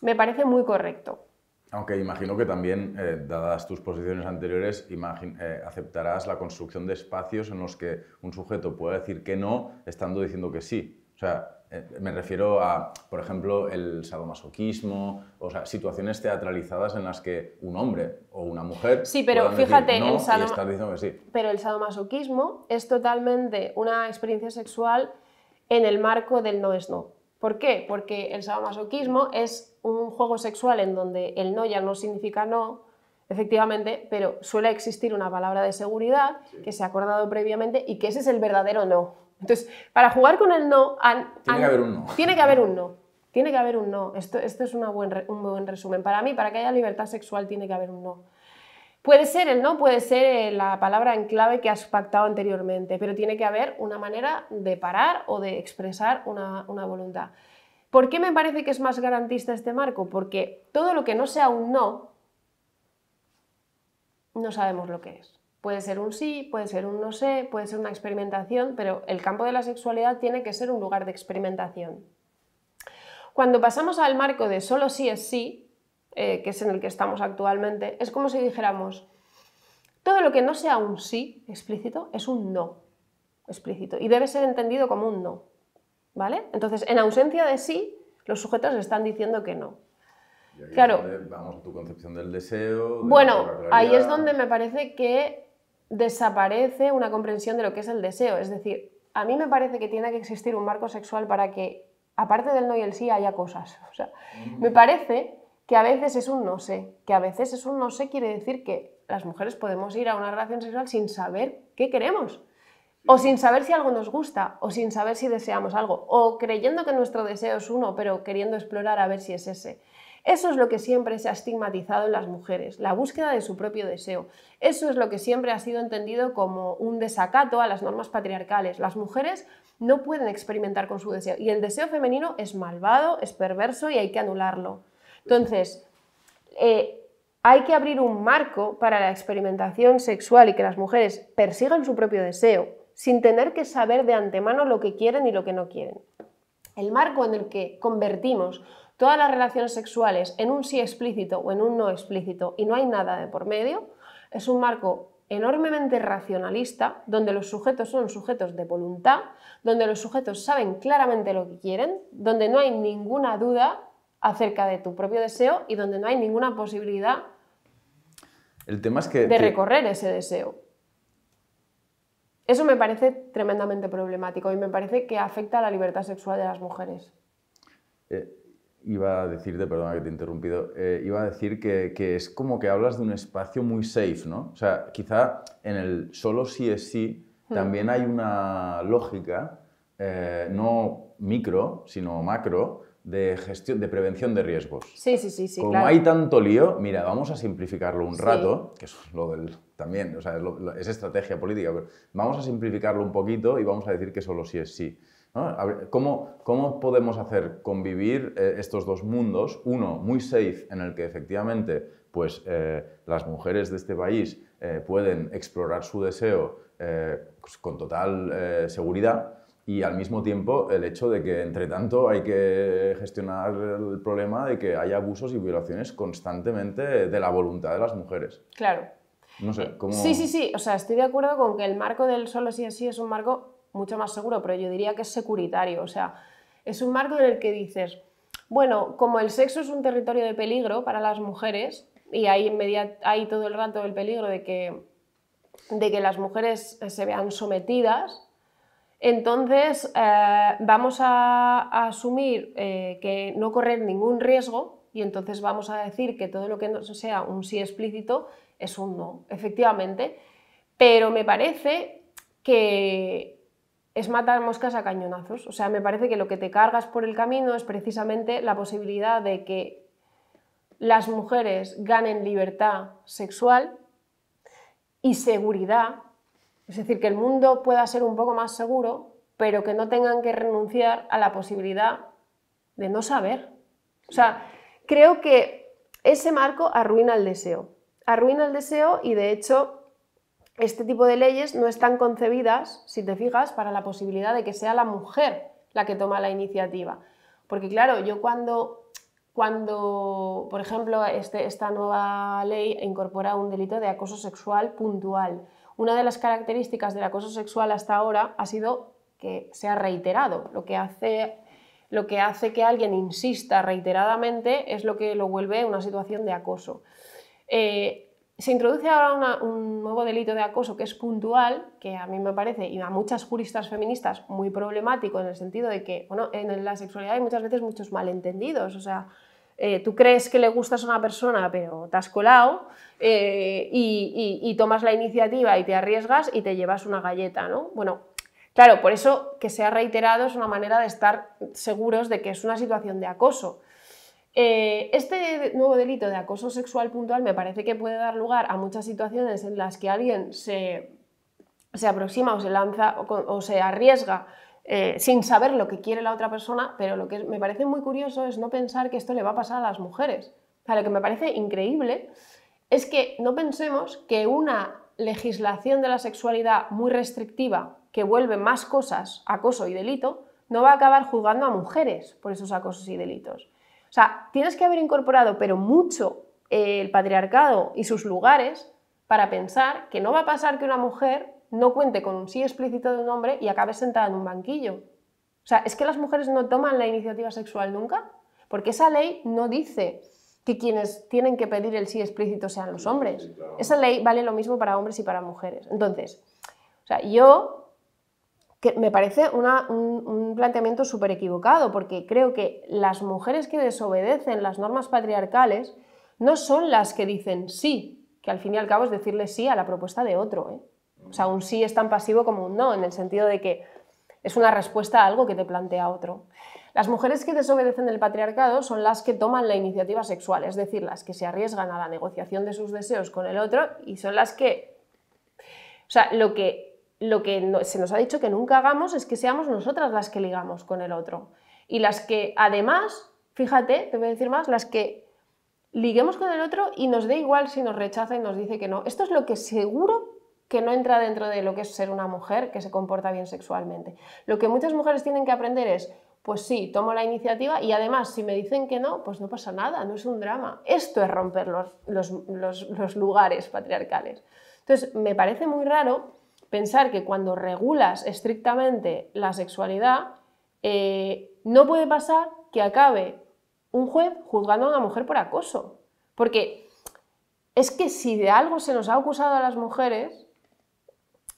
me parece muy correcto. Aunque imagino que también, eh, dadas tus posiciones anteriores, eh, aceptarás la construcción de espacios en los que un sujeto pueda decir que no estando diciendo que sí. O sea, eh, me refiero a, por ejemplo, el sadomasoquismo, o sea, situaciones teatralizadas en las que un hombre o una mujer. Sí, pero fíjate, diciendo sí. Pero el sadomasoquismo es totalmente una experiencia sexual en el marco del no es no. ¿Por qué? Porque el sadomasoquismo es un juego sexual en donde el no ya no significa no, efectivamente, pero suele existir una palabra de seguridad que se ha acordado previamente y que ese es el verdadero no. Entonces, para jugar con el no... tiene que haber un no. Tiene que haber un no. Tiene que haber un no. Esto, es un buen resumen. Para mí, para que haya libertad sexual, tiene que haber un no. Puede ser el no, puede ser eh, la palabra en clave que has pactado anteriormente, pero tiene que haber una manera de parar o de expresar una, voluntad. ¿Por qué me parece que es más garantista este marco? Porque todo lo que no sea un no, no sabemos lo que es. Puede ser un sí, puede ser un no sé, puede ser una experimentación, pero el campo de la sexualidad tiene que ser un lugar de experimentación. Cuando pasamos al marco de solo sí es sí, eh, que es en el que estamos actualmente, es como si dijéramos, todo lo que no sea un sí explícito es un no explícito y debe ser entendido como un no. ¿Vale? Entonces, en ausencia de sí, los sujetos están diciendo que no. claro. Vamos a tu concepción del deseo. bueno, ahí es donde me parece que desaparece una comprensión de lo que es el deseo. Es decir, a mí me parece que tiene que existir un marco sexual para que, aparte del no y el sí, haya cosas. O sea, me parece que a veces es un no sé, que a veces es un no sé quiere decir que las mujeres podemos ir a una relación sexual sin saber qué queremos, o sin saber si algo nos gusta, o sin saber si deseamos algo, o creyendo que nuestro deseo es uno, pero queriendo explorar a ver si es ese. Eso es lo que siempre se ha estigmatizado en las mujeres, la búsqueda de su propio deseo. Eso es lo que siempre ha sido entendido como un desacato a las normas patriarcales. Las mujeres no pueden experimentar con su deseo y el deseo femenino es malvado, es perverso y hay que anularlo. Entonces, eh, hay que abrir un marco para la experimentación sexual y que las mujeres persigan su propio deseo sin tener que saber de antemano lo que quieren y lo que no quieren. El marco en el que convertimos todas las relaciones sexuales en un sí explícito o en un no explícito y no hay nada de por medio, es un marco enormemente racionalista, donde los sujetos son sujetos de voluntad, donde los sujetos saben claramente lo que quieren, donde no hay ninguna duda acerca de tu propio deseo y donde no hay ninguna posibilidad de recorrer ese deseo. Eso me parece tremendamente problemático y me parece que afecta a la libertad sexual de las mujeres. Eh, iba a decirte, perdona que te he interrumpido, eh, iba a decir que, es como que hablas de un espacio muy safe, ¿no? O sea, quizá en el solo sí es sí hmm. también hay una lógica, eh, no micro, sino macro, de gestión, de prevención de riesgos. Sí, sí, sí, sí. Como hay tanto lío, mira, vamos a simplificarlo un rato, que es lo del también, o sea, es, estrategia política, pero vamos a simplificarlo un poquito y vamos a decir que solo sí es sí. ¿cómo, podemos hacer convivir eh, estos dos mundos? Uno, muy safe, en el que efectivamente pues, eh, las mujeres de este país eh, pueden explorar su deseo pues, con total seguridad, y al mismo tiempo el hecho de que, entre tanto, hay que gestionar el problema de que hay abusos y violaciones constantemente de la voluntad de las mujeres. Claro. No sé, eh, ¿cómo... Sí, sí, sí. O sea, estoy de acuerdo con que el marco del solo sí es sí es un marco mucho más seguro, pero yo diría que es securitario. O sea, es un marco en el que dices, bueno, como el sexo es un territorio de peligro para las mujeres, y hay, todo el rato el peligro de que, de que las mujeres eh, se vean sometidas, entonces, eh, vamos a, asumir eh, que no correr ningún riesgo y entonces vamos a decir que todo lo que no sea un sí explícito es un no, efectivamente. Pero me parece que es matar moscas a cañonazos. O sea, me parece que lo que te cargas por el camino es precisamente la posibilidad de que las mujeres ganen libertad sexual y seguridad es decir, que el mundo pueda ser un poco más seguro, pero que no tengan que renunciar a la posibilidad de no saber. O sea, creo que ese marco arruina el deseo. Arruina el deseo y de hecho este tipo de leyes no están concebidas, si te fijas, para la posibilidad de que sea la mujer la que toma la iniciativa. Porque claro, yo cuando, por ejemplo, este, esta nueva ley incorpora un delito de acoso sexual puntual una de las características del acoso sexual hasta ahora ha sido que se ha reiterado. Lo que hace, lo que, hace que alguien insista reiteradamente es lo que lo vuelve una situación de acoso. Eh, se introduce ahora un nuevo delito de acoso que es puntual, que a mí me parece, y a muchas juristas feministas, muy problemático en el sentido de que, en la sexualidad hay muchas veces muchos malentendidos, o sea, eh, tú crees que le gustas a una persona, pero te has colado eh, y, tomas la iniciativa y te arriesgas y te llevas una galleta, ¿no? Bueno, claro, por eso que sea reiterado es una manera de estar seguros de que es una situación de acoso. Eh, este nuevo delito de acoso sexual puntual me parece que puede dar lugar a muchas situaciones en las que alguien se, aproxima o se lanza o se arriesga eh, sin saber lo que quiere la otra persona, pero lo que me parece muy curioso es no pensar que esto le va a pasar a las mujeres. lo que me parece increíble es que no pensemos que una legislación de la sexualidad muy restrictiva que vuelve más cosas, acoso y delito, no va a acabar juzgando a mujeres por esos acosos y delitos. O sea, tienes que haber incorporado, pero mucho, eh, el patriarcado y sus lugares para pensar que no va a pasar que una mujer no cuente con un sí explícito de un hombre y acabe sentada en un banquillo. O sea, es que las mujeres no toman la iniciativa sexual nunca, porque esa ley no dice que quienes tienen que pedir el sí explícito sean los hombres. Esa ley vale lo mismo para hombres y para mujeres. Entonces, o sea, yo que me parece un, un, planteamiento súper equivocado, porque creo que las mujeres que desobedecen las normas patriarcales no son las que dicen sí, que al fin y al cabo es decirle sí a la propuesta de otro. ¿eh? O sea, un sí es tan pasivo como un no, en el sentido de que es una respuesta a algo que te plantea otro. Las mujeres que desobedecen el patriarcado son las que toman la iniciativa sexual, es decir, las que se arriesgan a la negociación de sus deseos con el otro y son las que... O sea, lo que, lo que se nos ha dicho que nunca hagamos es que seamos nosotras las que ligamos con el otro. Y las que, además, fíjate, te voy a decir más, las que liguemos con el otro y nos dé igual si nos rechaza y nos dice que no. Esto es lo que seguro que no entra dentro de lo que es ser una mujer que se comporta bien sexualmente. Lo que muchas mujeres tienen que aprender es, pues sí, tomo la iniciativa y además si me dicen que no, pues no pasa nada, no es un drama. Esto es romper los, lugares patriarcales. Entonces, me parece muy raro pensar que cuando regulas estrictamente la sexualidad, eh, no puede pasar que acabe un juez juzgando a una mujer por acoso. Porque es que si de algo se nos ha acusado a las mujeres,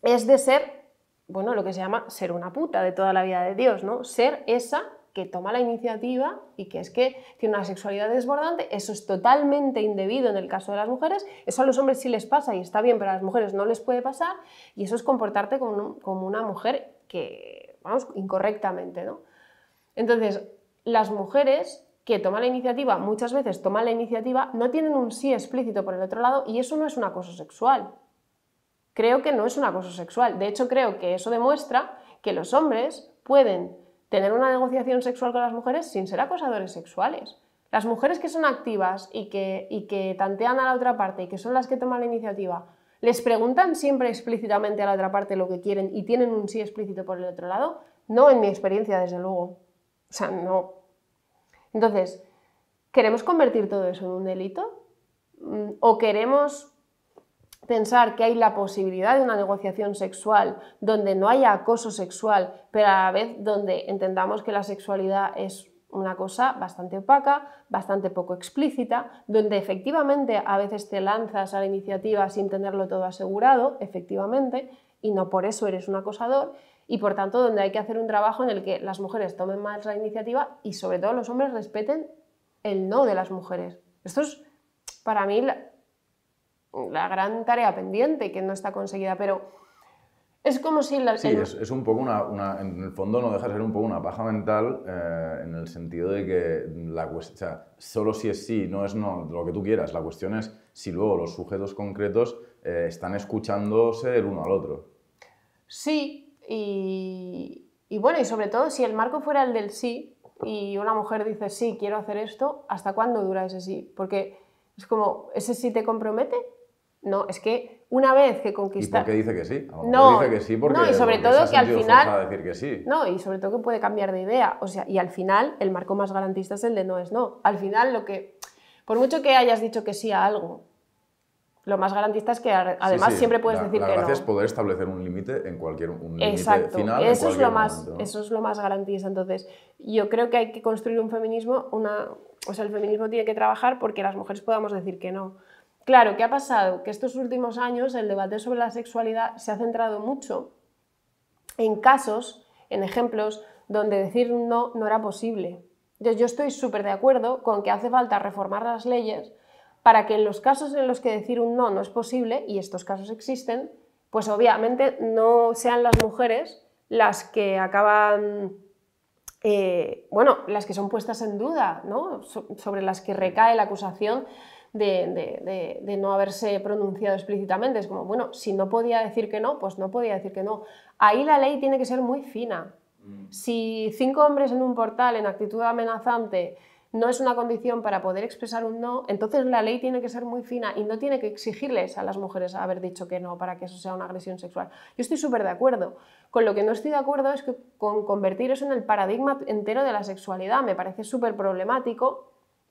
es de ser, bueno, lo que se llama ser una puta de toda la vida de Dios, ¿no? Ser esa que toma la iniciativa y que es que tiene una sexualidad desbordante, eso es totalmente indebido en el caso de las mujeres, eso a los hombres sí les pasa y está bien, pero a las mujeres no les puede pasar y eso es comportarte como, una mujer que, vamos, incorrectamente, ¿no? Entonces, las mujeres que toman la iniciativa, muchas veces toman la iniciativa, no tienen un sí explícito por el otro lado y eso no es un acoso sexual, creo que no es un acoso sexual. De hecho, creo que eso demuestra que los hombres pueden tener una negociación sexual con las mujeres sin ser acosadores sexuales. Las mujeres que son activas y que, que tantean a la otra parte y que son las que toman la iniciativa, les preguntan siempre explícitamente a la otra parte lo que quieren y tienen un sí explícito por el otro lado. No en mi experiencia, desde luego. O sea, no. Entonces, ¿queremos convertir todo eso en un delito? Mm, ¿O queremos pensar que hay la posibilidad de una negociación sexual donde no haya acoso sexual, pero a la vez donde entendamos que la sexualidad es una cosa bastante opaca, bastante poco explícita, donde efectivamente a veces te lanzas a la iniciativa sin tenerlo todo asegurado, efectivamente, y no por eso eres un acosador, y por tanto donde hay que hacer un trabajo en el que las mujeres tomen más la iniciativa y sobre todo los hombres respeten el no de las mujeres. Esto es para mí Mm. la gran tarea pendiente que no está conseguida, pero es como si... sí, es, un poco una, En el fondo no deja de ser un poco una paja mental eh, en el sentido de que la cuestión solo si es sí, no es no, lo que tú quieras. La cuestión es si luego los sujetos concretos eh, están escuchándose el uno al otro. Sí, y, y bueno, y sobre todo si el marco fuera el del sí y una mujer dice sí, quiero hacer esto, ¿hasta cuándo dura ese sí? Porque es como, ¿ese sí te compromete? No, es que una vez que conquista... ¿Y por qué dice que sí? No, dice que sí porque, no, y sobre todo que al final... que No, y sobre todo que puede cambiar de idea. O sea, y al final el marco más garantista es el de no es no. Al final lo que... Por mucho que hayas dicho que sí a algo, lo más garantista es que además siempre puedes decir que no. La gracia es poder establecer un límite en cualquier un Exacto. final. Eso, es lo más, eso es lo más garantista. Entonces, yo creo que hay que construir un feminismo, o sea, el feminismo tiene que trabajar porque las mujeres podamos decir que no. Claro, ¿qué ha pasado? Que estos últimos años el debate sobre la sexualidad se ha centrado mucho en casos, en ejemplos, donde decir no no era posible. yo estoy súper de acuerdo con que hace falta reformar las leyes para que en los casos en los que decir un no no es posible, y estos casos existen, pues obviamente no sean las mujeres las que acaban, eh, bueno, las que son puestas en duda, ¿no? sobre las que recae la acusación de, no haberse pronunciado explícitamente. Es como, bueno, si no podía decir que no, pues no podía decir que no. Ahí la ley tiene que ser muy fina. Mm. Si cinco hombres en un portal en actitud amenazante no es una condición para poder expresar un no, entonces la ley tiene que ser muy fina y no tiene que exigirles a las mujeres haber dicho que no para que eso sea una agresión sexual. Yo estoy súper de acuerdo. Con lo que no estoy de acuerdo es que con convertir eso en el paradigma entero de la sexualidad. Me parece súper problemático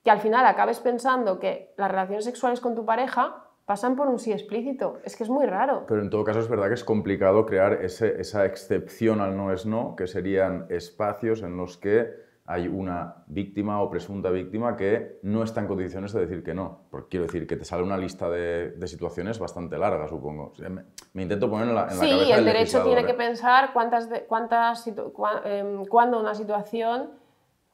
que al final acabes pensando que las relaciones sexuales con tu pareja pasan por un sí explícito. Es que es muy raro. Pero en todo caso es verdad que es complicado crear ese, esa excepción al no es no, que serían espacios en los que hay una víctima o presunta víctima que no está en condiciones de decir que no. Porque quiero decir que te sale una lista de, situaciones bastante larga, supongo. me, intento poner en la, sí, Sí, el derecho tiene que ¿eh? pensar cuántas, cuántas, em, cuándo una situación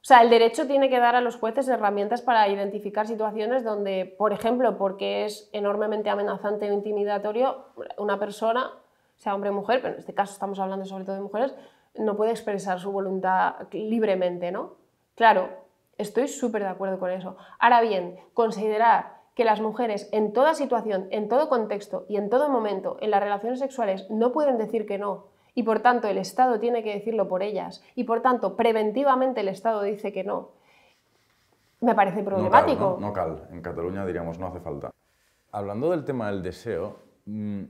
o sea, el derecho tiene que dar a los jueces herramientas para identificar situaciones donde, por ejemplo, porque es enormemente amenazante o intimidatorio, una persona, sea hombre o mujer, pero en este caso estamos hablando sobre todo de mujeres, no puede expresar su voluntad libremente, ¿no? Claro, estoy súper de acuerdo con eso. Ahora bien, considerar que las mujeres en toda situación, en todo contexto y en todo momento en las relaciones sexuales no pueden decir que no y por tanto el Estado tiene que decirlo por ellas y por tanto preventivamente el Estado dice que no, me parece problemático. No cal, en Cataluña diríamos no hace falta. Hablando del tema del deseo, mm,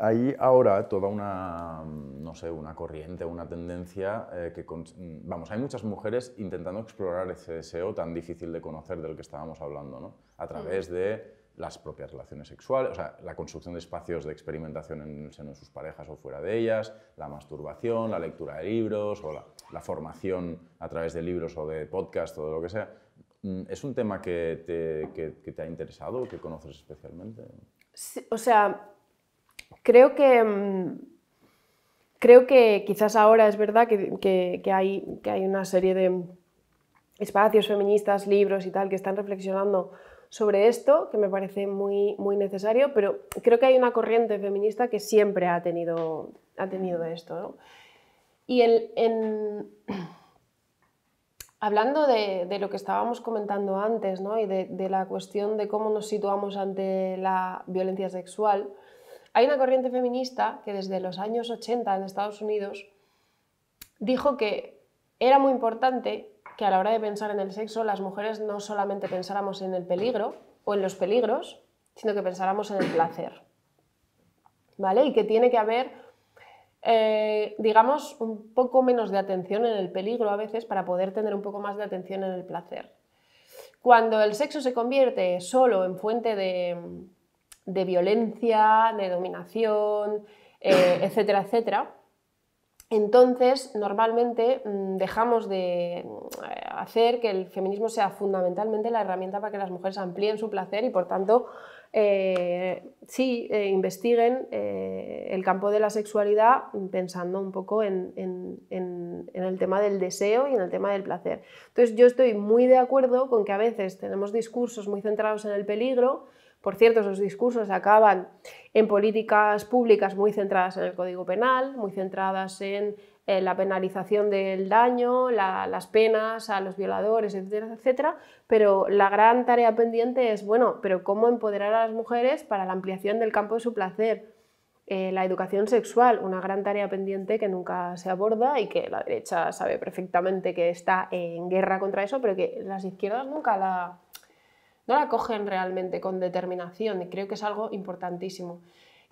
hay ahora toda una, mm, no sé, una corriente, una tendencia eh, que, mm, vamos, hay muchas mujeres intentando explorar ese deseo tan difícil de conocer del que estábamos hablando, ¿no? A través de las propias relaciones sexuales, o sea, la construcción de espacios de experimentación en el seno de sus parejas o fuera de ellas, la masturbación, la lectura de libros o la, formación a través de libros o de podcast o de lo que sea. Mm, ¿Es un tema que te, ha interesado o que conoces especialmente? o sea, creo que... Mm, creo que quizás ahora es verdad que, que hay, hay una serie de espacios feministas, libros y tal que están reflexionando sobre esto, que me parece muy, muy necesario, pero creo que hay una corriente feminista que siempre ha tenido, ha tenido mm. esto. Y hablando de, lo que estábamos comentando antes ¿no? y de, de, la cuestión de cómo nos situamos ante la violencia sexual, hay una corriente feminista que desde los años 80 en Estados Unidos dijo que era muy importante que a la hora de pensar en el sexo, las mujeres no solamente pensáramos en el peligro o en los peligros, sino que pensáramos en el placer. ¿Vale? Y que tiene que haber, eh, digamos, un poco menos de atención en el peligro a veces para poder tener un poco más de atención en el placer. Cuando el sexo se convierte solo en fuente de, violencia, de dominación, eh, etcétera, etcétera, entonces, normalmente mm, dejamos de eh, hacer que el feminismo sea fundamentalmente la herramienta para que las mujeres amplíen su placer y, por tanto, eh, sí eh, investiguen el campo de la sexualidad mm, pensando un poco en, el tema del deseo y en el tema del placer. Entonces, yo estoy muy de acuerdo con que a veces tenemos discursos muy centrados en el peligro por cierto, esos discursos acaban en políticas públicas muy centradas en el Código Penal, muy centradas en eh, la penalización del daño, las penas a los violadores, etcétera, etcétera. Pero la gran tarea pendiente es, bueno, pero ¿cómo empoderar a las mujeres para la ampliación del campo de su placer? Eh, la educación sexual, una gran tarea pendiente que nunca se aborda y que la derecha sabe perfectamente que está en guerra contra eso, pero que las izquierdas nunca la, no la cogen realmente con determinación y creo que es algo importantísimo.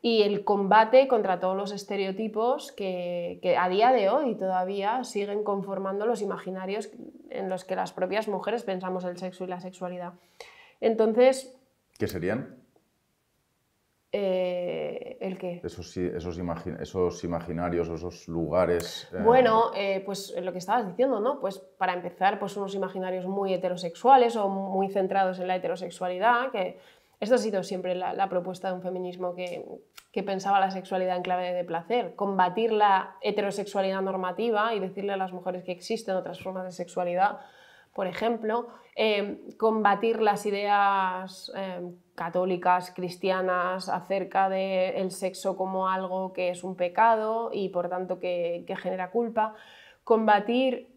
Y el combate contra todos los estereotipos que, que a día de hoy todavía siguen conformando los imaginarios en los que las propias mujeres pensamos el sexo y la sexualidad. Entonces... ¿Qué serían? Eh, ¿El qué? Esos, esos, esos imaginarios, esos lugares. Eh. Bueno, eh, pues lo que estabas diciendo, ¿no? Pues para empezar, pues unos imaginarios muy heterosexuales o muy centrados en la heterosexualidad, que esto ha sido siempre la, propuesta de un feminismo que, pensaba la sexualidad en clave de placer, combatir la heterosexualidad normativa y decirle a las mujeres que existen otras formas de sexualidad por ejemplo, em, combatir las ideas em, católicas, cristianas, acerca del sexo como algo que es un pecado y por tanto que, genera culpa, combatir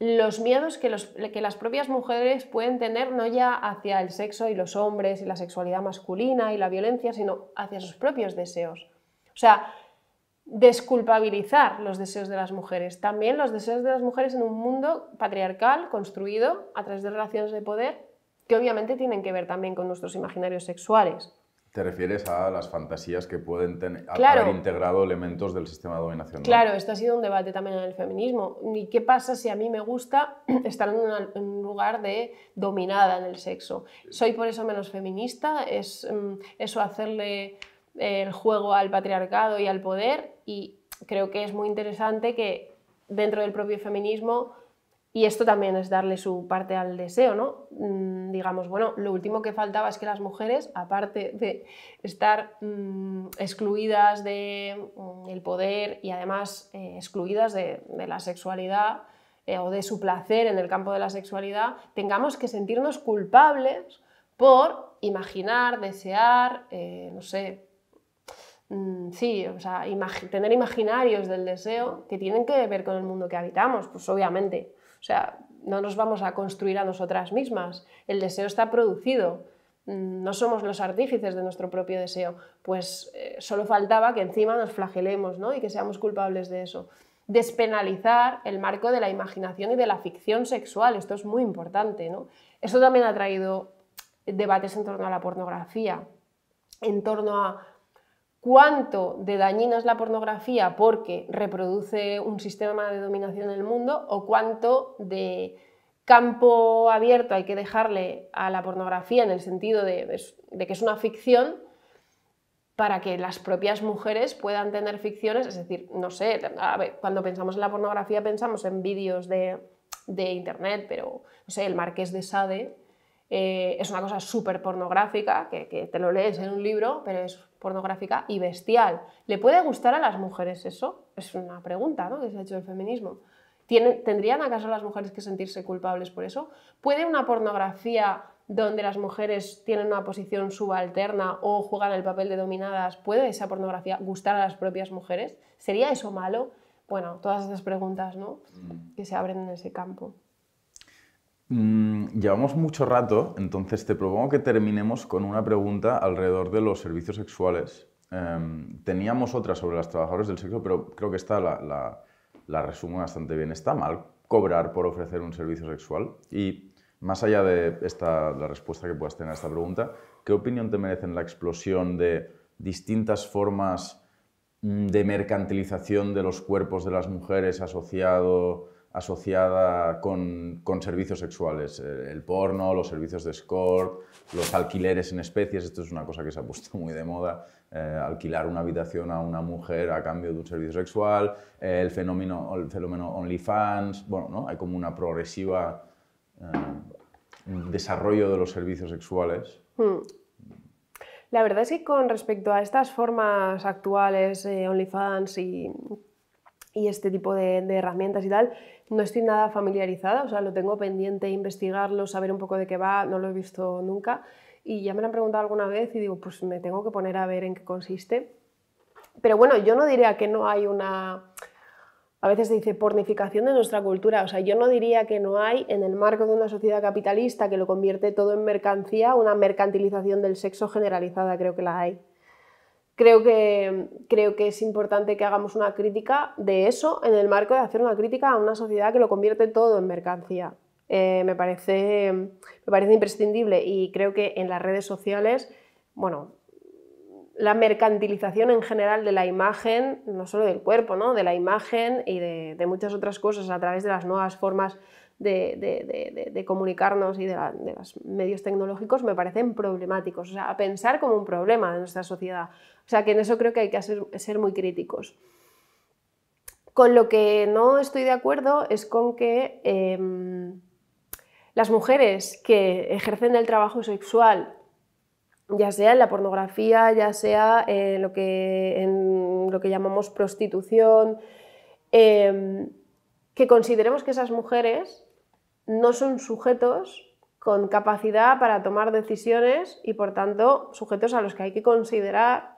los miedos que, que, las propias mujeres pueden tener no ya hacia el sexo y los hombres y la sexualidad masculina y la violencia, sino hacia sus propios deseos. O sea, desculpabilizar los deseos de las mujeres, también los deseos de las mujeres en un mundo patriarcal construido a través de relaciones de poder que obviamente tienen que ver también con nuestros imaginarios sexuales. Te refieres a las fantasías que pueden tener, haber integrado elementos del sistema de dominación. Claro, esto ha sido un debate también en el feminismo. ¿Y qué pasa si a mí me gusta estar en, un lugar de dominada en el sexo? ¿Soy por eso menos feminista? ¿Es mm, eso hacerle el juego al patriarcado y al poder y creo que es muy interesante que dentro del propio feminismo, y esto también es darle su parte al deseo, ¿no? Mm, digamos, bueno, lo último que faltaba es que las mujeres, aparte de estar mm, excluidas del de, mm, poder y además eh, excluidas de, la sexualidad eh, o de su placer en el campo de la sexualidad, tengamos que sentirnos culpables por imaginar, desear, eh, no sé, Mm, sí, o sea, tener imaginarios del deseo que tienen que ver con el mundo que habitamos, pues obviamente. O sea, no nos vamos a construir a nosotras mismas. El deseo está producido. Mm, no somos los artífices de nuestro propio deseo. Pues eh, solo faltaba que encima nos flagelemos y que seamos culpables de eso. Despenalizar el marco de la imaginación y de la ficción sexual. Esto es muy importante. ¿no? Esto también ha traído debates en torno a la pornografía, en torno a cuánto de dañina es la pornografía porque reproduce un sistema de dominación en el mundo o cuánto de campo abierto hay que dejarle a la pornografía en el sentido de, que es una ficción para que las propias mujeres puedan tener ficciones, es decir, no sé, cuando pensamos en la pornografía pensamos en vídeos de, internet, pero no sé, el marqués de Sade eh, es una cosa súper pornográfica, que te lo lees en un libro, pero es pornográfica y bestial. ¿Le puede gustar a las mujeres eso? Es una pregunta que se ha hecho el feminismo. ¿Tendrían acaso las mujeres que sentirse culpables por eso? ¿Puede una pornografía donde las mujeres tienen una posición subalterna o juegan el papel de dominadas, ¿puede esa pornografía gustar a las propias mujeres? ¿Sería eso malo? Bueno, todas esas preguntas ¿no? Mm. que se abren en ese campo. Mm, llevamos mucho rato, entonces te propongo que terminemos con una pregunta alrededor de los servicios sexuales. Em, teníamos otra sobre las trabajadoras del sexo, pero creo que esta la, la, resumo bastante bien. ¿Está mal cobrar por ofrecer un servicio sexual? Y más allá de esta, la respuesta que puedas tener a esta pregunta, ¿qué opinión te merecen la explosión de distintas formas mm, de mercantilización de los cuerpos de las mujeres asociado asociada con, servicios sexuales, eh, el porno, los servicios de escort, los alquileres en especies, esto es una cosa que se ha puesto muy de moda, eh, alquilar una habitación a una mujer a cambio de un servicio sexual, eh, el fenómeno, el fenómeno OnlyFans, bueno, hay como una progresiva desarrollo de los servicios sexuales. Hmm. La verdad es que con respecto a estas formas actuales, OnlyFans y y este tipo de, herramientas y tal, no estoy nada familiarizada, o sea, lo tengo pendiente investigarlo, saber un poco de qué va, no lo he visto nunca y ya me lo han preguntado alguna vez y digo, pues me tengo que poner a ver en qué consiste. Pero bueno, yo no diría que no hay una... A veces se dice pornificación de nuestra cultura, o sea, yo no diría que no hay en el marco de una sociedad capitalista que lo convierte todo en mercancía, una mercantilización del sexo generalizada, creo que la hay creo que, creo que es importante que hagamos una crítica de eso en el marco de hacer una crítica a una sociedad que lo convierte todo en mercancía. Eh, me, parece, imprescindible y creo que en las redes sociales, bueno, la mercantilización en general de la imagen, no solo del cuerpo, ¿no? de la imagen y de muchas otras cosas a través de las nuevas formas de, comunicarnos y de, los medios tecnológicos me parecen problemáticos, o sea, a pensar como un problema de nuestra sociedad. O sea, que en eso creo que hay que ser, muy críticos. Con lo que no estoy de acuerdo es con que em, las mujeres que ejercen el trabajo sexual, ya sea en la pornografía, ya sea en lo que, lo que llamamos prostitución, em, que consideremos que esas mujeres no son sujetos con capacidad para tomar decisiones y por tanto sujetos a los que hay que considerar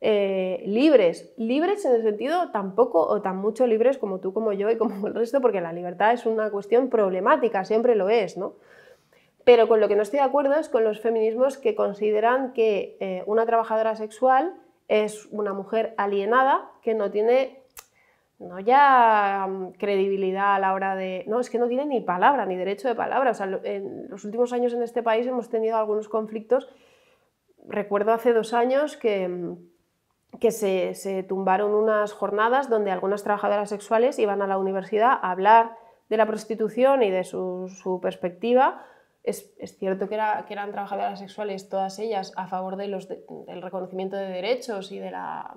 eh, libres. Libres en el sentido tampoco o tan mucho libres como tú, como yo y como el resto, porque la libertad es una cuestión problemática, siempre lo es, ¿no? Pero con lo que no estoy de acuerdo es con los feminismos que consideran que eh, una trabajadora sexual es una mujer alienada que no tiene no ya mm, credibilidad a la hora de... No, es que no tiene ni palabra, ni derecho de palabra. O sea, en los últimos años en este país hemos tenido algunos conflictos. Recuerdo hace dos años que, mm, que se, se tumbaron unas jornadas donde algunas trabajadoras sexuales iban a la universidad a hablar de la prostitución y de su, su perspectiva. Es, es, cierto que, era, que eran trabajadoras sexuales todas ellas a favor de los del reconocimiento de derechos y de la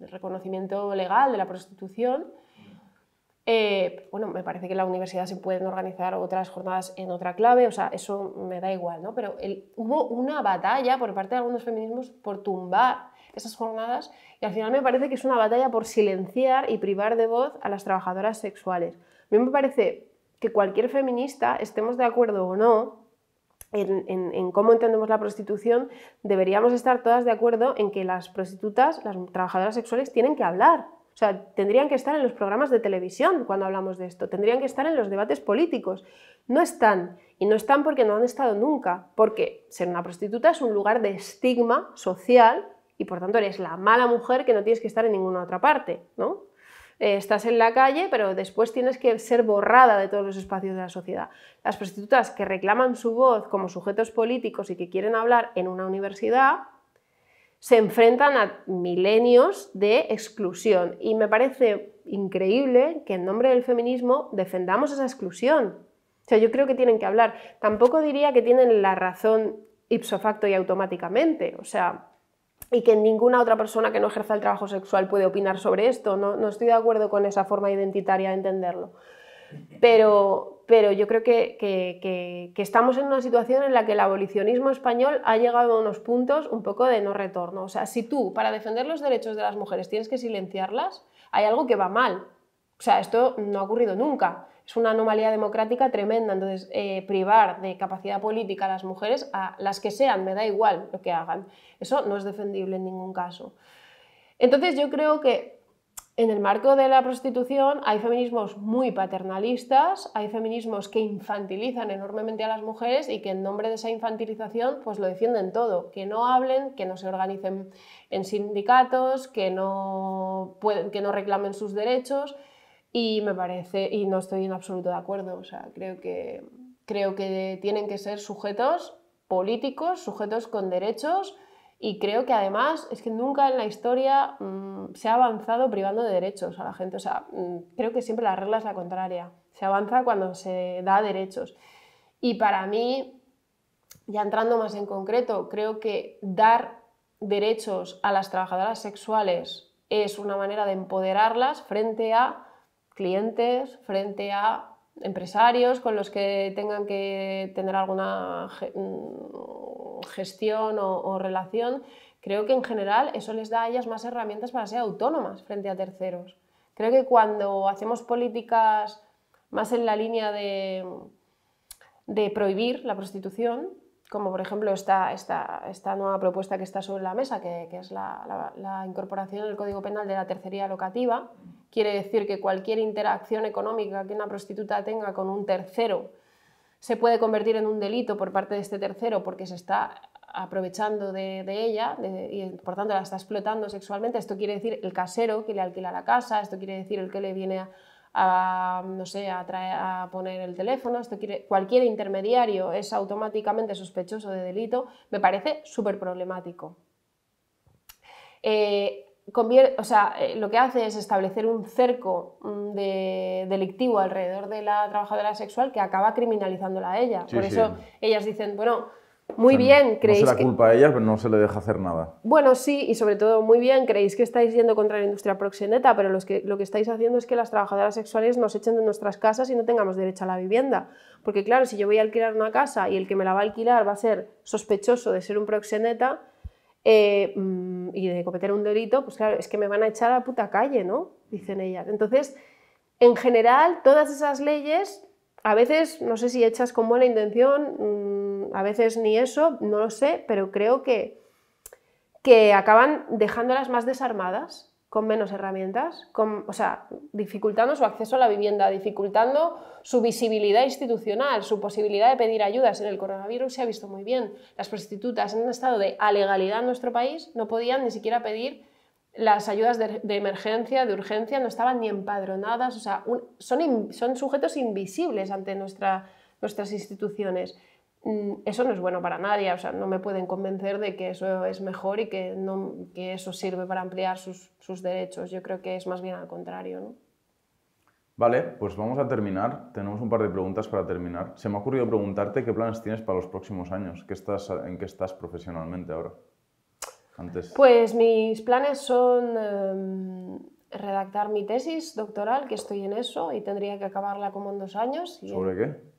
el reconocimiento legal de la prostitución. Eh, bueno, me parece que en la universidad se pueden organizar otras jornadas en otra clave, o sea, eso me da igual, ¿no? Pero hubo una batalla por parte de algunos feminismos por tumbar esas jornadas y al final me parece que es una batalla por silenciar y privar de voz a las trabajadoras sexuales. A mí me parece que cualquier feminista, estemos de acuerdo o no, en, cómo entendemos la prostitución, deberíamos estar todas de acuerdo en que las prostitutas, las trabajadoras sexuales, tienen que hablar. O sea, tendrían que estar en los programas de televisión cuando hablamos de esto, tendrían que estar en los debates políticos. No están, y no están porque no han estado nunca, porque ser una prostituta es un lugar de estigma social y por tanto eres la mala mujer que no tienes que estar en ninguna otra parte, ¿no? Eh, estás en la calle, pero después tienes que ser borrada de todos los espacios de la sociedad. Las prostitutas que reclaman su voz como sujetos políticos y que quieren hablar en una universidad, se enfrentan a milenios de exclusión. Y me parece increíble que en nombre del feminismo defendamos esa exclusión. O sea, yo creo que tienen que hablar. Tampoco diría que tienen la razón ipso facto y automáticamente. O sea, y que ninguna otra persona que no ejerza el trabajo sexual puede opinar sobre esto. No, estoy de acuerdo con esa forma identitaria de entenderlo. Pero, pero yo creo que, que, estamos en una situación en la que el abolicionismo español ha llegado a unos puntos un poco de no retorno. O sea, si tú, para defender los derechos de las mujeres, tienes que silenciarlas, hay algo que va mal. O sea, esto no ha ocurrido nunca es una anomalía democrática tremenda. Entonces, eh, privar de capacidad política a las mujeres, a las que sean, me da igual lo que hagan. Eso no es defendible en ningún caso. Entonces, yo creo que en el marco de la prostitución hay feminismos muy paternalistas, hay feminismos que infantilizan enormemente a las mujeres y que en nombre de esa infantilización pues lo defienden todo, que no hablen, que no se organicen en sindicatos, que que no reclamen sus derechos, y me parece, y no estoy en absoluto de acuerdo, o sea, creo que, creo que tienen que ser sujetos políticos, sujetos con derechos, y creo que además es que nunca en la historia mm, se ha avanzado privando de derechos a la gente, o sea, mm, creo que siempre la regla es la contraria, se avanza cuando se da derechos. Y para mí, ya entrando más en concreto, creo que dar derechos a las trabajadoras sexuales es una manera de empoderarlas frente a clientes frente a empresarios con los que tengan que tener alguna mm, gestión o, relación, creo que en general eso les da a ellas más herramientas para ser autónomas frente a terceros. Creo que cuando hacemos políticas más en la línea de, prohibir la prostitución, como por ejemplo esta, nueva propuesta que está sobre la mesa, que, es la, la, la, incorporación del Código Penal de la tercería locativa, Quiere decir que cualquier interacción económica que una prostituta tenga con un tercero se puede convertir en un delito por parte de este tercero porque se está aprovechando de, ella y por tanto la está explotando sexualmente. Esto quiere decir el casero que le alquila la casa, esto quiere decir el que le viene a, no sé, a, traer, a, poner el teléfono, esto quiere, cualquier intermediario es automáticamente sospechoso de delito, me parece súper problemático. Eh, o sea, eh, lo que hace es establecer un cerco mm, de delictivo alrededor de la trabajadora sexual que acaba criminalizándola a ella. Por eso ellas dicen, bueno, muy bien, creéis. No se la culpa de a ella, pero no se le deja hacer nada. Bueno, sí, y sobre todo, muy bien, creéis que estáis yendo contra la industria proxeneta, pero que, lo que estáis haciendo es que las trabajadoras sexuales nos echen de nuestras casas y no tengamos derecho a la vivienda. Porque, claro, si yo voy a alquilar una casa y el que me la va a alquilar va a ser sospechoso de ser un proxeneta, eh, mm, y de cometer un delito, pues claro, es que me van a echar a la puta calle, ¿no? Dicen ellas. Entonces, en general, todas esas leyes, a veces, no sé si hechas con buena intención, mm, a veces ni eso, no lo sé, pero creo que, que acaban dejándolas más desarmadas con menos herramientas, o sea, dificultando su acceso a la vivienda, dificultando su visibilidad institucional, su posibilidad de pedir ayudas. En el coronavirus se ha visto muy bien. Las prostitutas en un estado de alegalidad en nuestro país no podían ni siquiera pedir las ayudas de, emergencia, de urgencia, no estaban ni empadronadas, o sea, son, son, sujetos invisibles ante nuestras instituciones. Mm, eso no es bueno para nadie, o sea, no me pueden convencer de que eso es mejor y que, eso sirve para ampliar sus, derechos. Yo creo que es más bien al contrario. ¿no? Vale, pues vamos a terminar. Tenemos un par de preguntas para terminar. Se me ha ocurrido preguntarte qué planes tienes para los próximos años, estás, en qué estás profesionalmente ahora. Pues mis planes son em, redactar mi tesis doctoral, que estoy en eso, y tendría que acabarla como en dos años. ¿Sobre qué?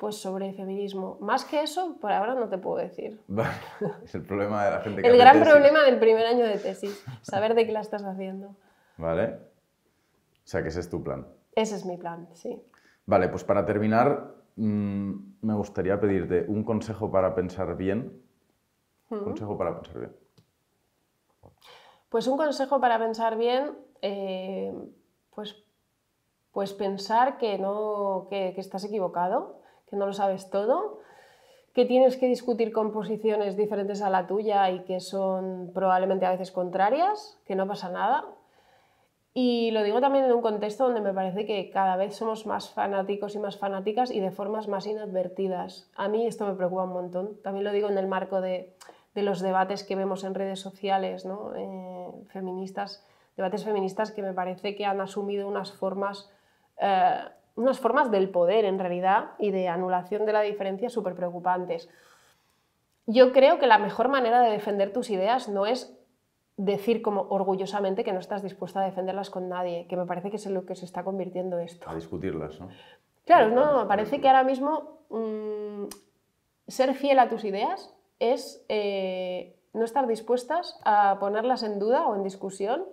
Pues sobre feminismo. Más que eso, por ahora no te puedo decir. es el problema de la gente que El gran problema del primer año de tesis, saber de qué la estás haciendo. Vale. O sea, que ese es tu plan. Ese es mi plan, sí. Vale, pues para terminar, mm, me gustaría pedirte un consejo para pensar bien. Un Consejo para pensar bien. Pues un consejo para pensar bien, eh, pues, pues pensar que, no, que estás equivocado, que no lo sabes todo, que tienes que discutir con posiciones diferentes a la tuya y que son probablemente a veces contrarias, que no pasa nada. Y lo digo también en un contexto donde me parece que cada vez somos más fanáticos y más fanáticas y de formas más inadvertidas. A mí esto me preocupa un montón. También lo digo en el marco de, los debates que vemos en redes sociales, eh, feministas, debates feministas que me parece que han asumido unas formas eh, unas formas del poder en realidad y de anulación de la diferencia súper preocupantes. Yo creo que la mejor manera de defender tus ideas no es decir como orgullosamente que no estás dispuesta a defenderlas con nadie, que me parece que es lo que se está convirtiendo esto. A discutirlas, ¿no? Claro, no, me parece que ahora mismo mm, ser fiel a tus ideas es eh, no estar dispuestas a ponerlas en duda o en discusión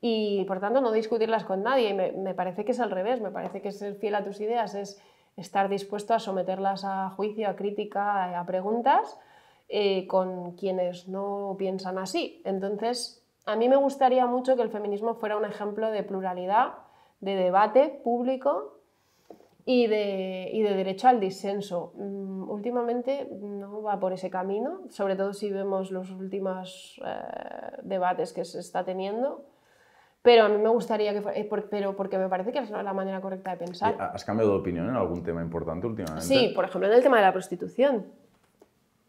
y por tanto no discutirlas con nadie. Y me, parece que es al revés, me parece que ser fiel a tus ideas es estar dispuesto a someterlas a juicio, a crítica, a preguntas eh, con quienes no piensan así. Entonces, a mí me gustaría mucho que el feminismo fuera un ejemplo de pluralidad, de debate público y de, derecho al disenso. Mm, últimamente no va por ese camino, sobre todo si vemos los últimos eh, debates que se está teniendo pero a mí me gustaría que eh, pero porque me parece que es la manera correcta de pensar. ¿Has cambiado de opinión en algún tema importante últimamente? Sí, por ejemplo, en el tema de la prostitución.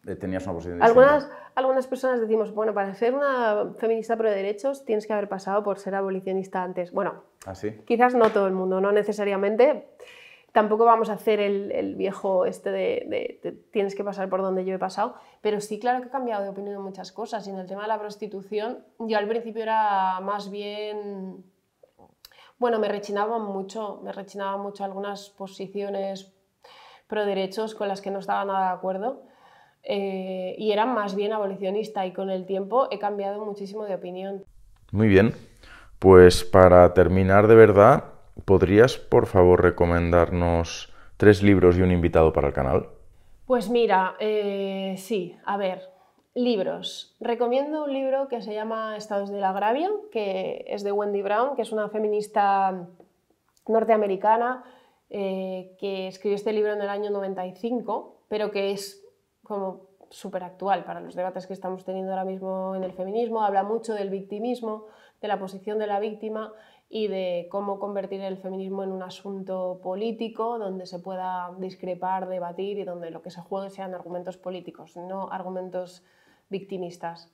Eh, tenías una posición algunas, distinta. algunas personas decimos, bueno, para ser una feminista pro derechos tienes que haber pasado por ser abolicionista antes. Bueno, así ¿Ah, quizás no todo el mundo, no necesariamente. Tampoco vamos a hacer el, viejo este de, tienes que pasar por donde yo he pasado, pero sí, claro que he cambiado de opinión en muchas cosas. Y en el tema de la prostitución, yo al principio era más bien. Bueno, me rechinaban mucho, me rechinaban mucho algunas posiciones pro derechos con las que no estaba nada de acuerdo. Eh, y era más bien abolicionista y con el tiempo he cambiado muchísimo de opinión. Muy bien, pues para terminar de verdad, ¿podrías por favor recomendarnos tres libros y un invitado para el canal? Pues mira, eh, sí, a ver, libros. Recomiendo un libro que se llama Estados de la Agravia, que es de Wendy Brown, que es una feminista norteamericana eh, que escribió este libro en el año 95, pero que es como súper actual para los debates que estamos teniendo ahora mismo en el feminismo. Habla mucho del victimismo, de la posición de la víctima y de cómo convertir el feminismo en un asunto político donde se pueda discrepar, debatir y donde lo que se juegue sean argumentos políticos, no argumentos victimistas.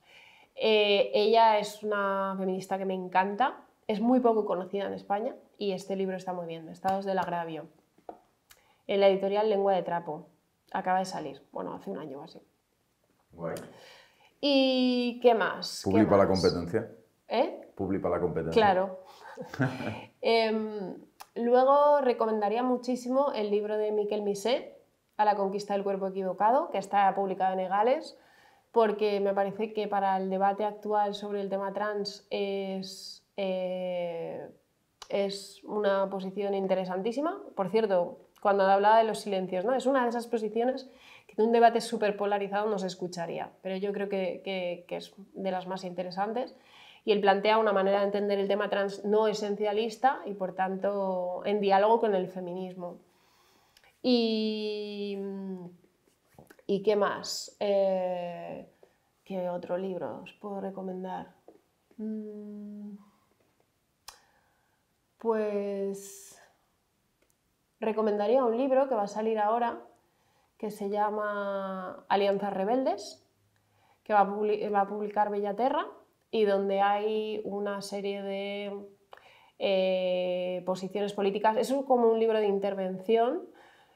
Eh, ella es una feminista que me encanta, es muy poco conocida en España y este libro está muy bien, Estados del Agravio. En la editorial Lengua de Trapo, acaba de salir, bueno, hace un año o así. Guay. ¿Y qué más? ¿Publica la competencia? ¿Eh? Publica la competencia. Claro, Em, luego recomendaría muchísimo el libro de Miquel Misset, A la conquista del cuerpo equivocado, que está publicado en Egales, porque me parece que para el debate actual sobre el tema trans es, eh, una posición interesantísima. Por cierto, cuando hablaba de los silencios, ¿no? Es una de esas posiciones que en un debate súper polarizado no se escucharía, pero yo creo que es de las más interesantes y él plantea una manera de entender el tema trans no esencialista y por tanto en diálogo con el feminismo. Y, qué más? Eh, ¿Qué otro libro os puedo recomendar? Mm, pues recomendaría un libro que va a salir ahora que se llama Alianzas Rebeldes, que va a, publicar Bellaterra y donde hay una serie de eh, posiciones políticas. Es como un libro de intervención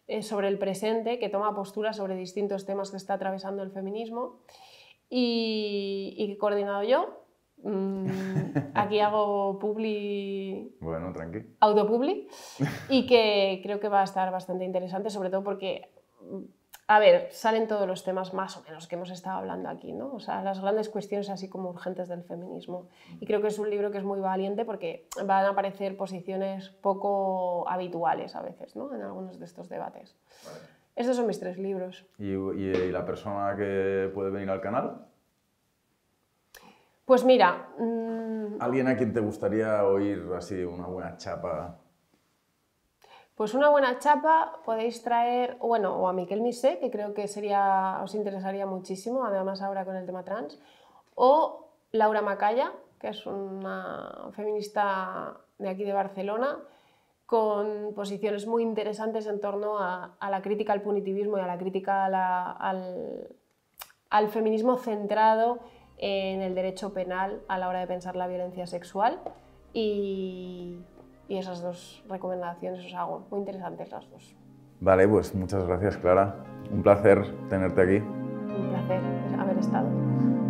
eh, sobre el presente que toma posturas sobre distintos temas que está atravesando el feminismo y, que he coordinado yo. Mm, aquí hago publi. Bueno, tranqui. Autopubli. Y que creo que va a estar bastante interesante, sobre todo porque a ver, salen todos los temas más o menos que hemos estado hablando aquí, ¿no? O sea, las grandes cuestiones así como urgentes del feminismo. Y creo que es un libro que es muy valiente porque van a aparecer posiciones poco habituales a veces, ¿no? En algunos de estos debates. Estos son mis tres libros. ¿Y, la persona que puede venir al canal? Pues mira... Mm, ¿Alguien a quien te gustaría oír así una buena chapa? Pues una buena chapa podéis traer, bueno, o a Miquel Misé, que creo que sería, os interesaría muchísimo, además ahora con el tema trans, o Laura Macaya, que es una feminista de aquí de Barcelona, con posiciones muy interesantes en torno a, la crítica al punitivismo y a la crítica al, al feminismo centrado en el derecho penal a la hora de pensar la violencia sexual. Y y esas dos recomendaciones os hago, muy interesantes las dos. Vale, pues muchas gracias Clara. Un placer tenerte aquí. Un placer haber estado.